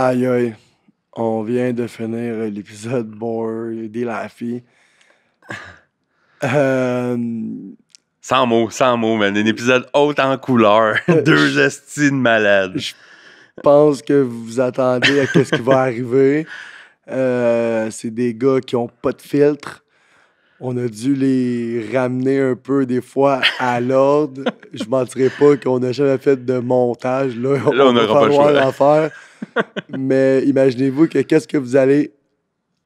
Aïe aïe, on vient de finir l'épisode Boy des Laffy. Euh, sans mots, sans mots, mais Un épisode haute en couleur. Deux de malades. Je pense que vous attendez à ce qui va arriver. Euh, c'est des gars qui ont pas de filtre. On a dû les ramener un peu des fois à l'ordre. Je mentirais pas qu'on n'a jamais fait de montage. Là, Là on n'aura pas le choix mais imaginez-vous que qu'est-ce que vous allez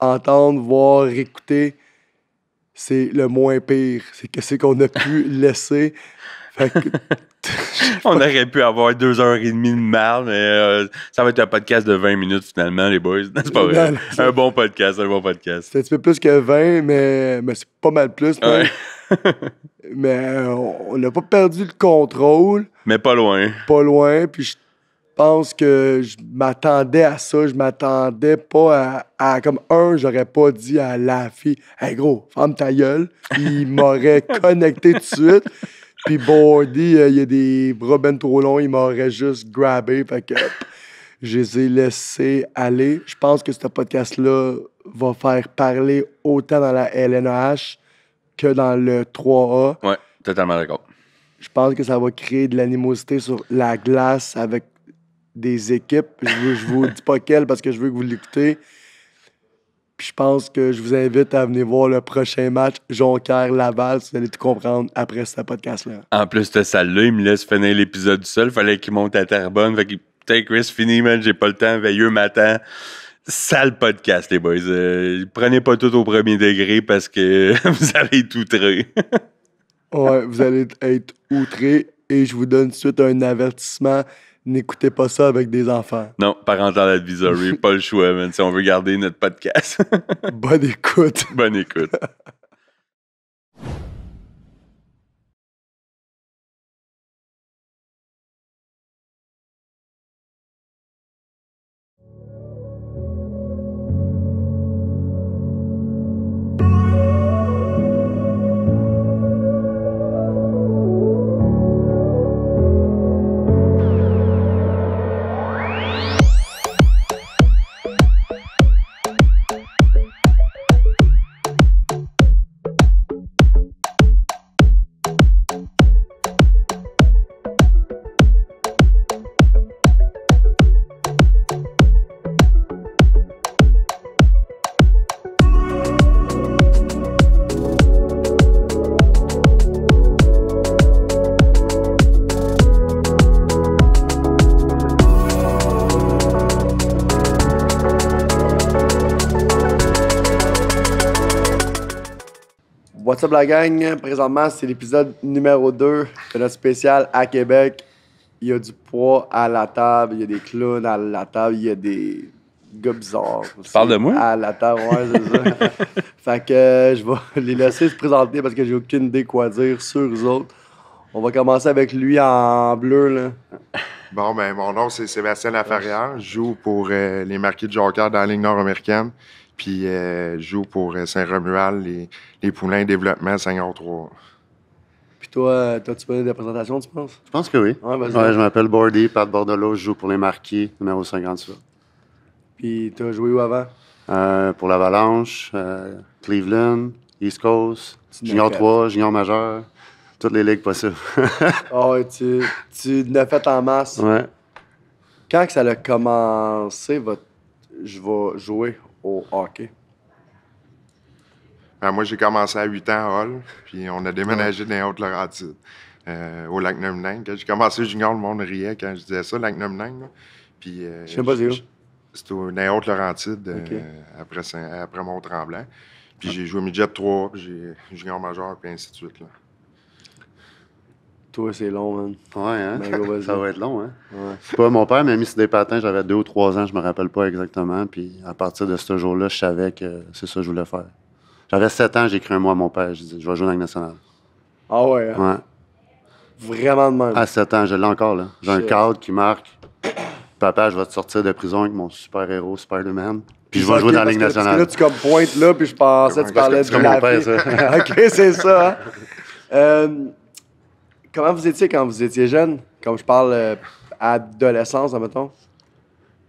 entendre, voir, écouter, c'est le moins pire. C'est que c'est qu'on a pu laisser. on aurait pu avoir deux heures et demie de mal, mais euh, ça va être un podcast de 20 minutes finalement, les boys. C'est pas vrai. un bon podcast, un bon podcast. C'est un petit peu plus que 20, mais, c'est pas mal plus. mais euh, on n'a pas perdu le contrôle. Mais pas loin. Pas loin. Puis je je pense que je m'attendais à ça. Je m'attendais pas à, Comme un, j'aurais pas dit à la fille Hey gros, ferme ta gueule. Il m'aurait connecté tout de suite. Puis bon, euh, il il a des bras ben trop longs, il m'aurait juste grabé. Fait que je les ai laissés aller. Je pense que ce podcast-là va faire parler autant dans la LNH que dans le 3A. Ouais, totalement d'accord. Je pense que ça va créer de l'animosité sur la glace avec des équipes. Je ne vous dis pas quelle parce que je veux que vous l'écoutez. je pense que je vous invite à venir voir le prochain match Jonquière-Laval. Vous allez tout comprendre après ce podcast-là. En plus de ça, là, il me laisse finir l'épisode du Il Fallait qu'il monte à Terrebonne. Fait que, putain, Chris, fini, man. J'ai pas le temps. Veilleux matin. Sale podcast, les boys. Euh, prenez pas tout au premier degré parce que vous allez être outré. ouais, vous allez être outré. Et je vous donne tout de suite un avertissement n'écoutez pas ça avec des enfants. Non, parental advisory, pas le choix, man. Si on veut garder notre podcast. Bonne écoute. Bonne écoute. What's up la gang? Présentement, c'est l'épisode numéro 2 de notre spécial à Québec. Il y a du poids à la table, il y a des clowns à la table, il y a des gars bizarres. Tu de moi? À la table, ouais, c'est ça. fait que euh, je vais les laisser se présenter parce que j'ai aucune idée quoi dire sur eux autres. On va commencer avec lui en bleu, là. Bon, ben, mon nom, c'est Sébastien Lafarrière. Je joue pour euh, les marquis de Joker dans la ligne nord-américaine. Puis je euh, joue pour euh, Saint-Romuald, les, les Poulains Développement 5-0-3. Puis toi, euh, t'as tu peux des présentations, tu penses? Je pense que oui. Ouais, je m'appelle Bordy, de Bordelot, je joue pour les Marquis, numéro 58. Puis tu as joué où avant? pour l'Avalanche, Cleveland, East Coast, Junior 3, Junior majeur, toutes les ligues possibles. oh, tu, tu fais fait en masse. Ouais. Quand ça a commencé, votre, je vais jouer au hockey? Ben, moi, j'ai commencé à 8 ans à Hall, puis on a déménagé dans les Hautes-Laurentides, euh, au lac Nemenin. Quand j'ai commencé junior, le monde riait quand je disais ça, lac Nemenin. Puis, euh, c'est où? C'était au euh, après, après Mont-Tremblant. Puis j'ai joué midget 3, puis j'ai junior majeur, puis ainsi de suite. Toi, c'est long, man. Ouais, hein? Ben, ça va être long, hein? Ouais. pas, mon père m'a mis sur des patins, j'avais deux ou trois ans, je me rappelle pas exactement. Puis à partir de ce jour-là, je savais que c'est ça que je voulais faire. J'avais sept ans, j'ai écrit un mot à mon père. Je dit, je vais jouer dans le nationale. Ah ouais? Hein? Ouais. Vraiment de même. À 7 ans, je l'ai encore, là. J'ai un cadre qui marque Papa, je vais te sortir de prison avec mon super-héros, Spider-Man. Puis je vais jouer dans la Ligue nationale. là, tu comme pointes là, puis je pensais que tu parlais de. C'est OK, c'est ça. Euh, Comment vous étiez quand vous étiez jeune? Comme je parle euh, adolescence, admettons.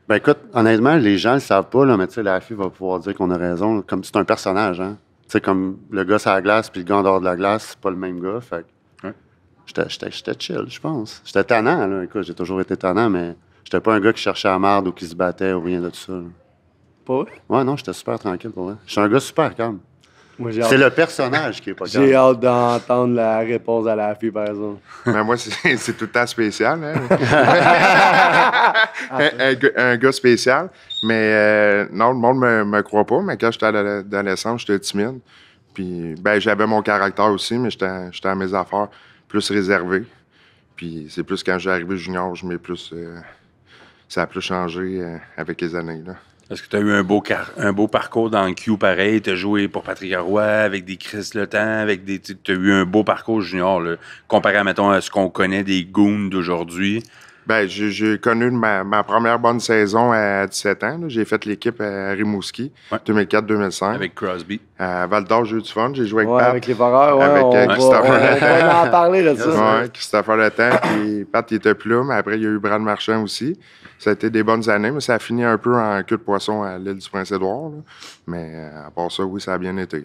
Ben écoute, honnêtement, les gens le savent pas, là, mais tu sais, la fille va pouvoir dire qu'on a raison. Comme c'est un personnage, hein. Tu sais, comme le gars à la glace puis le gars en dehors de la glace, c'est pas le même gars. Fait j'étais chill, je pense. J'étais tannant, là. Écoute, j'ai toujours été tannant, mais j'étais pas un gars qui cherchait à marde ou qui se battait ou rien de tout ça. Pas vrai? Ouais, non, j'étais super tranquille pour vrai. Je suis un gars super calme. C'est le personnage qui est pas J'ai hâte d'entendre la réponse à la fille, par Mais ben, moi, c'est tout le temps spécial. Hein? un, gars spécial. Mais euh, non, le monde me, me croit pas. Mais quand j'étais adolescent, j'étais timide. Puis, ben, j'avais mon caractère aussi, mais j'étais à mes affaires plus réservé. Puis, c'est plus quand j'ai arrivé junior, je mets plus. Euh, ça a plus changé euh, avec les années. Là. Parce que tu as eu un beau, un beau parcours dans le Q pareil. Tu as joué pour Patrick Roy avec des Chris Le Temps, avec des. Tu as eu un beau parcours junior, là, comparé à, à ce qu'on connaît des Goons d'aujourd'hui. Ben, j'ai connu ma, première bonne saison à 17 ans. J'ai fait l'équipe à Rimouski, 2004-2005. Avec Crosby. À Val d'Or, j'ai du fun. J'ai joué avec Pat. Avec les Foreurs, Avec on euh, Christopher On, en de ça. Oui, Christopher Pat, était plume. Après, il y a eu Brad Marchand aussi. Ça a été des bonnes années, mais ça a fini un peu en cul de poisson à l'île du Prince-Édouard. Mais euh, à part ça, oui, ça a bien été.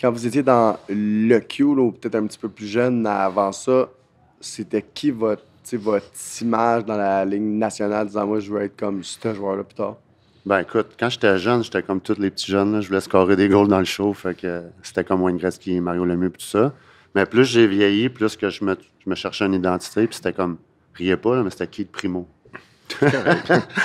quand vous étiez dans le Q, peut-être un petit peu plus jeune avant ça, c'était qui votre votre image dans la ligne nationale, disant moi, je veux être comme ce joueur-là plus tard? Ben écoute, quand j'étais jeune, j'étais comme tous les petits jeunes. je voulais scorer des goals dans le show. Fait que c'était comme Wayne Gretzky, Mario Lemieux, tout ça. Mais plus j'ai vieilli, plus que je me, je me cherchais une identité. Puis c'était comme, riez pas, mais c'était qui le primo?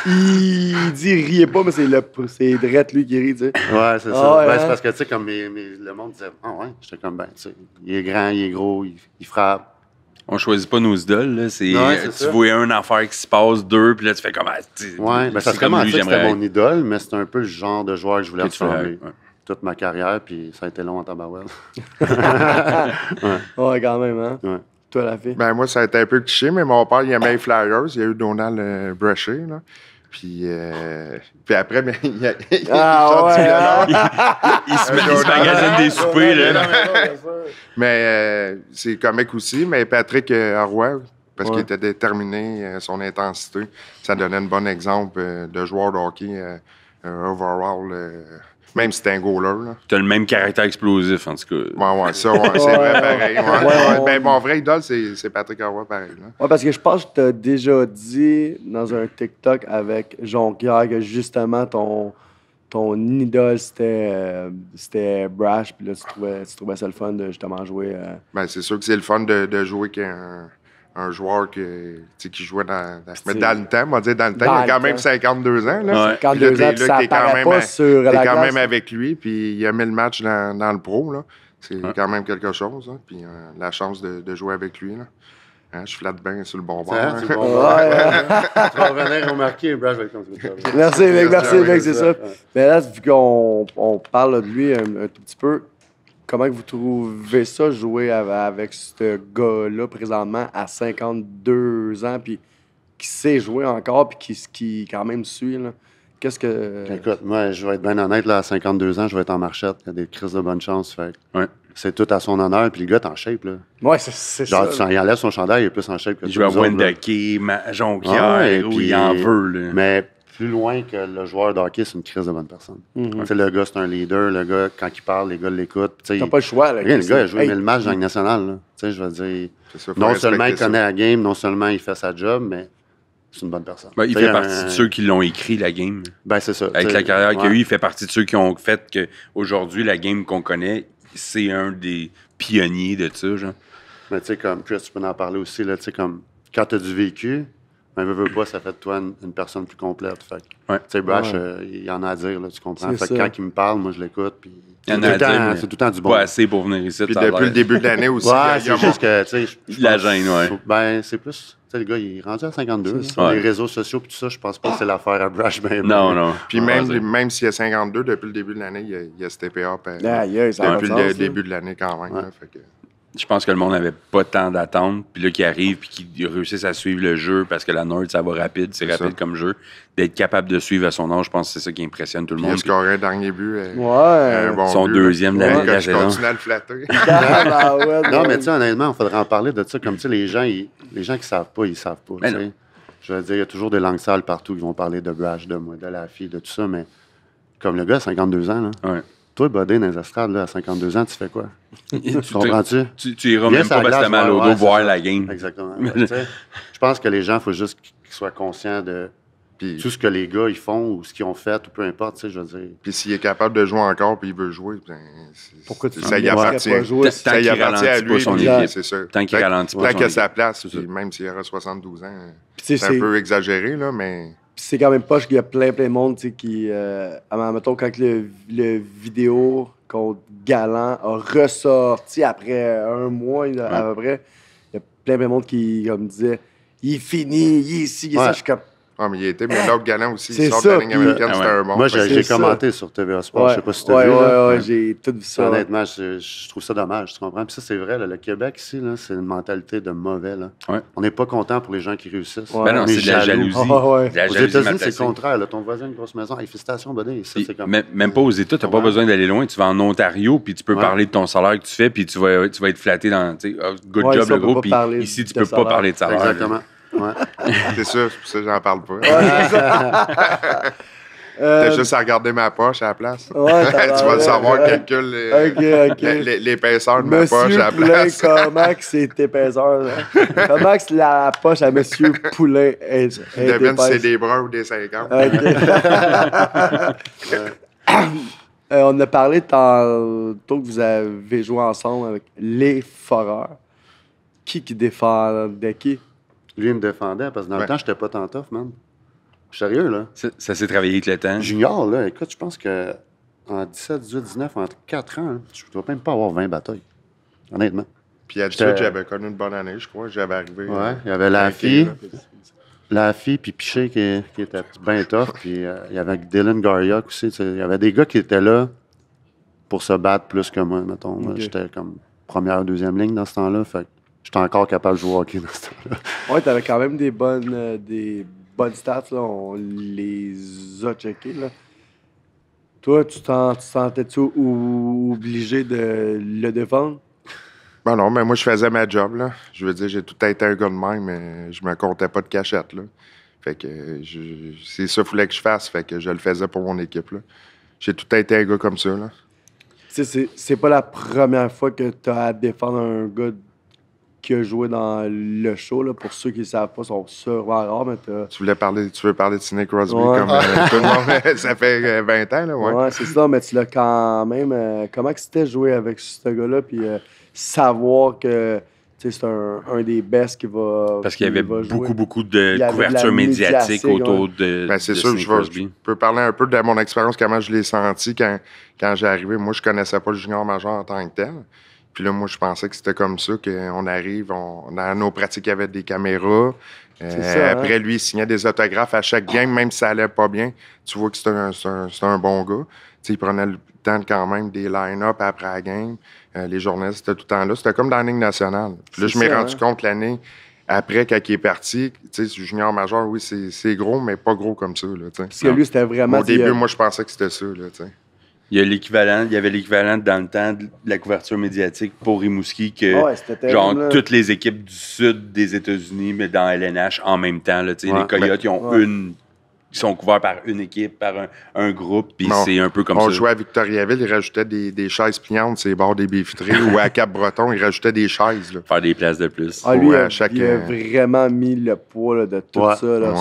il dit riez pas, mais c'est le c'est Drette lui qui rit, tu sais. Ouais, c'est ça. Ah ben, C'est hein? parce que tu sais, comme le monde disait Ah oh, ouais, j'étais comme ben tu sais, il est grand, il est gros, il frappe on choisit pas nos idoles. Là. C'est, tu ça. vois une affaire qui se passe, deux, puis là, tu fais comme. Ah, ouais, ben, mais ça serait commence j'aimerais mon idole, mais c'est un peu le genre de joueur que je voulais ressembler toute ma carrière, puis ça a été long en tabarouette. ouais. ouais. quand même, hein? Ouais. Toi, la fille? Ben, moi, ça a été un peu cliché, mais mon père, il aimait les Flyers. Il y a eu Donald euh, Brusher là. Puis, euh, puis après, il, a, il, ah, il, se, magasine des soupers. Là. mais, euh, c'est comique aussi. Mais Patrick euh, Arwell, parce qu'il était déterminé, euh, son intensité, ça donnait un bon exemple de joueur de hockey overall même si t'es un goaler. T'as le même caractère explosif, en tout cas. Ouais, ouais, ça, c'est vrai, pareil. ben, mon vrai idole, c'est Patrick Roy, pareil. Ouais, parce que je pense que t'as déjà dit dans un TikTok avec Jonquière que justement ton, ton idole, c'était euh, Brash, puis là, tu trouvais, tu trouvais, ça le fun de justement jouer. Euh, ben, c'est sûr que c'est le fun de, de jouer qu'un un joueur qui jouait dans, le temps, on va dire dans le temps, il a quand même 52 ans. Là. 52 ans, là, ça euh, quand même, quand même avec lui, puis il a mis le match dans, le pro. Là. C'est quand même quelque chose. Hein, puis euh, la chance de, jouer avec lui. Là. Hein, je flatte bien sur le bon bord. tu vas remarquer, Merci, mec, merci, mec, c'est ça. Mais là, vu qu'on parle de lui un, un tout petit peu, Comment vous trouvez ça, jouer avec ce gars-là présentement à 52 ans, puis qui sait jouer encore, puis qui, qui quand même suit? Là? Qu'est-ce que. Écoute, moi, je vais être bien honnête, là, à 52 ans, je vais être en marchette. Il y a des crises de bonne chance. Fait. Ouais. C'est tout à son honneur, puis le gars est en shape. Là. Ouais, c'est, ça. Tu il enlève son chandail, il est plus en shape que Il joue à Tu Jonquière, ah, ouais, où il en veut. Là. Mais plus loin que le joueur d'hockey, c'est une crise de bonne personne. Mhm. Le gars, c'est un leader. Le gars, quand il parle, les gars l'écoutent. T'as pas le choix. Là, rien, le gars, a joué le match dans le national. Je veux dire, non seulement il connaît la game, non seulement il fait sa job, mais c'est une bonne personne. Ben, il fait partie de ceux qui l'ont écrit, la game. Ben, c'est ça. Avec la carrière qu'il a eu, il fait partie de ceux qui ont fait qu'aujourd'hui, la game qu'on connaît, c'est un des pionniers de ça. Genre. tu sais, comme Chris, tu peux en parler aussi, là, comme quand tu as du vécu, mais veux, veux pas, ça fait de toi une, personne plus complète. Fait tu sais, Brash, euh, il y en a à dire, là, tu comprends. Fait quand il me parle, moi, je l'écoute. Puis c'est tout, le temps du bon. Pas assez pour venir ici. Puis depuis le début de l'année aussi. ouais, il que, tu La gêne, ouais. Ben, c'est plus. Tu sais, le gars, il est rendu à 52. les réseaux sociaux, puis tout ça, je pense pas que c'est l'affaire à Brash, même. Ben, ben. Non, non. Puis même, même s'il y a 52, depuis le début de l'année, il y a, il y a ce TPA. Ah, depuis le début de l'année, quand même. Hein, fait je pense que le monde n'avait pas tant d'attente. Puis là, qui arrive, puis qui réussissent à suivre le jeu parce que la Nord, ça va rapide, c'est rapide comme jeu. D'être capable de suivre à son âge, je pense que c'est ça qui impressionne tout le monde. Il a un dernier but. Euh, ouais. son deuxième dernier. Je continue à le flatter. non, mais tu sais, honnêtement, il faudrait en parler de ça. Comme tu sais, les gens, ils, les gens qui savent pas, ils savent pas. Je veux dire, il y a toujours des langues sales partout qui vont parler de Brash, de moi, de la fille, de tout ça, mais comme le gars, 52 ans, là. Ouais toi, Bodin, dans les astrales, là, à 52 ans, tu fais quoi? tu comprends-tu? Tu, tu iras même pas parce mal au dos voir la game. Exactement. Je pense que les gens, il faut juste qu'ils soient conscients de tout ce que les gars ils font ou ce qu'ils ont fait ou peu importe, tu sais, je veux dire. Puis s'il est capable de jouer encore puis il veut jouer, ben, pourquoi tu ça y appartient. Ça y appartient à lui, c'est ça. Tant qu'il ralentit pas. Tant qu'il a sa place, même s'il aura 72 ans. C'est un peu exagéré là, mais c'est quand même poche qu'il y a plein, plein de monde qui. Euh, mettons, quand le, le vidéo contre Galant a ressorti après un mois à peu près, il y a plein, plein de monde qui me disait il est fini, il est ici, il est Je suis comme ah, mais il mais l'autre aussi, ça, un bon. Moi, j'ai commenté sur TVA Sport, je ne sais pas si tu as vu. Oui, j'ai tout vu ça. Honnêtement, je, trouve ça dommage, tu comprends? Puis ça, c'est vrai, le Québec, ici, c'est une mentalité de mauvais. On n'est pas content pour les gens qui réussissent. Ben non, c'est de la jalousie. Aux États-Unis, c'est le contraire. Ton voisin une grosse maison, félicitations, comme, Même pas aux États, tu n'as pas besoin d'aller loin. Tu vas en Ontario, puis tu peux parler de ton salaire que tu fais, puis tu vas être flatté dans. Oh, good job, le gros. Puis ici, tu peux pas parler de salaire. Exactement. Ouais. c'est sûr, c'est pour ça que j'en parle pas. Ouais, T'as euh, juste à regarder ma poche à la place. Ouais, tu vas le savoir ouais. calcule l'épaisseur de ma poche à la place. comment que c'est épaisseur? comment que la poche à Monsieur Poulin est, Il Devine si c'est des bruns ou des 50. Euh, on a parlé tantôt que vous avez joué ensemble avec les Foreurs. Qui qui défend de qui? il me défendait parce que dans le temps, j'étais pas tant tough, man. Sérieux, là. Ça, s'est travaillé avec le temps. Junior, là, écoute, je pense que en 17, 18, 19, en 4 ans, je ne dois même pas avoir 20 batailles. Honnêtement. Puis à 18, j'avais connu une bonne année, je crois. J'avais arrivé. Ouais, euh, il y avait la fille. La fille, puis Piché qui, était bien tough. Puis euh, il y avait Dylan Garyak aussi. Il y avait des gars qui étaient là pour se battre plus que moi, mettons. J'étais comme première, ou deuxième ligne dans ce temps-là. Fait j'étais encore capable de jouer au hockey là Oui, tu avais quand même des bonnes, euh, des bonnes stats. Là. On les a checkées. Là. Toi, tu t'en sentais-tu obligé de le défendre? Ben non, mais moi, je faisais ma job. Je veux dire, j'ai tout été un gars de mais je me comptais pas de cachette. Là. Fait que c'est ça qu'il fallait que je fasse. Fait que je le faisais pour mon équipe. J'ai tout été un gars comme ça. Là. C'est pas la première fois que tu as à défendre un gars qui a joué dans le show. Là, pour ceux qui ne savent pas, sont sûrement rares. Mais tu, voulais parler, tu veux parler de Sidney Crosby comme euh, tout le monde, ça fait 20 euh, ans. Là, ouais, c'est ça, mais tu l'as quand même. Euh, comment c'était jouer avec ce gars-là, puis savoir que c'est un, des best qui va. Parce qu'il y avait beaucoup, beaucoup de couverture médiatique, autour de. Ben, c'est sûr, je, peux parler un peu de mon expérience, comment je l'ai senti quand, quand j'ai arrivé. Moi, je connaissais pas le junior major en tant que tel. Puis là, moi, je pensais que c'était comme ça, qu'on arrive, on, dans nos pratiques, il des caméras. Euh, hein. après, lui, il signait des autographes à chaque game, même si ça allait pas bien. Tu vois que c'est un, bon gars. sais, il prenait le temps quand même des line-up après la game. Euh, les journalistes étaient tout le temps là. C'était comme dans la nationale. Puis là, je m'ai rendu hein. compte l'année après, quand est parti, tu sais, junior major oui, c'est gros, mais pas gros comme ça. Là, Parce que lui, c'était vraiment. Au début, euh, moi, je pensais que c'était ça. Là, sais il y l'équivalent, il y avait l'équivalent dans le temps de la couverture médiatique pour Rimouski que ah genre toutes les équipes du sud des États-Unis mais dans LNH en même temps là, les Coyotes ils ont une ils sont couverts par une équipe, par un, groupe, puis c'est un peu comme ça. On jouait à Victoriaville, ils rajoutaient des, chaises pliantes c'est les bords des Béfutrés ou à Cap-Breton, ils rajoutaient des chaises. Faire des places de plus. Ah, lui, il, a, euh, vraiment mis le poids de tout ça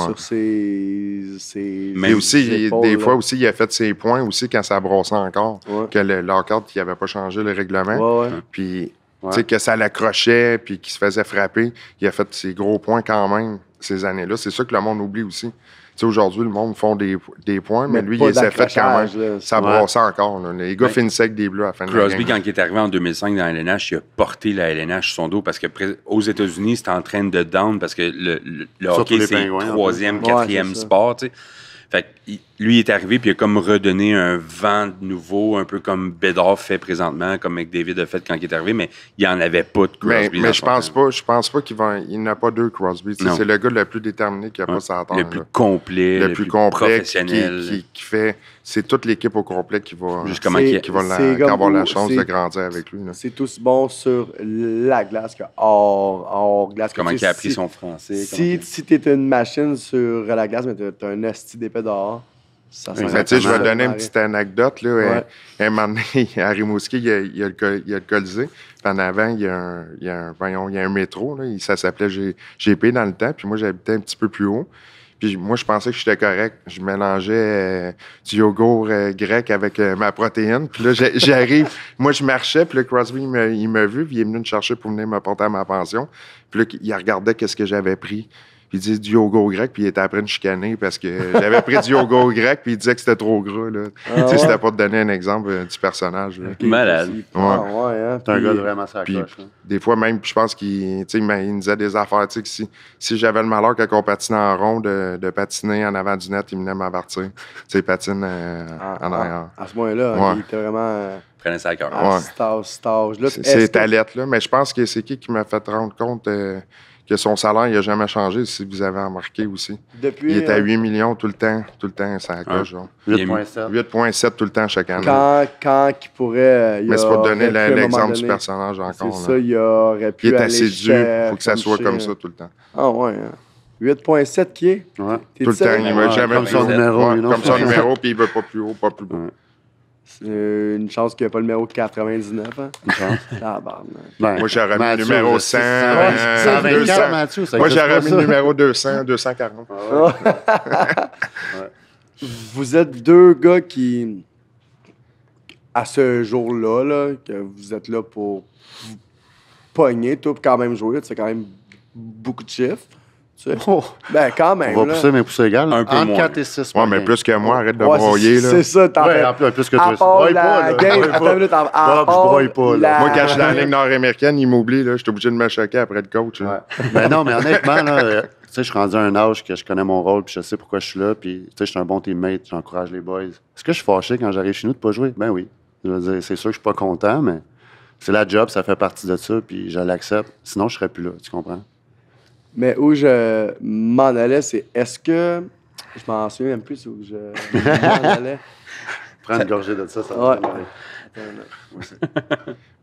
sur ses, ses Mais aussi, des fois aussi, il a fait ses points aussi quand ça brossait encore, que le lockout, n'avait pas changé le règlement. Puis sais que ça l'accrochait puis qu'il se faisait frapper. Il a fait ses gros points quand même ces années-là. C'est ça que le monde oublie aussi aujourd'hui, le monde font des, des points, mais, lui, il s'est fait quand même. ça encore. Les gars ben, finissaient avec des bleus à la fin de Crosby, quand il est arrivé en 2005 dans la LNH, il a porté la LNH sur son dos parce que aux États-Unis, c'est en train de down parce que le, hockey, c'est troisième, quatrième sport. Fait lui est arrivé puis il a comme redonné un vent nouveau, un peu comme Bedard fait présentement, comme McDavid a fait quand il est arrivé, mais il n'y en avait pas de Crosby. Mais, je pense pas, je pense pas qu'il va, il n'a pas deux Crosby. C'est le gars le plus déterminé qui a pas pas sa Le plus complet, le, plus, professionnel. Qui, fait, c'est toute l'équipe au complet qui va, qui, avoir la chance de grandir avec lui. C'est aussi bon sur la glace que hors, hors glace. Comment il a appris son français. Si, si tu es une machine sur la glace, mais tu as un asti d'épée dehors je vais te donner une petite anecdote. Euh, un, moment donné, à Rimouski, il a, le, il Puis en avant, il y a un, il y a un, il y a un métro. ça s'appelait GP dans le temps. Puis moi, j'habitais un petit peu plus haut. Puis moi, je pensais que j'étais correct. Je mélangeais euh, du yogourt euh, grec avec ma protéine. Puis là, j'arrive. moi, je marchais. Puis là, Crosby, il m'a vu. Puis il est venu me chercher pour venir me porter à ma pension. Puis là, il regardait qu'est-ce que j'avais pris. Puis il disait du yoga grec, puis il était après une chicaner parce que j'avais pris du yoga grec, puis il disait que c'était trop gras. Là. Ah, ouais. C'était pour te donner un exemple du personnage. Là. Malade. Ouais. Ah, ouais, hein, un gars vraiment ça hein. Des fois, même, je pense qu'il il me disait des affaires. Que si, si j'avais le malheur qu'on on en rond de, de patiner en avant du net, il venait m'avertir. Il patine euh, ah, en ah, arrière. À ce moment-là, il était vraiment. Euh, Prenez ça à cœur. Ouais. Stage, stage. C'est à là. Mais je pense que c'est qui qui m'a fait rendre compte euh, que son salaire, il n'a jamais changé, si vous avez remarqué aussi. Depuis, il est à 8 euh, millions tout le temps, tout le temps, ça accroche. Ah, 8,7 tout le temps chaque année. Quand, quand il pourrait. Mais c'est pour donner l'exemple du personnage encore. C'est ça, il est assez dur, il faut que ça soit comme ça tout le temps. Ah ouais. 8,7 hein. qui est ouais. Tout le temps, il hein? veut jamais Comme son numéro. comme son numéro, puis il ne veut pas plus haut, pas plus bas. C'est une chance qu'il n'y a pas le numéro 99. Hein. Ben, moi, j'aurais mis le numéro 100. 124, euh, moi, j'aurais mis le numéro 200, 240. Ah vous êtes deux gars qui, à ce jour-là, que vous êtes là pour vous pogner, tout, quand même jouer. C'est quand même beaucoup de chiffres. Oh. Ben, quand même. On va pousser, mais pousser égales. Un peu Entre moins. 4 et 6. Ouais, mais plus que moi, arrête de ouais, broyer. C'est ça, t'en ouais, en plus, que toi. Je la... pas. Bob, je broie pas. Moi, quand je suis dans la ligne nord-américaine, il m'oublie. Je suis obligé de me choquer après le coach. mais ben non, mais honnêtement, là, euh, je suis rendu à un âge que je connais mon rôle, puis je sais pourquoi je suis là, puis tu je suis un bon teammate, j'encourage les boys. Est-ce que je suis fâché quand j'arrive chez nous de pas jouer? Ben oui. c'est sûr que je suis pas content, mais c'est la job, ça fait partie de ça, puis je l'accepte. Sinon, je serais plus là, tu comprends? Mais où je m'en allais, c'est est-ce que. Je m'en souviens même plus où je m'en allais. Prendre une gorgée de ça, ça va.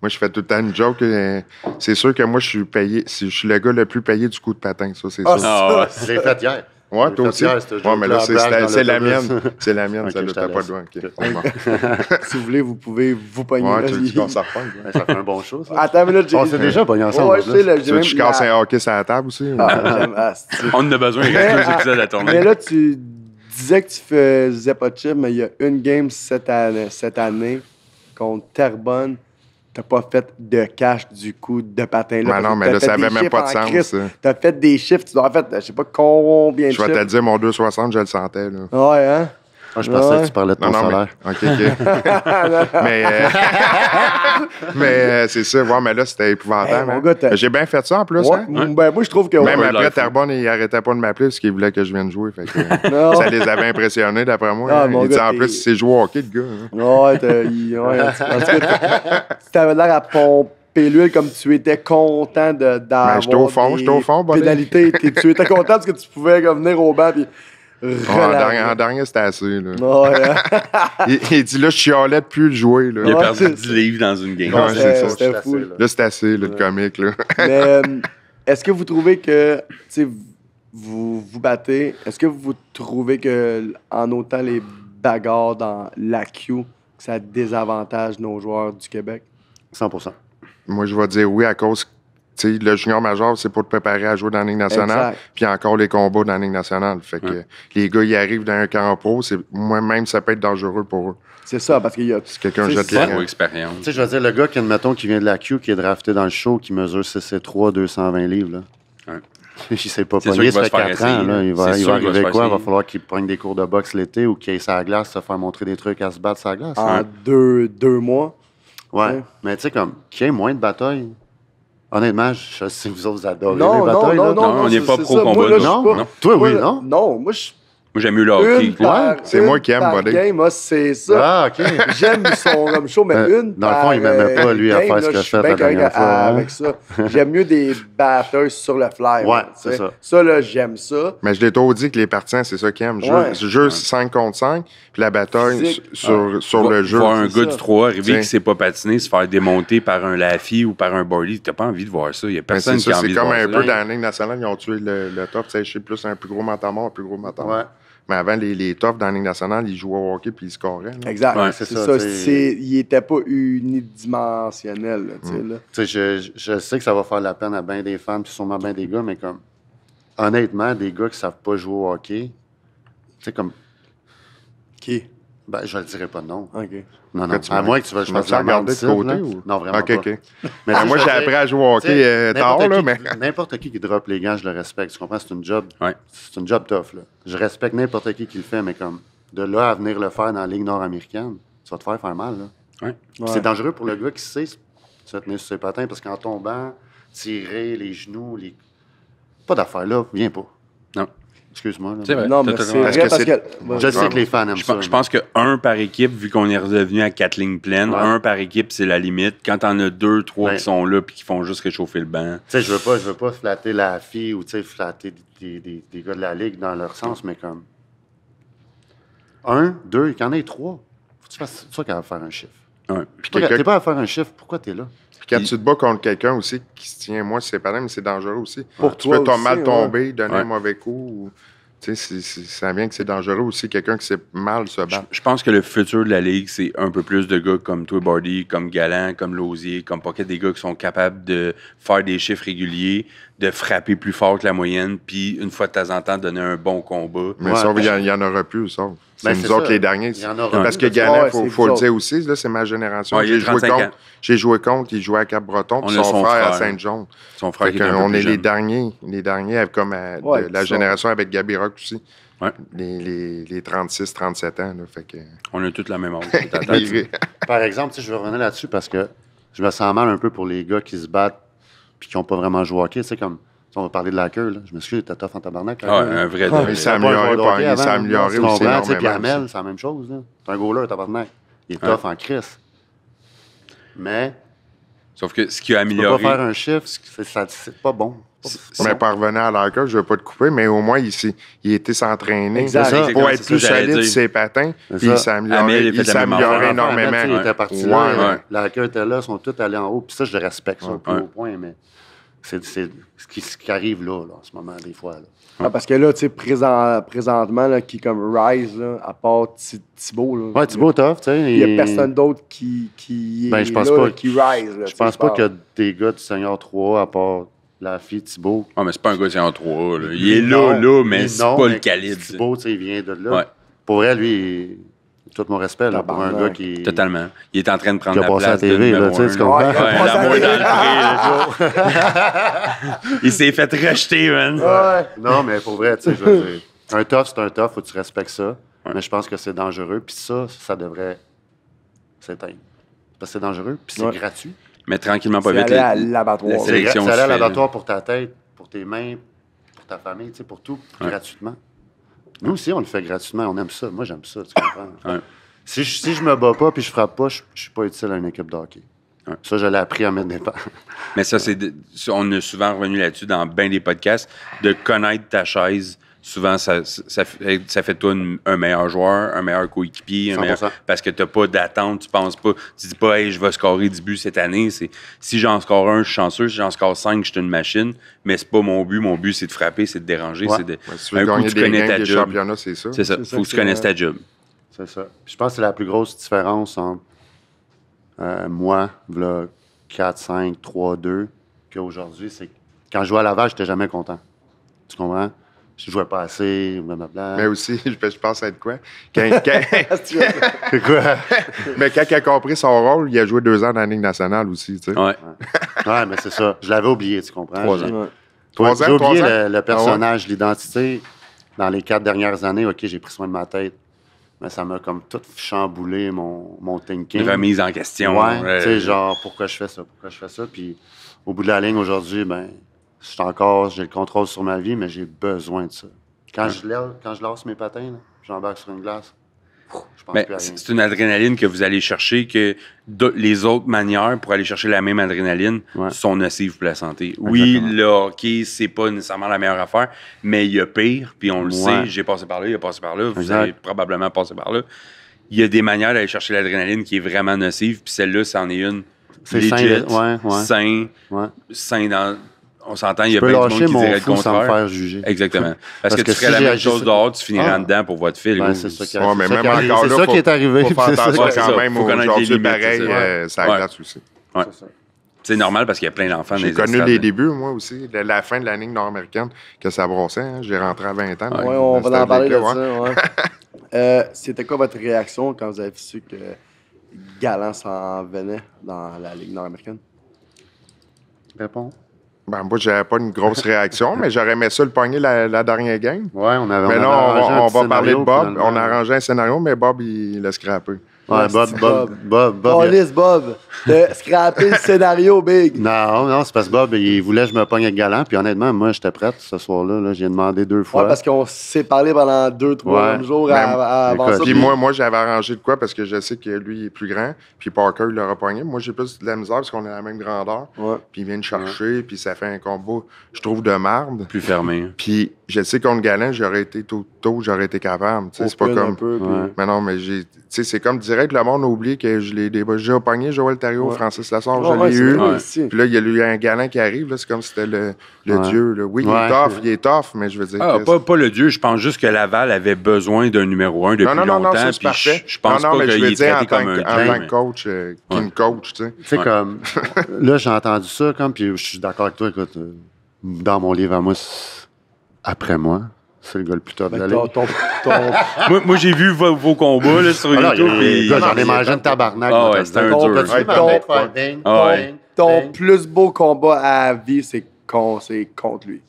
moi, je fais tout le temps une joke. Euh, c'est sûr que moi, je suis payé. Je suis le gars le plus payé du coup de patin, ça, c'est oh, sûr. Ah, je fait hier. Ouais, toi aussi. ouais, mais là, c'est la mienne. C'est la mienne, celle-là. T'as pas de loin. si vous voulez, vous pouvez vous pogner. Ouais, tu dis qu'on s'en Ça fait un bon show, Attends, mais là, j'ai. On ah, s'est déjà pogné ensemble. je pense je un hockey sur la table aussi? Ah, On en a besoin. Il reste deux épisodes à tourner. Mais là, tu disais que tu faisais pas de chip, mais il y a une game cette année, cette année contre Terrebonne. T'as pas fait de cash du coup de patin là. Mais ben non, mais là, ça avait même pas de sens. T'as fait des chiffres, tu dois en fait, je sais pas combien de chiffres. Je vais te dire, mon 260, je le sentais. Là. Ouais, hein? Ah, je pensais que tu parlais de ton salaire. Mais, OK, OK. mais euh, mais euh, c'est ça. mais là, c'était épouvantable. Hein. J'ai bien fait ça en plus. Hein. Ben, moi, je trouve que. Même après, Tarbonne, il arrêtait pas de m'appeler parce qu'il voulait que je vienne jouer. Euh, ça les avait impressionnés, d'après moi. Ah, hein. il en plus, c'est joué au hockey, le gars. Ouais, en tout t'avais l'air à pomper l'huile comme tu étais content d'avoir de, ben, au fond, des au fond, tu étais content parce que tu pouvais revenir venir au banc. Puis ah, en, dernier, c'était assez. Hein. il, dit là, je chialais de plus le jouer. Il a perdu 10 livres dans une game. là, c'est assez, le comique. Là. Mais euh, est-ce que vous trouvez que vous vous battez, est-ce que vous trouvez que en autant les bagarres dans la queue, que ça désavantage nos joueurs du Québec? 100 Moi, je vais dire oui à cause le junior major, c'est pour te préparer à jouer dans la Ligue nationale. Puis encore les combats dans la Ligue nationale. Fait que les gars, ils arrivent dans un camp pro. Moi-même, ça peut être dangereux pour eux. C'est ça, parce qu'il y a. Si quelqu'un jette expérience. Tu sais, je veux dire, le gars qui, qui vient de la Q, qui est drafté dans le show, qui mesure CC3, 220 livres, là. Ouais. il s'est pas Il va, arriver quoi? Il va falloir qu'il prenne des cours de boxe l'été ou qu'il aille sa glace, se faire montrer des trucs à se battre sa glace. Ah. En deux, mois. Ouais. Mais tu sais, comme, qu'il moins de bataille? Honnêtement, je sais que vous autres adorez les batailles. là. non, on n'est pas pro combat. non, non. Toi, oui, non? Non, moi, je j'aime mieux le hockey. c'est moi qui aime voler. Game, ah, c'est ça. Ah, OK. j'aime son rhum chaud mais euh, une Dans le fond, il m'aimait euh, pas, lui, à faire ce que je fais la dernière fois. Hein. Avec ça. J'aime mieux des batteurs sur le fly. Ouais, c'est ça. Ça, là, j'aime ça. Mais je l'ai trop dit que les partisans, c'est ça qu'ils aiment. Ouais. Jeu, jeu 5 contre 5, puis la bataille sur, sur le jeu. Voir un gars du 3 arriver qui sait pas patiner se faire démonter par un Laffy ou par un tu t'as pas envie de voir ça. Il y a personne qui a envie de ça. C'est comme un peu dans la ligne nationale, ils ont tué le top. Je suis plus un plus gros mentamon, un plus gros mentamon. Mais avant, les, les dans la Ligue nationale, ils jouaient au hockey puis ils scoraient. Là. Exact. c'est ça. Ils n'étaient pas unidimensionnels. Là, mm. Je, sais que ça va faire la peine à bien des femmes puis sûrement bien des gars, mais comme honnêtement, des gars qui ne savent pas jouer au hockey, tu sais, comme. Qui? Ben, je ne le dirai pas non. OK. Non, non. À moins que tu veuilles que je fasse de côté Non, vraiment. pas. OK. Mais moi, j'ai appris à jouer au hockey euh, tard, là, mais. N'importe qui qui drop les gants, je le respecte. Tu comprends? C'est une job. C'est une job tough, là. Je respecte n'importe qui qui le fait, mais comme de là à venir le faire dans la Ligue nord-américaine, ça va te faire faire mal, là. C'est dangereux pour le gars qui sait se tenir sur ses patins parce qu'en tombant, tirer les genoux, les. Pas d'affaire là, viens pas. Excuse-moi. Non, mais c'est parce que, je sais que les fans aiment je, ça. Je pense que un par équipe, vu qu'on est redevenu à quatre lignes pleines, un par équipe, c'est la limite. Quand t'en as deux, trois qui sont là puis qui font juste réchauffer le banc. Tu sais, je veux pas, je veux pas flatter la fille ou flatter des, des, des, gars de la ligue dans leur sens, mais comme un, deux, il y en a trois. Faut tu fasses, tu sois faire un chiffre. Ouais. t'es pas à faire un chiffre, pourquoi t'es là? quand tu te bats contre quelqu'un aussi qui se tient, moi, c'est pareil, mais c'est dangereux aussi. Pour tu toi peux mal tomber, donner un mauvais coup. Tu sais, ça vient que c'est dangereux aussi, quelqu'un qui sait mal se battre. Je, pense que le futur de la Ligue, c'est un peu plus de gars comme toi, comme Galant, comme Lausier, comme Pocket, des gars qui sont capables de faire des chiffres réguliers, de frapper plus fort que la moyenne, puis une fois de temps en temps, donner un bon combat. Mais ça, il n'y en aura plus, ça. C'est ben, nous autres les derniers. Il y en Parce que Gannet, il faut, le dire aussi, c'est ma génération. J'ai joué, joué, contre, il jouait à Cap-Breton, puis son, frère, à Saint-Jean. Son frère On est les derniers, les derniers comme euh, la génération avec Gabi Rock aussi. Les, les, 36-37 ans. fait que... On a toute la même âge. Par exemple, je vais revenir là-dessus parce que je me sens mal un peu pour les gars qui se battent puis qui n'ont pas vraiment joué hockey. C'est comme on va parler de la queue, là. Je me suis était tough en tabarnak. Ah, un vrai ah, Il s'est amélioré, il aussi. Puis Amel, c'est la même chose, là. C'est un goaler, tabarnak. Il est ah. tough en crise. Mais. Sauf que ce qui a amélioré. Tu peux pas faire un chiffre, c'est pas bon. Mais parvenant à la queue, je ne veux pas te couper, mais au moins, il, il était s'entraîner pour être plus solide sur ses patins. Il s'améliorait énormément. Il était parti là, était là, ils sont tous allés en haut. Puis ça, je le respecte, sur peu plus haut point. Mais c'est ce qui, arrive là, en ce moment, des fois. Ah, parce que là, tu sais, présentement, là, qui comme Rise, à part Thibault. ouais, Thibault tough, tu sais. Il n'y a personne d'autre qui, qui ben, je ne qui Rise. je pense pas qu'il y des gars du Seigneur 3 à part la fille Thibault. Ah, mais c'est pas un gars du Seigneur 3. Il, est là, là, mais c'est pas le calibre. Thibault, tu sais, il vient de là. Pour elle lui, tout mon respect pour un gars qui. Totalement. Il est en train de prendre la place. Il a passé à la TV, tu sais, comprends? Il s'est fait rejeter, man. Non, mais pour vrai, tu sais, je veux dire, un tough, c'est un tough, faut que tu respectes ça. Mais je pense que c'est dangereux, puis ça, ça devrait s'éteindre. Parce que c'est dangereux, puis c'est gratuit. Mais tranquillement, pas vite. C'est à l'abattoir. C'est aller à l'abattoir pour ta tête, pour tes mains, pour ta famille, tu sais, pour tout, gratuitement. Nous aussi, on le fait gratuitement. On aime ça. Moi, j'aime ça, tu comprends? Si, je, si me bats pas puis je frappe pas, je, suis pas utile à une équipe de hockey. Ça, je l'ai appris à des dépens. Mais ça, c'est. On est souvent revenu là-dessus dans bien des podcasts, de connaître ta chaise, souvent, ça, fait toi un meilleur joueur, un meilleur coéquipier, parce que tu n'as pas d'attente, tu penses pas, tu dis pas, hey, je vais scorer 10 buts cette année. si j'en score un, je suis chanceux. Si j'en score 5, je suis une machine. Mais c'est pas mon but. Mon but, c'est de frapper, c'est de déranger. C'est de, si un coup, tu connais ta job. C'est ça. C'est ça. Faut que, tu connaisses ta job. C'est ça. je pense que c'est la plus grosse différence entre euh, moi, 4, 5, 3, 2, qu'aujourd'hui, c'est que quand je jouais à Laval, j'étais jamais content. Tu comprends? je jouais pas assez, blablabla. Mais aussi, je, pense être quoi? Quand, ah, quoi? mais quand il a compris son rôle, il a joué deux ans dans la Ligue nationale aussi, tu sais. Ouais. ouais, mais c'est ça. Je l'avais oublié, tu comprends? Trois ans. J'ai oublié Le, ah personnage, l'identité. Dans les quatre dernières années, OK, j'ai pris soin de ma tête. Mais ça m'a comme tout chamboulé mon, mon thinking. Une remise en question. Ouais, euh, tu sais, genre, pourquoi je fais ça? Pourquoi je fais ça? Puis au bout de la ligne, aujourd'hui, ben j'ai le contrôle sur ma vie, mais j'ai besoin de ça. Quand, je, quand je lance mes patins, j'embarque sur une glace. C'est une adrénaline que vous allez chercher, que les autres manières pour aller chercher la même adrénaline sont nocives pour la santé. Oui, le hockey, c'est pas nécessairement la meilleure affaire, mais il y a pire, puis on le sait, j'ai passé par là, il a passé par là, vous avez probablement passé par là. Il y a des manières d'aller chercher l'adrénaline qui est vraiment nocive, puis celle-là, c'en est une. C'est sain, sain dans on s'entend, il y a plein de monde qui dirait le contraire. Sans me faire juger. Exactement. Parce, que, tu ferais la même chose dehors, tu finiras ah. en dedans pour votre fil. c'est ça, qui... est mais C'est ça, qui est arrivé. faire ça. quand même aujourd'hui, pareil, ça euh, aussi. C'est normal parce qu'il y a plein d'enfants. J'ai connu les débuts, moi aussi, de la fin de la Ligue nord-américaine que ça brossait. Hein. J'ai rentré à 20 ans. Oui, on va en parler ça. Euh, c'était quoi votre réaction quand vous avez su que Galant s'en venait dans la ligue nord-américaine? réponse ben, moi, j'avais pas une grosse réaction, mais j'aurais aimé ça le pogner la, dernière game. Ouais, on avait Mais là, on, va parler de Bob. On a arrangé un scénario, mais Bob, il l'a scrappé. Ouais, Bob, Bob, Bob, Bob. On liste Bob. De oh, scraper le scénario, Big. Non, non, c'est parce que Bob, il voulait que je me pogne avec Galant. Puis honnêtement, moi, j'étais prête ce soir-là. J'ai demandé deux fois. Ouais, parce qu'on s'est parlé pendant deux, trois jours avant ça. Puis moi, moi j'avais arrangé de quoi parce que je sais que lui, il est plus grand. Puis Parker, il l'aura pogné. Moi, j'ai plus de la misère parce qu'on est la même grandeur. Puis il vient chercher. Puis ça fait un combo, je trouve, de marbre. Plus fermé. Hein. Puis je sais contre galant, j'aurais été tôt, tôt j'aurais été capable. C'est pas comme. Mais non, mais j'ai. c'est comme direct, le monde oublie que je l'ai J'ai pogné, Joël Thario, Francis Lassard, ah je l'ai eu. Puis là, il y a eu un galin qui arrive, c'est comme si c'était le, dieu. Oui, il est tough, il est tough, mais je veux dire. Ah, pas, pas, le dieu, je pense juste que Laval avait besoin d'un numéro un depuis non, non, non, c'est parfait. Je, pense non, non, mais je veux dire en tant que coach, euh, qui me coach, tu sais. Tu comme. Là, j'ai entendu ça, comme, puis je suis d'accord avec toi, écoute. Euh, dans mon livre à moi, après moi. C'est le gars le plus top ben, de moi, j'ai vu vos, combats sur ah YouTube. J'en ai mangé ah un tabarnak. c'était un dur. Ton, ah ton plus beau combat à vie, c'est contre lui.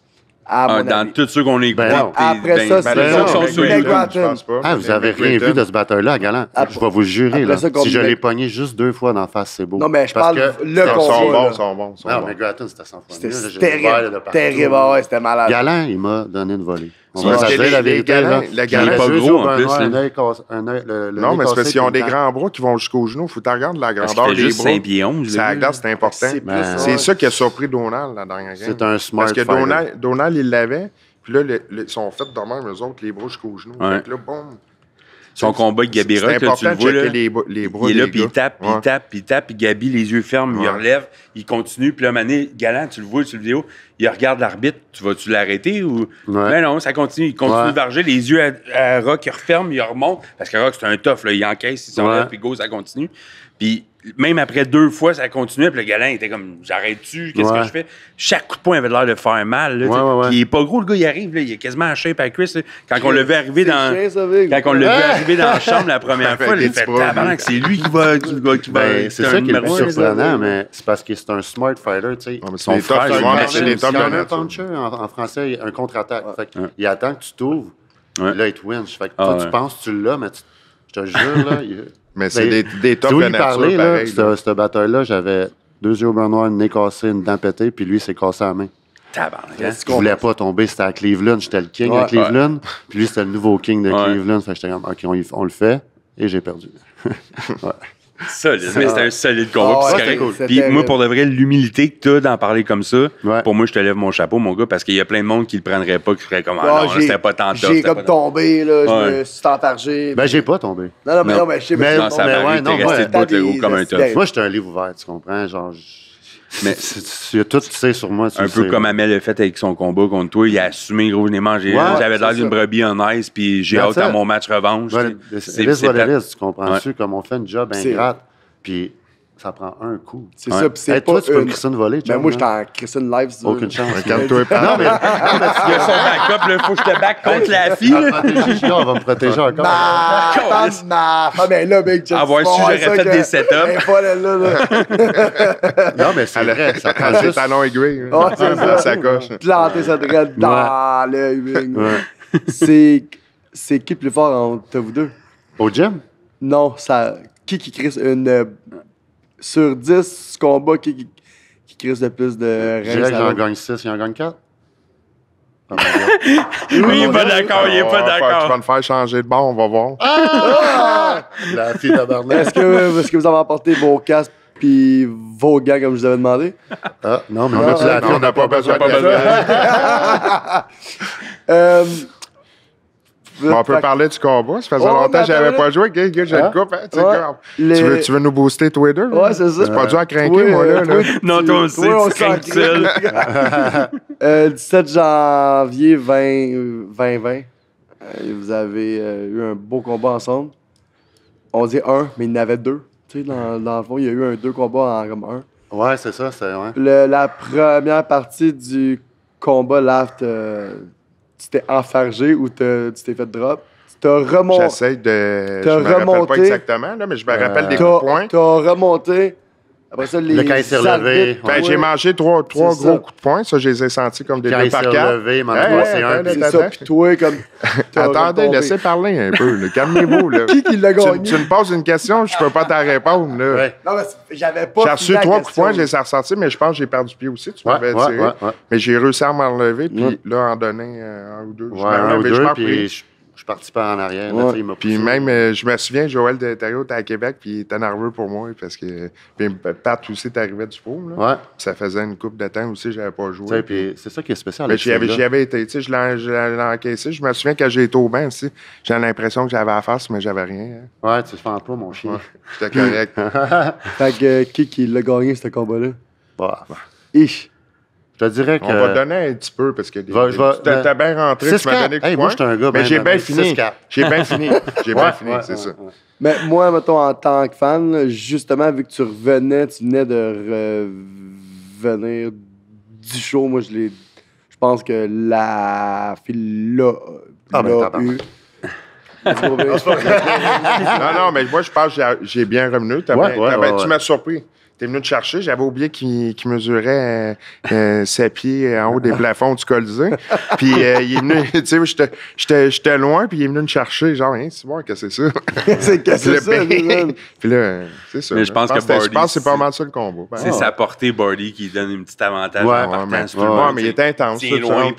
Ah, dans avis. tous ceux qu'on écoute. Ben après ça, c'est ben ben ah, vous avez rien vu de ce batteur-là, Galant. je vais vous jurer. Là, si je l'ai pogné juste deux fois d'en face, c'est beau. Non, mais je parle que le combat. Ils sont bons, ils sont bons. Non, mais c'était sans fois C'était terrible. Ah c'était malade. Galant, il m'a donné une volée. On va ben, se la vérité. Galins, là, pas gros, en plus. non, mais c'est parce qu'ils ont des grands bras qui vont jusqu'aux genoux. Il faut que tu regardes la ah, grandeur des bras. Hein, c'est c'est important. C'est ça qui a surpris Donald la dernière game. C'est un smart Parce que Donald, il l'avait. Puis là, ils sont faits de même, eux autres, les bras jusqu'aux genoux. là, boum son combat avec Gabira, là, tu le vois, là, il est là, puis il tape, puis il tape, puis il tape, puis Gabi, les yeux fermes, il relève, il continue, puis là, Mané, galant, tu le vois sur le vidéo, il regarde l'arbitre, tu vas-tu l'arrêter ou. Ouais. Mais ben non, ça continue, il continue de barger. les yeux à, Rock, il referme, il remonte, parce que Rock, c'est un tough, là, il encaisse, il s'enlève, puis go, ça continue. Puis même après deux fois, ça continuait. Puis le galant était comme J'arrête-tu Qu'est-ce que je fais Chaque coup de poing avait l'air de faire mal. il est pas gros, le gars, il arrive. il est quasiment à shape à Chris. Quand on le vu arriver dans, quand on vu ah! arriver dans la chambre la première fois, il fait que c'est lui qui va. Qui qui va ben, c'est ça qui est le plus surprenant, mais c'est parce que c'est un smart fighter. tu sais. Son frère, il un en français, un contre-attaque. Il attend que tu t'ouvres. Là, il te winch. Ah, tu penses que tu l'as, mais je te jure, là, Mais c'est ben, des, des de nature, pareil, là, Ce, bateau là j'avais deux yeux bruns noirs, une nez cassée, une dent pétée, puis lui, s'est cassé à la main. Tabarnak. ne Je voulais pas tomber, c'était à Cleveland. J'étais le king à Cleveland. Puis lui, c'était le nouveau king de Cleveland. Fait j'étais comme, OK, on, on le fait. Et j'ai perdu. ouais. Solide. Mais c'était un solide combat. Oh, puis, moi, pour de vrai, l'humilité que t'as d'en parler comme ça, pour moi, je te lève mon chapeau, mon gars, parce qu'il y a plein de monde qui le prendrait pas, qui ferait comme Ah, ah c'était pas tant J'ai comme tombé, là, je me suis entargé. Ben, j'ai pas tombé. Non, non, mais non, mais je sais pas. Mais non, ça comme un Moi, j'étais un livre ouvert, tu comprends? Genre, mais y a tout sais, sur moi. Un peu comme Amel le fait avec son combat contre toi. Il a assumé, gros, je J'avais l'air d'une brebis en ice, puis j'ai hâte à mon match revanche. C'est risque tu comprends-tu? Comme on fait une job ingrate. Puis ça prend un coup. C'est ça, puis c'est hey, pas toi, tu peux une... Christine voler, ben, moi, hein? j'étais en Christine Live. Aucune chance. Regarde-toi pas. Non, mais... il y a son backup, là, faut que je te back contre la ah, fille. Là. Ah, on va me protéger encore. Bah, bah, mais là, mec, j'ai Avoir su, j'aurais fait des setups. Là, là, là. non, mais c'est vrai, ça prend juste... talon aiguilles. Oh, c'est ça. Ça coche. Planter sa drogue dans l'œil, mec. C'est qui plus fort entre vous deux? Au gym? Non, ça... Qui qui crée une euh, sur 10 combats qui, qui, qui le plus de règles... dirais j'en gagne 6, il en gagne 4. Ah, oui, il ah, pas d'accord, il est pas d'accord. Tu vas me faire changer de bord, on va voir. Ah! La fille Est-ce que, est que vous avez apporté vos casques puis vos gars comme je vous avais demandé? Ah, non, mais on n'a pas, besoin de ça. on peut parler du combat. Ça faisait longtemps ben, que j'avais ben, pas joué. Gars, je le hein? coup. Hein, tu, veux, tu, veux, nous booster tous les deux? Ouais, c'est ça. C'est pas dû à craquer, moi. Là, euh, non, toi aussi, tu 17 euh, janvier 2020, euh, vous avez eu un beau combat ensemble. On dit un, mais il y en avait deux. Tu sais, dans, dans, le fond, il y a eu un deux combats en comme un. Ouais, c'est ça. c'est Ouais. la première partie du combat, l'aft, tu t'es enfargé ou tu t'es fait drop. T'as remon... remonté. J'essaie de. Je me rappelle pas exactement, là, mais je me rappelle des euh, points de poing. T'as remonté après ça, les. Le s'est levé. j'ai mangé trois, gros coups de poing. Ça, je les ai sentis comme des deux par quatre. relevé, m'en un. C'est ça, puis toi, comme. Attendez, laissez parler un peu. Calmez-vous. qui qui l'a gagné? Tu, me poses une question, je ne peux pas t'en répondre. Ouais. Non, mais j'avais pas. J'ai reçu trois coups de poing, je les ai ressentis, mais je pense que j'ai perdu pied aussi. Tu m'avais tiré. mais j'ai réussi à relever, puis là, en donner euh, un ou deux. Je m'en puis parti pas en arrière. puis même, euh, je me souviens, Joël de Thériault était à Québec, puis il était nerveux pour moi, parce que puis Pat aussi tu arrivé du pot. Ça faisait une coupe de temps aussi, j'avais pas joué. C'est ça qui est spécial. J'y avais, été, tu sais, je l'ai encaissé. Je me souviens quand j'ai été au bain aussi, J'ai l'impression que j'avais à face, mais j'avais rien. Hein. Ouais, tu te fends pas, mon chien. J'étais correct. fait que, euh, qui, qui l'a gagné, ce combat-là? Bah. Je dirais que. On va donner un petit peu parce que. tu es ben, bien rentré, tu m'as donné moi, un gars Mais ben, ben, j'ai bien fini. J'ai bien fini. J'ai bien fini, c'est ça. Mais moi, mettons, en tant que fan, justement, vu que tu revenais, tu venais de revenir du show, moi, je l'ai. Je pense que la fille là. Ah, ben, eu. non, non, mais moi, je pense que j'ai bien revenu. tu m'as surpris. T'es venu te chercher, j'avais oublié qu'il mesurait euh, euh, ses pieds en haut des plafonds du Colisée. Puis euh, il est venu, tu sais, j'étais loin, puis il est venu me chercher, genre, hein, c'est bon, que c'est ça. c'est que c'est ça. puis là, c'est ça. Mais je pense, que Je pense c'est pas mal ça le combo. C'est ben, sa portée, body qui donne un petit avantage ouais, en partant. mais il est intense. C'est loin.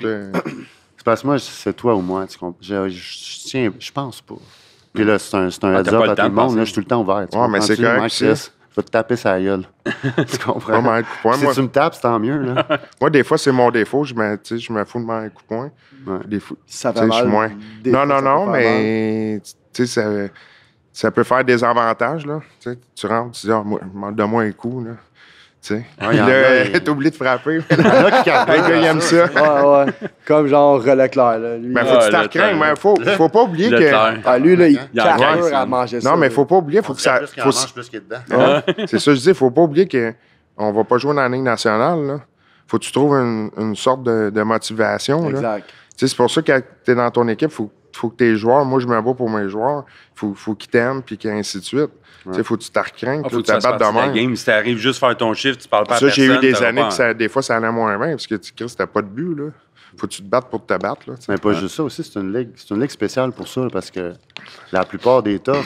C'est parce que moi, c'est toi ou moi. je, tiens, je pense pas. Puis là, c'est un, c'est un ah, à tout le monde. je suis tout le temps ouvert. Ouais, mais c'est même je vais te taper sa gueule. tu comprends? si tu me tapes, tant mieux. Là. moi, des fois, c'est mon défaut. Je me, je fous de un coup de poing. ça va mal. Moins... non, non, non, mais ça, ça peut faire des avantages. Là. tu rentres, tu dis, oh, moi, donne-moi un coup. Il a oublié de frapper. Il y en a qui aiment aime ça. Comme genre Leclerc. Là, lui. Ben, faut que tu ah, mais faut, faut pas oublier que. Ah, lui, là, il carrure à manger ça. Non, mais faut pas oublier. Faut que ça. faut... mange plus qu'il dedans. C'est ça, je dis. Faut pas oublier qu'on va pas jouer dans la ligne nationale. Là. Faut que tu trouves une, une sorte de, motivation. C'est pour ça que t'es dans ton équipe, faut, faut que tes joueurs, moi je me bats pour mes joueurs, faut, faut qu'ils t'aiment, puis ainsi de suite. Il faut que tu t'arcraignes, ah, faut que tu battes de la game, si t'arrives juste à faire ton chiffre, tu parles pas ça, à personne. Ça, j'ai eu des années que des fois, ça allait moins bien, parce que tu que t'as pas de but, là. Faut que tu te battes pour te battre, là. Mais pas juste ça aussi, c'est une ligue, c'est une ligue spéciale pour ça, parce que la plupart des toughs,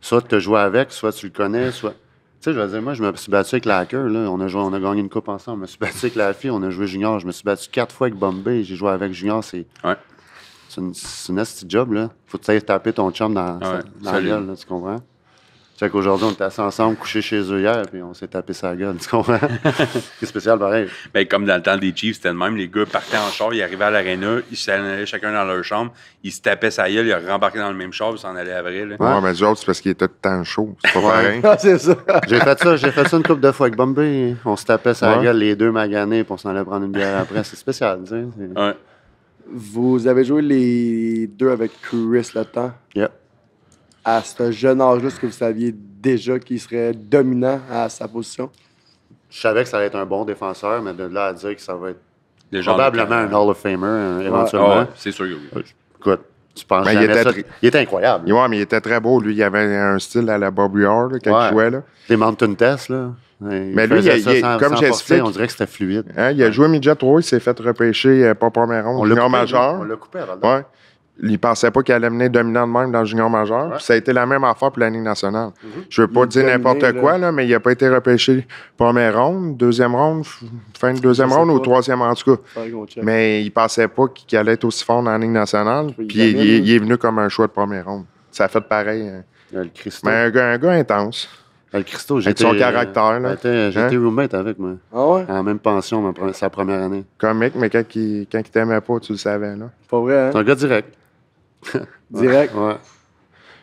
soit tu te joues avec, soit tu le connais, soit. Tu sais, je veux dire, moi, je me suis battu avec la hacker, là. On a, joué, on a gagné une coupe ensemble. Je me suis battu avec la fille, on a joué junior. Je me suis battu quatre fois avec Bombay. J'ai joué avec junior. C'est. Ouais. C'est une, job, là. Faut que tu ailles taper ton chum dans, dans la gueule, tu comprends? fait qu'aujourd'hui, on était assis ensemble, couché chez eux hier, puis on s'est tapé sa gueule. Tu comprends? c'est spécial, pareil. Mais ben, comme dans le temps des Chiefs, c'était le même. Les gars partaient en char, ils arrivaient à l'aréna, ils s'en allaient chacun dans leur chambre, ils se tapaient sa gueule, ils rembarquaient dans le même char, ils s'en allaient à vrai. Ouais, mais du autre, c'est parce qu'il était tout le temps chaud. C'est pas pareil. c'est ça. j'ai fait ça, j'ai fait ça une couple de fois avec Bombay. On se tapait sa gueule, les deux maganés, puis on s'en allait prendre une bière après. C'est spécial, tu sais. Ouais. Vous avez joué les deux avec Chris là-dedans? Yep à ce jeune âge-là, est-ce que vous saviez déjà qu'il serait dominant à sa position? Je savais que ça allait être un bon défenseur, mais de là à dire que ça va être probablement un Hall of Famer hein, éventuellement. Ah c'est sûr. Oui. Écoute, tu penses qu'il il était, ça. il était incroyable. Oui, mais il était très beau. Lui, il avait un style à la Bobby Hart, quand il jouait. Là. Des Mountain Tests, là. mais lui, il, j'ai sans, comme on dirait que c'était fluide. Hein, il a joué midget 3, il s'est fait repêcher euh, Papa pas premier rond, on On l'a coupé, il pensait pas qu'il allait mener dominant de même dans le junior majeur. Ça a été la même affaire pour la nationale. Je mhm. ne Je veux pas dire n'importe quoi, là, mais il n'a pas été repêché première ronde, deuxième ronde, fin de deuxième ronde ou troisième en tout cas. Mais il pensait pas qu'il allait être aussi fort dans la Ligue nationale. Puis il, est venu comme un choix de première ronde. Ça a fait pareil. Hein. Euh, mais un gars, intense. Euh, le Christo, j'étais. son caractère, là. Euh, hein? J'étais roommate avec moi. Ah ouais? En même pension, sa première année. Comique, mais quand il, quand t'aimait pas, tu le savais, là. Pas vrai, hein? C'est un gars direct. Direct. Ouais.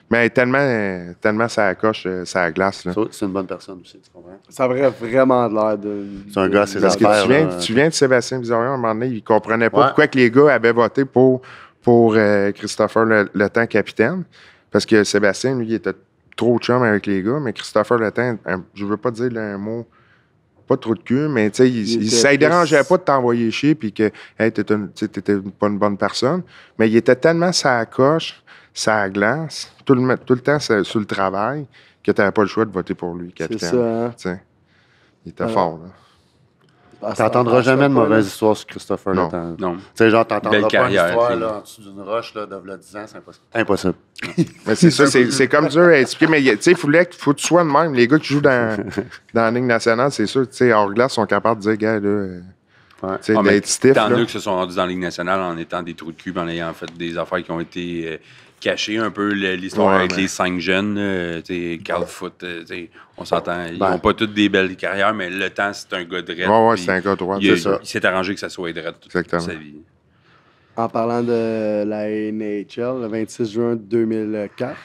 Mais tellement, tellement ça accroche, euh, ça glace. C'est une bonne personne aussi, tu comprends? Ça aurait vraiment l'air de. C'est un gars, c'est Parce que tu viens, tu viens de Sébastien Bizarre, à un moment donné, il comprenait pas pourquoi que les gars avaient voté pour, pour euh, Christopher le, capitaine. Parce que Sébastien, lui, il était trop chum avec les gars, mais Christopher le je euh, je veux pas dire un mot pas trop de cul, mais tu sais, ça ne dérangeait pas de t'envoyer chier puis que hey, tu n'étais pas une bonne personne. Mais il était tellement sa coche, ça glace, tout le, tout le temps sur, le travail, que tu n'avais pas le choix de voter pour lui, C'est ça. Hein. il était fort, là. Ah, t'entendras jamais de mauvaise histoire sur Christopher non, Non. Tu sais, genre, t'entendras pas une histoire là, en dessous d'une roche là, de 10 ans, c'est impossible. Impossible. mais c'est ça, c'est comme dur à expliquer, mais tu sais, il faut, que tu de même. Les gars qui jouent dans, la Ligue nationale, c'est sûr, tu sais, hors glace, sont capables de dire, gars, là. Euh, ouais. Ah, stiff, tant mieux que se sont rendus dans la Ligue nationale en étant des trous de cul, en ayant fait des affaires qui ont été euh, cacher un peu l'histoire avec les cinq jeunes. Euh, Carl ouais. Foot, euh, on s'entend. Ils n'ont ben. pas toutes des belles carrières, mais le temps, c'est un gars de red. Oui, ouais, c'est un gars droit, c'est Il s'est arrangé que ça soit de toute, sa vie. En parlant de la NHL, le 26 juin 2004,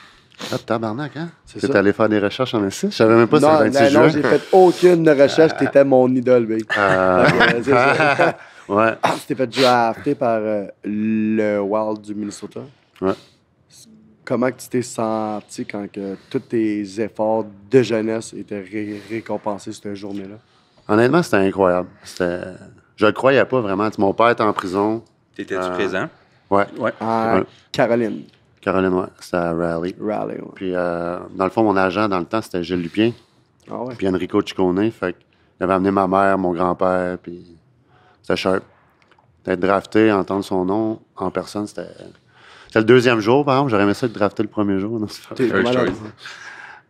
ah, tabarnak, hein? T'es allé faire des recherches en essai? Je savais même pas si c'était 26 Non, non j'ai fait aucune recherche. T'étais mon idole, mec. Ah. ouais. Tu t'es fait drafté par euh, le Wild du Minnesota. Ouais comment tu t'es senti quand que tous tes efforts de jeunesse étaient récompensés cette journée-là? Honnêtement, c'était incroyable. Je le croyais pas vraiment. Mon père était en prison. T'étais-tu étais euh, présent? Ouais. ouais. À Caroline. Caroline, oui. C'était à Raleigh. Raleigh, oui. Puis, euh, dans le fond, mon agent, dans le temps, c'était Gilles Lupien. Ah ouais. Puis Enrico Ciccone. Fait il avait amené ma mère, mon grand-père, puis c'était sharp. D'être drafté, entendre son nom en personne, c'était c'est le deuxième jour, par exemple. J'aurais aimé ça de drafter le premier jour. Non, hein.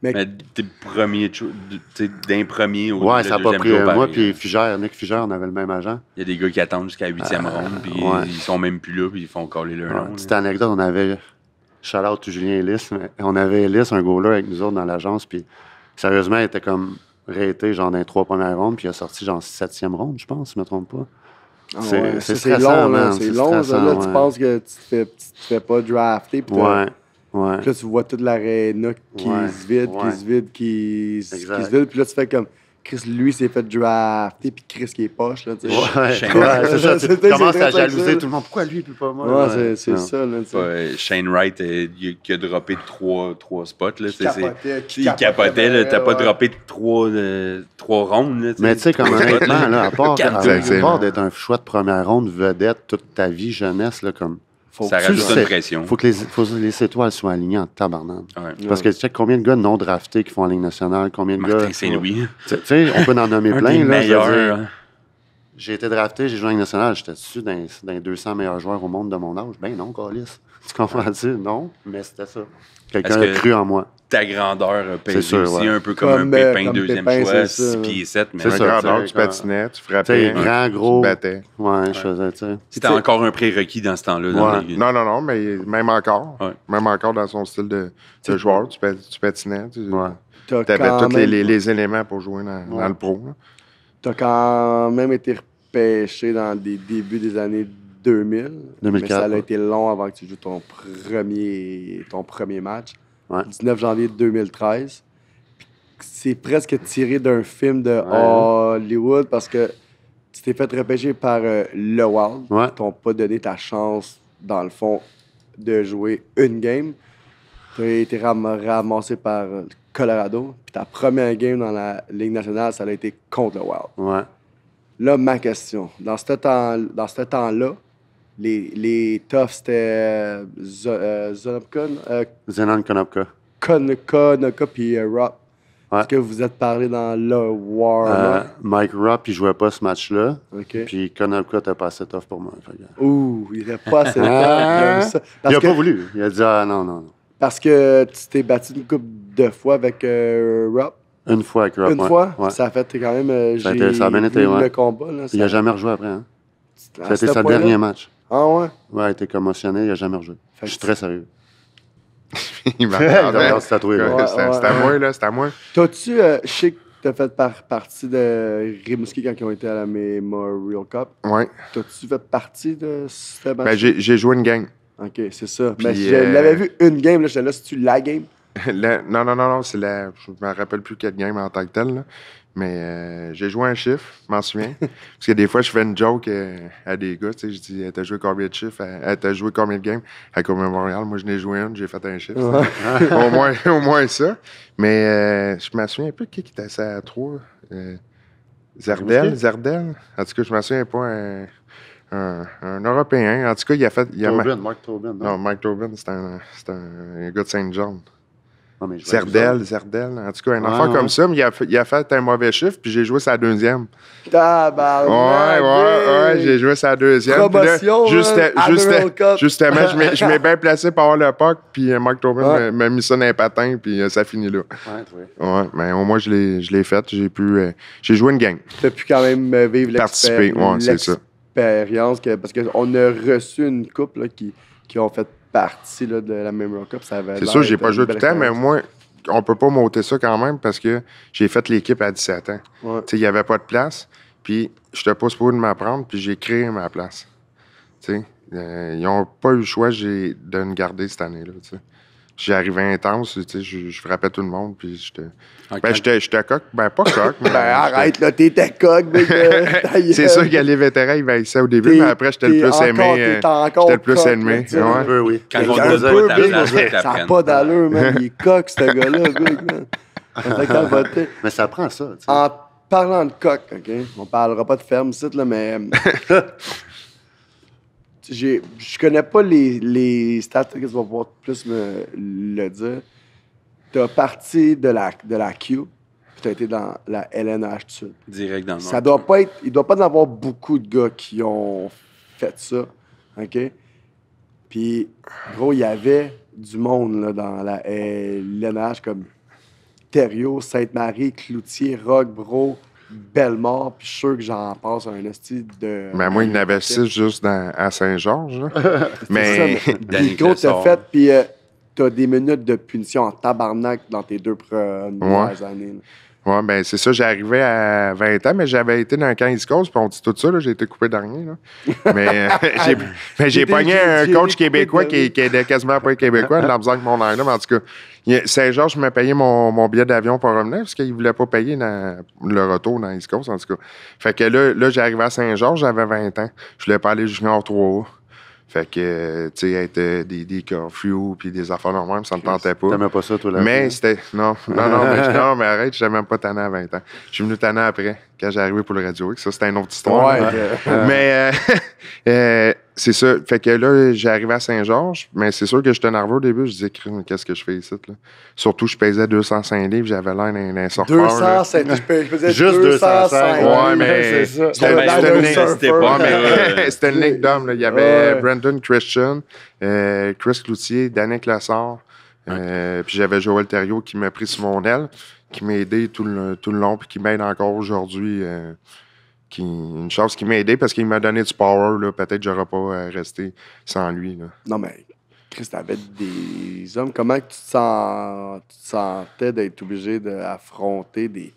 mais, mais t'es premier, d'un premier au Ouais, ça n'a pas pris. moi, puis hein. Fugère, Nick Fugère, on avait le même agent. Il y a des gars qui attendent jusqu'à la huitième euh, ronde, puis ils sont même plus là, puis ils font coller leur nom. Petite anecdote, on avait, shout out Julien Ellis, mais on avait Ellis, un là avec nous autres dans l'agence, puis sérieusement, il était comme raté genre dans les trois premières rondes, puis il a sorti genre septième ronde, je pense, si je me trompe pas. Ah c'est long, là C'est long, Là, tu penses que tu te fais, tu te fais pas drafter. Puis ouais, ouais. Puis là, tu vois toute l'aréna qui se vide, qui se vide, qui se vide. Puis là, tu fais comme. Chris, lui, s'est fait drafter, puis Chris qui est poche, là, tu sais. Ouais, ça. Tu commences à jalouser tout le monde. Pourquoi lui, puis pas moi? Ouais, c'est ça, là, ouais, Shane Wright, euh, il, qui a droppé trois, trois spots, là. capotait, il capotait, là. T'as pas droppé trois, euh, trois rondes, là. Mais tu sais, comme un honnêtement, là, à part, d'être un choix de première ronde vedette toute ta vie jeunesse, là, comme faut ça rajoute une pression. Faut que les, étoiles soient alignées en tabarnak. Parce que tu sais combien de gars non draftés qui font en Ligue nationale, combien de gars. Saint-Louis. Tu sais, on peut en nommer Un plein. Des meilleurs, hein. J'ai été drafté, j'ai joué en Ligue nationale, j'étais dessus d'un 200 meilleurs joueurs au monde de mon âge. Ben non, Calis. Tu comprends-tu? Non, mais c'était ça. Quelqu'un a cru en moi. Ta grandeur a aussi, un peu comme, un pépin comme deuxième pépin, choix, 6 pieds 7. Mais c'est grandeur, tu patinais, tu frappais, grand, gros, tu battais. Ouais, je faisais, tu C'était encore un prérequis dans ce temps-là. Non, non, non, mais même encore, même encore dans son style de, joueur, tu, tu patinais. Tu avais tous les, éléments pour jouer dans, le pro. Tu as quand même été repêché dans les débuts des années 2000. mais ça a été long avant que tu joues ton premier, ton premier match. 19 janvier 2013. C'est presque tiré d'un film de Hollywood parce que tu t'es fait repêcher par euh, le Wild. Ils t'ont pas donné ta chance, dans le fond, de jouer une game. Tu as été ramassé par euh, Colorado. ta première game dans la Ligue nationale, ça a été contre le Wild. Là, ma question. Dans ce temps-là, temps les, toughs, c'était euh, euh, euh, Zenon Konopka. Konopka, puis Rop. Est-ce que vous êtes parlé dans le War? Mike Rop, il jouait pas ce match-là. Puis Konopka était pas assez tough pour moi. Ouh, il a pas assez ah. tough. Comme ça. il a pas voulu. Il a dit ah, non, non, non. Parce que tu t'es battu une coupe de fois avec Rop. Une fois avec Rop. Une fois? Ça a fait quand même. ça, a bien été, le combat. il a jamais rejoué après. Hein? C'était sa dernier match. Ah ouais? Ouais, il était commotionné, il a jamais rejoué. Je suis très sérieux. il m'a tatoué. C'est à moi, là, c'est à moi. T'as-tu, euh, je sais que t'as fait partie de Rimouski quand ils ont été à la Memorial Cup. Ouais. T'as-tu fait partie de ce Ben, j'ai joué une game. OK, c'est ça. Mais ben, je euh, l'avais vu une game, là, j'étais là, c'est-tu la game? non, non, non, non, c'est la. Je me rappelle plus quelle game en tant que telle. Là. Mais euh, j'ai joué un chiffre, je m'en souviens. Parce que des fois, je fais une joke euh, à des gars, je dis T'as joué combien de chiffres euh, T'as joué combien de games à Combien Montréal Moi, je n'ai joué une, j'ai fait un chiffre. au, moins, au moins ça. Mais je m'en souviens un peu. qui était à 3 Zardel, Zardel En tout cas, je m'en souviens pas. Un, Européen. En tout cas, il a fait. Il a Mike hein? Non, Mark Mike Tobin, c'est un, un, gars de saint jean Zerdel, Zerdel, en tout cas, un enfant comme ça, mais il a, fait un mauvais chiffre, puis j'ai joué sa deuxième. Ouais, ouais, ouais, j'ai joué sa deuxième. Promotion, hein, juste, euh, juste, Justement, je m'ai bien placé pour avoir le puck, puis euh, Mark Tobin m'a mis ça dans les patins, puis euh, ça finit là. Ouais, ouais mais au moins, je l'ai fait, j'ai pu... j'ai joué une gang. as pu quand même vivre l'expérience. Participer, c'est ça. Parce qu'on a reçu une couple qui, qui ont fait partie de la Memorial Cup, ça avait. C'est sûr, j'ai pas joué tout le temps, mais moi, on peut pas monter ça quand même parce que j'ai fait l'équipe à 17 ans. Il n'y avait pas de place. Puis je te pas pour de m'apprendre, puis j'ai créé ma place. Euh, ils n'ont pas eu le choix de me garder cette année-là. J'arrivais intense, tu sais, je, je frappais tout le monde, puis j'étais... Ah, ben, j'étais, j'étais coq, ben pas coq, mais... ben, arrête, là, t'étais coq, mais... C'est sûr a les vétérans, ils vaillissaient au début, mais après, j'étais le plus aimé. Euh, j'étais le plus aimé, ouais. Un peu, oui. ça n'a pas d'allure, même, il est coq, ce gars-là, Mais ça prend ça, En parlant de coq, OK, on parlera pas de ferme, site, là, mais... Euh, je je connais pas les, les stats, tu vas pouvoir plus me le dire. Tu as parti de la, de la Q, puis tu as été dans la LNH Sud. Direct dans le ça doit pas être, Il doit pas y avoir beaucoup de gars qui ont fait ça. OK? Puis, gros, il y avait du monde dans la LNH comme Thériault, Sainte-Marie, Cloutier, Rock, Bro, belle mort, puis je suis sûr que j'en passe un esti de. Mais moi, il n'avait juste à Saint-Georges. mais. mais... gros, t'as fait, puis tu euh, t'as des minutes de punition en tabarnak dans tes deux premières années. Oui, ben c'est ça. J'arrivais à 20 ans, mais j'avais été dans 15 courses, puis on dit tout ça, j'ai été coupé dernier. Là. Euh, mais j'ai, j'ai pogné un coach québécois qui, qui était quasiment pas québécois, en la que mon air mais en tout cas, Saint-Georges m'a payé mon, mon billet d'avion pour revenir, parce qu'il voulait pas payer le retour dans East Coast, en tout cas. Fait que là, là j'arrivais à Saint-Georges, j'avais 20 ans. Je voulais pas aller jusqu'en 3 fait que, tu sais, être euh, des, des curfews puis des affaires normales, ça me tentait pas. T'aimais pas ça, toi, là? Mais c'était. Non, non, non, mais, non, mais arrête, j'aimais même pas tanné à 20 ans. Je suis venu tanner après, quand j'ai arrivé pour le Radio X. Ça, c'était une autre histoire. mais, euh, euh c'est ça. Fait que là, j'arrivais à Saint-Georges, mais c'est sûr que j'étais nerveux au début. Je disais, qu'est-ce que je fais ici? Là? Surtout, je pesais 205 livres, j'avais l'air d'un surfeur. 205, livres je pesais Juste 205. Ouais, mais. C'était ouais, C'était le Nick là. Il y avait Brandon Christian, euh, Chris Cloutier, Danick Lassard. Euh, puis j'avais Joël Thériault qui m'a pris sous mon aile, qui m'a aidé tout le, tout le long, puis qui m'aide encore aujourd'hui. Euh, une chose qui m'a aidé parce qu'il m'a donné du power. Peut-être que j'aurais pas euh, resté sans lui. Non, mais Chris, t'avais des hommes. Comment tu te, sens, sentais d'être obligé d'affronter des.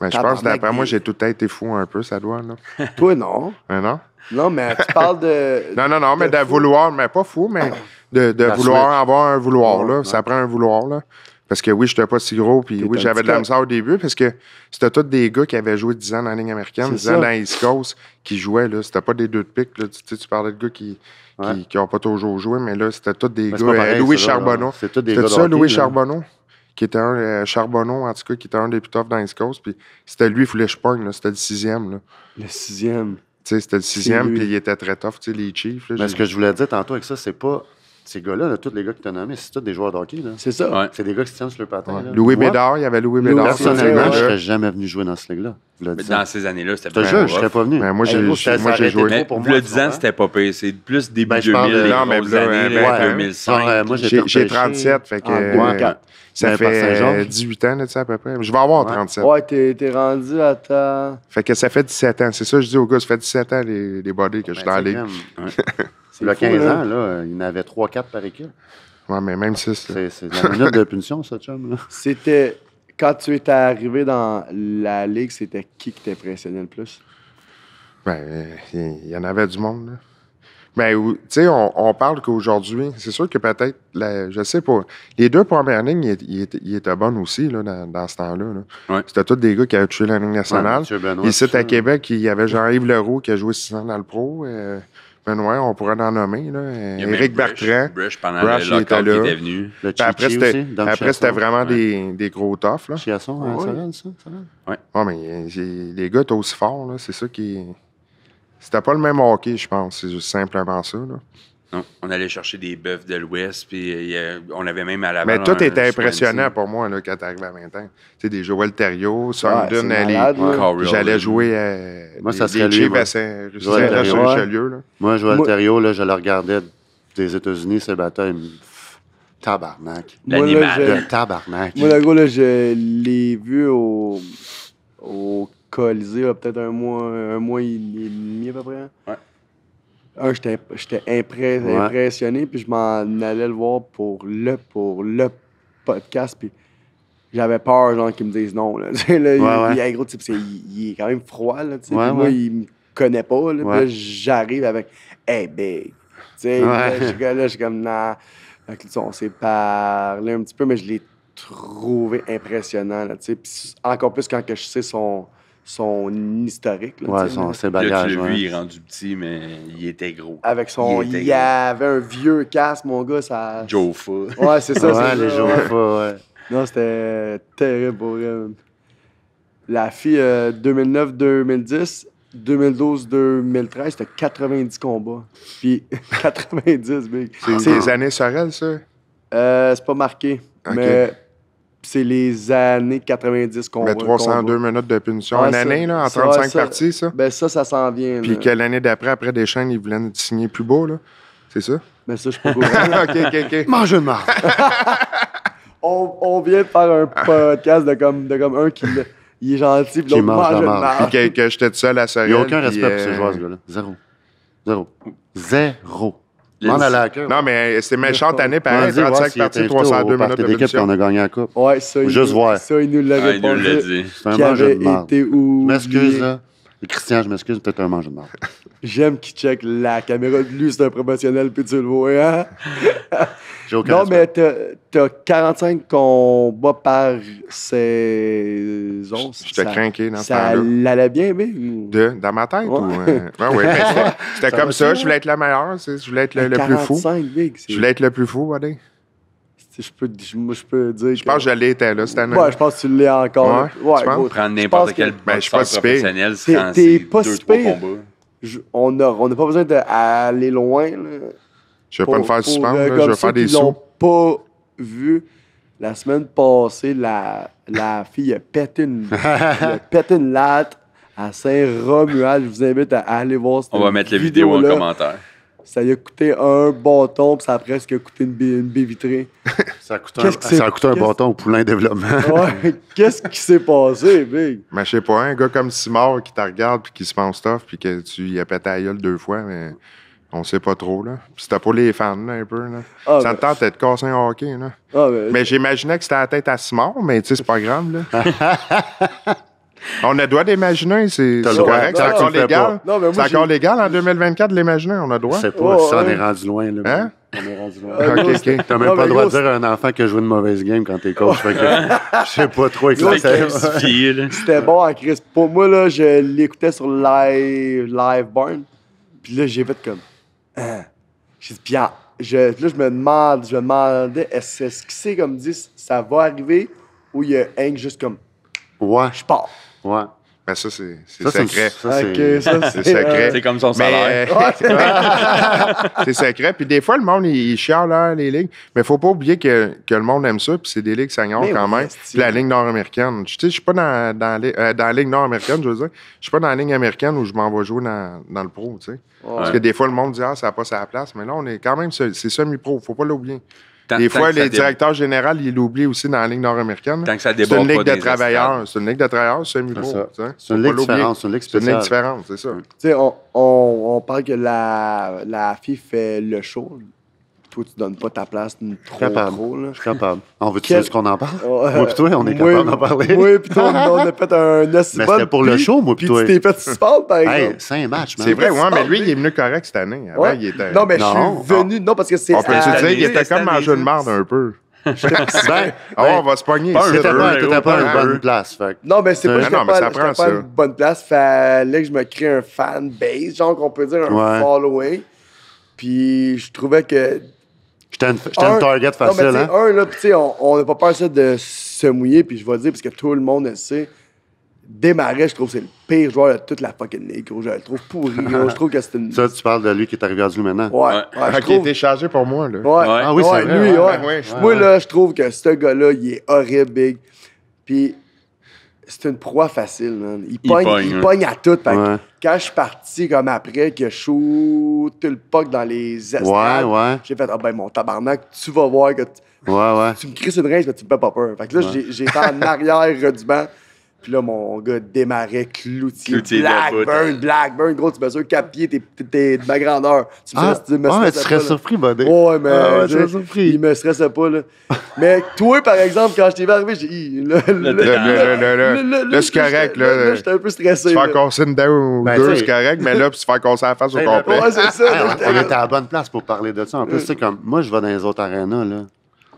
Ben, je pense d'après moi, j'ai tout à été fou un peu, ça doit. Là. Toi, non. Mais ben, non? Non, mais tu parles de. non, non, non, mais de, vouloir, mais pas fou, mais de, vouloir avoir un vouloir. Ça prend un vouloir. Là. Parce que oui, je n'étais pas si gros, puis oui, j'avais de la misère au début, parce que c'était tous des gars qui avaient joué 10 ans dans la ligne américaine, 10 ans dans East Coast, qui jouaient. Là. C'était pas des deux de pique. Là. Tu, tu, parlais de gars qui n'ont qui, pas toujours joué, mais là, c'était tous des ben, gars. Euh, Louis Charbonneau. C'était tout ça, Louis Charbonneau? qui était un euh, Charbonneau, en tout cas, qui était un des plus toughs dans East Coast. Puis c'était lui, il voulait que C'était le sixième. Le sixième. Tu sais, c'était le sixième, puis il était très tough, tu sais, les Chiefs. mais ce que je voulais dire tantôt avec ça, c'est pas ces gars-là, tous les gars qui t'ont nommé, c'est tous des joueurs de Là. C'est ça. C'est des gars qui se tiennent sur le patin. Louis Bédard, il y avait Louis Bédard. Personnellement, je ne serais jamais venu jouer dans ce ligue-là. dans ces années-là, c'était pas Je te jure, je serais pas venu. moi, j'ai, moi, j'ai joué. Pour moi, 10 ans, c'était pas payé. C'est plus début 2000, ben, Moi, j'ai 37, fait que... Ah, euh, ça ben, fait 18 euh, ans, à peu près. Je vais avoir 37. Ouais, t'es, es rendu à ta... Fait que ça fait 17 ans. C'est ça que je dis aux gars, ça fait 17 ans, les, les que je suis dans ben, Il y a 15 ans, là, il en avait 3-4 par équipe. Oui, mais même 6. C'est la minute de punition, ça, chum. C'était. Quand tu étais arrivé dans la ligue, c'était qui qui t'impressionnait le plus? Ben, il y en avait du monde, là. Ben, tu sais, on, parle qu'aujourd'hui, c'est sûr que peut-être, je sais pas, les deux premières lignes, ils étaient bonnes aussi là, dans, ce temps-là. C'était tous des gars qui avaient tué la Ligue nationale. Et Benoît, Ici, à Québec, il y avait Jean-Yves Leroux qui a joué 6 ans dans le pro. Euh, ben ouais, on pourrait en nommer. Là. Eric Bertrand. Brush pendant le était là. Était venu. après, c'était, vraiment des, gros toffs. Là. Chiasson, hein, ouais. ça ouais. mais euh, les gars étaient aussi forts. Là. C'est ça qui... C'était pas le même hockey, je pense. C'est juste simplement ça. Là on allait chercher des bœufs de l'Ouest, puis euh, on avait même à la Mais tout était impressionnant pour moi là, quand t'arrives à 20 ans. Tu sais, des Joël Thériault, Sondon, Ali. J'allais jouer à. Euh, moi, ça serait lui, à saint là. Moi, Joël Thériault, là, je le regardais des États-Unis, ce bataille. Tabarnak. L'animal de tabarnak. Moi, le gars, là, je l'ai vu au, au Colisée, peut-être un mois, un mois et demi à peu près. Ouais un, ah, j'étais impressionné, puis je m'en allais le voir pour le, pour le podcast, puis j'avais peur, genre, qu'ils me disent non. il, est, quand même froid, là, moi, il me connaît pas, là, j'arrive avec « Hey, big! » je suis comme « Non! » on s'est parlé un petit peu, mais je l'ai trouvé impressionnant, là, encore plus quand que je sais son son historique. Là, ouais, son, bagage. Là, tu l'as vu, il est rendu petit, mais il était gros. Avec son. Il, y avait un vieux casque, mon gars, ça. Jofa. Ouais, c'est ça. ouais, les Jofa, ouais. Non, c'était terrible pour La fille 2009-2010, euh, 2012-2013, c'était 90 combats. Puis 90, mec. C'est des années Sorel, ça? Euh, c'est pas marqué. Mais c'est les années 90 qu'on ben, voit. 302 minutes de punition. en année, là, en 35 parties, ça. Ben ça, ça s'en vient. Puis que l'année d'après, après chaînes, ils voulaient signer plus beau, là. C'est ça? Ben ça, je peux pas OK, OK, OK. Mange une marque. on, vient de faire un podcast de comme, de comme un qui... Il est gentil, puis l'autre mange, mange de Puis que, que j'étais seul à sérieux. Il n'y a aucun respect pour ces ce euh, là Zéro. Zéro. Zéro. Non, non, mais c'est méchante année, pareil. 35 parties, 302 minutes de l'équipe qu'on a gagné la Coupe. Ouais, ça, Juste voir. Ça, il nous l'avait ah, pas dit. C'est un il jeu de M'excuse, là. Christian, je m'excuse, peut-être un mangeur de marde. J'aime qu'il check la caméra de lui, c'est un promotionnel, puis tu le vois, hein? J'ai Non, mais t'as 45 combats par saison. J'étais craqué dans ce Ça l'allait bien, mais... De, dans ma tête? Ouais. Euh, ah oui, c'était comme ça. Je hein? voulais être la meilleure, je voulais être le, le plus fou. 45 Je voulais être le plus fou, allez je peux, moi, je peux dire. Je pense que j'allais être là cette année. Ouais, je pense que tu l'es encore. Ouais, ouais tu Prendre n'importe quel ben, je pas professionnel, c'est es pas trois on n'a on a pas besoin d'aller loin. Là, je vais pas me faire suspendre, euh, je vais faire des sous. pas vu. La semaine passée, la, la fille a pété une, a pété une latte à Saint-Romuald. Je vous invite à aller voir cette vidéo On va mettre la vidéo en commentaire. Ça lui a coûté un bâton, puis ça a presque coûté une baie, vitrée. ça a coûté un, bâton au poulain développement. qu'est-ce qui s'est passé, Big? Mais je sais pas, un gars comme Simard qui te regarde, puis qui se pense tough, puis que tu y as pété la gueule deux fois, mais on sait pas trop, là. C'était pour les fans, un peu, là. Ah, ça ben, te tente d'être cassé un hockey, là. Ah, ben, mais j'imaginais que c'était la tête à Simard, mais tu sais, c'est pas grave, là. On a le droit d'imaginer, c'est correct. C'est encore légal. C'est légal en 2024 de l'imaginer, on a droit. C'est pas, ça, on est rendu loin. Là, hein? On est rendu loin. Ah, ok, ok, T'as même pas le droit de dire à un enfant que joue une mauvaise game quand t'es coach. je sais pas trop exactement. C'était bon Chris. Pour moi, là, je l'écoutais sur Live, live Burn. Puis là, j'ai fait comme. Hein? J'ai puis là, je me demande, je me demandais, est-ce que c'est comme dit, ça va arriver ou il y a Hank juste comme. Ouais. Je pars. Ouais. Mais ben, ça, c'est secret. Ça, c'est secret. Euh, c'est comme son salaire. Euh, c'est secret. Puis des fois, le monde, il, il hein, les ligues. Mais faut pas oublier que, le monde aime ça. Puis c'est des ligues seniors quand même. Puis la ligue nord-américaine. Je suis pas dans, euh, dans, la ligue nord-américaine, je veux dire. Je suis pas dans la ligue américaine où je m'en vais jouer dans, le pro, tu sais. Parce que des fois, le monde dit, ah, ça n'a pas sa place. Mais là, on est quand même, c'est semi-pro. faut pas l'oublier. Des fois, les directeurs généraux, ils l'oublient aussi dans la Ligue nord-américaine. Tant que ça déborde. C'est une Ligue de travailleurs. C'est une Ligue de travailleurs, c'est un C'est une Ligue différente. C'est une Ligue différente, c'est ça. Tu sais, on parle que la la FIFA fait le show toi, tu donnes pas ta place trop trop. Je suis capable. On veut-tu ce qu'on en parle? moi pis toi, on est capable d'en parler. Oui, pis toi, on, a fait un assez Mais c'était pour le show, moi pis, toi. tu t'es fait suspendre, par exemple. C'est un match, C'est vrai, ouais, mais lui, il est venu correct cette année. Non, mais je suis venu... Non, parce que c'est... On peut tu dire, qu'il était comme en jeu de marde un peu. Ben, ben, on va se pogner. C'était pas, une bonne place. Non, mais c'est pas, ça pas une bonne place. Fallait que je me crée un fan base, genre qu'on peut dire un following. Puis je trouvais que J'étais un, target facile, hein? Un, là, tu sais, on n'a pas peur ça, de se mouiller, puis je vais dire, parce que tout le monde le sait. Démarrer, je trouve que c'est le pire joueur de toute la fucking ligue, Je le trouve pourri, Je trouve que c'est une. Ça, tu parles de lui qui est arrivé à maintenant. Ouais. ouais. a je trouve... chargé pour moi, là. Ouais. Ah oui, c'est Lui, ouais. Moi, là, je trouve que ce gars-là, il est horrible, big. Puis c'est une proie facile, Il, pogne, à tout. Quand je suis parti, comme après, que je shooté le puck dans les estrades, ouais, ouais. j'ai fait « Ah ben, mon tabarnak, tu vas voir que... Tu, ouais, ouais. tu me cries une reine, mais tu me fais pas peur. » Fait que là, j'ai fait en arrière du banc. Puis là, mon gars démarrait Cloutier, Cloutier Blackburn, Blackburn. Gros, tu mesures 4 pieds, t'es, t'es, t'es de ma grandeur. Tu me, ah, tu ah, mais tu serais surpris, Bodé. Ouais, mais ah, je, serais surpris. il me stressait pas. Là. mais toi, par exemple, quand je t'ai vu arriver, j'ai Là, c'est correct. Là, j'étais un peu stressé. Tu fais casser une ou ben, deux, c'est correct. Mais là, tu fais casser la face au complet. Ouais, c'est ça. Ah, on était à la bonne place pour parler de ça. En plus, c'est comme... Moi, je vais dans les autres arénas, là.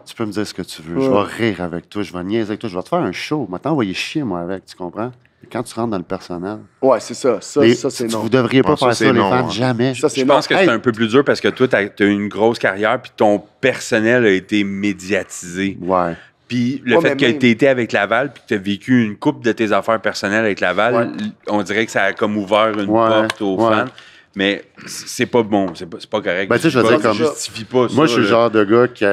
Tu peux me dire ce que tu veux. Je vais rire avec toi, je vais niaiser avec toi, je vais te faire un show. Maintenant, y chier, moi, avec, tu comprends? Quand tu rentres dans le personnel. Ouais, c'est ça. Ça, ça c'est non. Vous devriez pas faire ça, les fans, hein. jamais. je pense que c'est un peu plus dur parce que toi, tu as, une grosse carrière, puis ton personnel a été médiatisé. Ouais. Puis le fait que tu été avec Laval, puis que tu as vécu une coupe de tes affaires personnelles avec Laval, on dirait que ça a comme ouvert une porte aux fans. Mais c'est pas bon, c'est pas, pas correct. Ben, justifie pas Moi, je suis le genre de gars qui.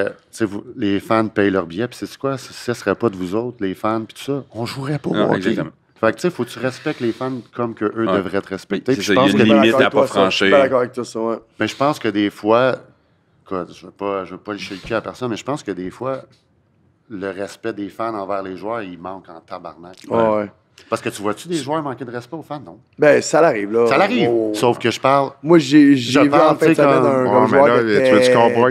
les fans payent leurs billets, puis c'est quoi? ça ça serait pas de vous autres, les fans, puis tout ça, on jouerait pas au hockey. Fait que, tu sais, faut que tu respectes les fans comme que eux devraient te respecter. je une limite à pas franchir. d'accord avec tout ça, Mais je pense que des fois, je veux pas, je veux pas licher le cul à personne, mais je pense que des fois, le respect des fans envers les joueurs, il manque en tabarnak. ouais. Parce que tu vois-tu des joueurs manquer de respect aux fans, non? Ben, ça l'arrive, là. Ça l'arrive. Sauf que je parle. Moi, j'ai vu en fait comme, un, un joueur qui Tu veux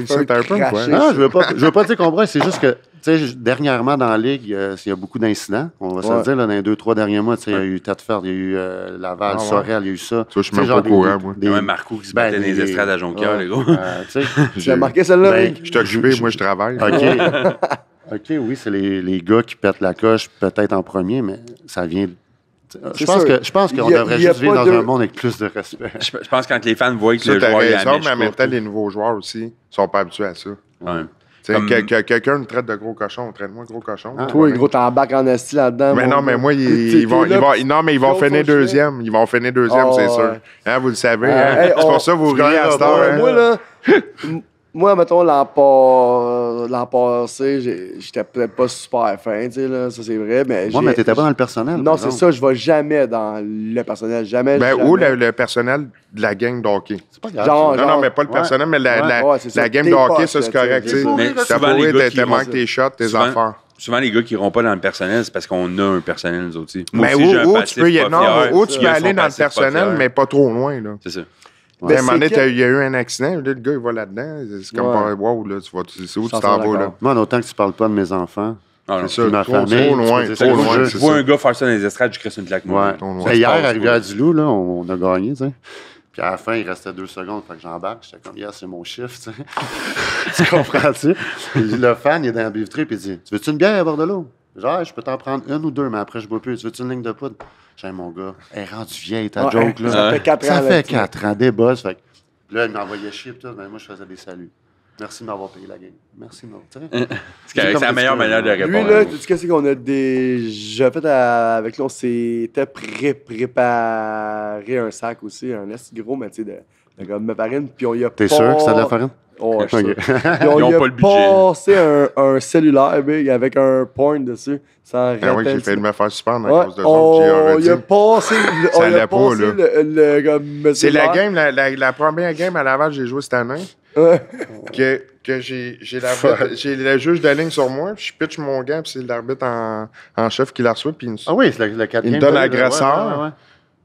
c'est un peu quoi? Non, je veux pas, je veux pas dire qu'on c'est juste que. tu sais, dernièrement, dans la Ligue, il y a beaucoup d'incidents. On va se dire, là, dans les deux, trois derniers mois, tu sais, il y a eu Tadford, il y a eu euh, Laval, ah Sorel, il y a eu ça. Tu vois, je suis même pas courant, moi. Il y a même Marco qui se ben, battait dans les estrades à Jonquière, les gars. Tu sais, J'ai marqué celle-là. Ben, je suis occupé, moi, je travaille. OK. OK, oui, c'est les, les, gars qui pètent la coche peut-être en premier, mais ça vient. Je pense, que, je pense qu'on devrait juste vivre dans un monde avec plus de respect. Je, pense que quand les fans voient que le joueur mais en même temps, les nouveaux joueurs aussi sont pas habitués à ça. Ouais. quelqu'un nous traite de gros cochon, traite-moi gros cochon. Ah, toi, toi, gros, tambac en asti là-dedans. Mais non, mais moi, ils, vont, ils vont, ils vont finir deuxième. Ils vont finir deuxième, c'est ah, sûr. Hein, vous le savez. Ah, hein. c'est pour ça que vous riez à cette heure. Hein, hein. Moi, là, moi, mettons, l'an euh, passé, j'étais peut-être pas super fin, tu sais, là, ça c'est vrai, mais. Moi, mais t'étais pas dans le personnel. Non, c'est ça, je vais jamais dans le personnel, jamais. Ben, ou le, personnel de la gang d'hockey. C'est pas grave. non, non, mais pas le personnel, mais la, la, game d'hockey, ça c'est correct, tu sais. T'as être t'as manques tes shots, tes enfants. souvent les gars qui iront pas dans le personnel, c'est parce qu'on a un personnel nous aussi. mais où, tu peux y... tu peux aller dans le personnel, mais pas trop loin. C'est ça. Ouais. Ben, il y a eu un accident, le gars, il va là-dedans. C'est comme, ouais. wow, là, tu vas, c'est où tu t'en vas, là? Moi, autant que tu parles pas de mes enfants. c'est ah, ma trop, Trop loin, trop je vois un gars faire ça dans les estrades, je crée une claque. Ouais. hier, hier, à Rivière-du-Loup, là, on, a gagné, tu sais. Puis à la fin, il restait deux secondes. Fait que j'embarque. J'étais comme, hier, c'est mon chiffre, tu comprends tu comprends le fan, il est dans la biveterie, puis il dit, tu veux-tu une bière à bord de l'eau? Genre, je peux t'en prendre une ou deux, mais après, je bois plus. Tu veux-tu une ligne de poudre? J'ai mon gars, elle rend du vieille, ta joke, là. Ça fait 4 ans. Ça fait 4 ans, des boss. là, elle m'envoyait chier, mais moi, je faisais des saluts. Merci de m'avoir payé la game. Merci mon frère. c'est la meilleure manière de répondre. Lui, là, tu sais, qu'est-ce qu'on a déjà fait avec lui? On s'était pré préparé un sac aussi, un est gros, mais tu sais, de, de, farine. Puis on y a T'es sûr que ça de la farine? Oh, okay. Ils ont, pas le budget. passé un, un cellulaire avec un point dessus. Ça ah oui, j'ai failli me faire suspendre à ouais, cause de ça. Oh, il a passé, ça on oh, a passé le, le, C'est la game, la, la, première game à Laval que j'ai joué cette année. que, que j'ai j'ai la juge de ligne sur moi, puis je pitch mon gant, puis c'est l'arbitre en, en, chef qui la reçoit, puis il, ah oui, le, le il me donne l'agresseur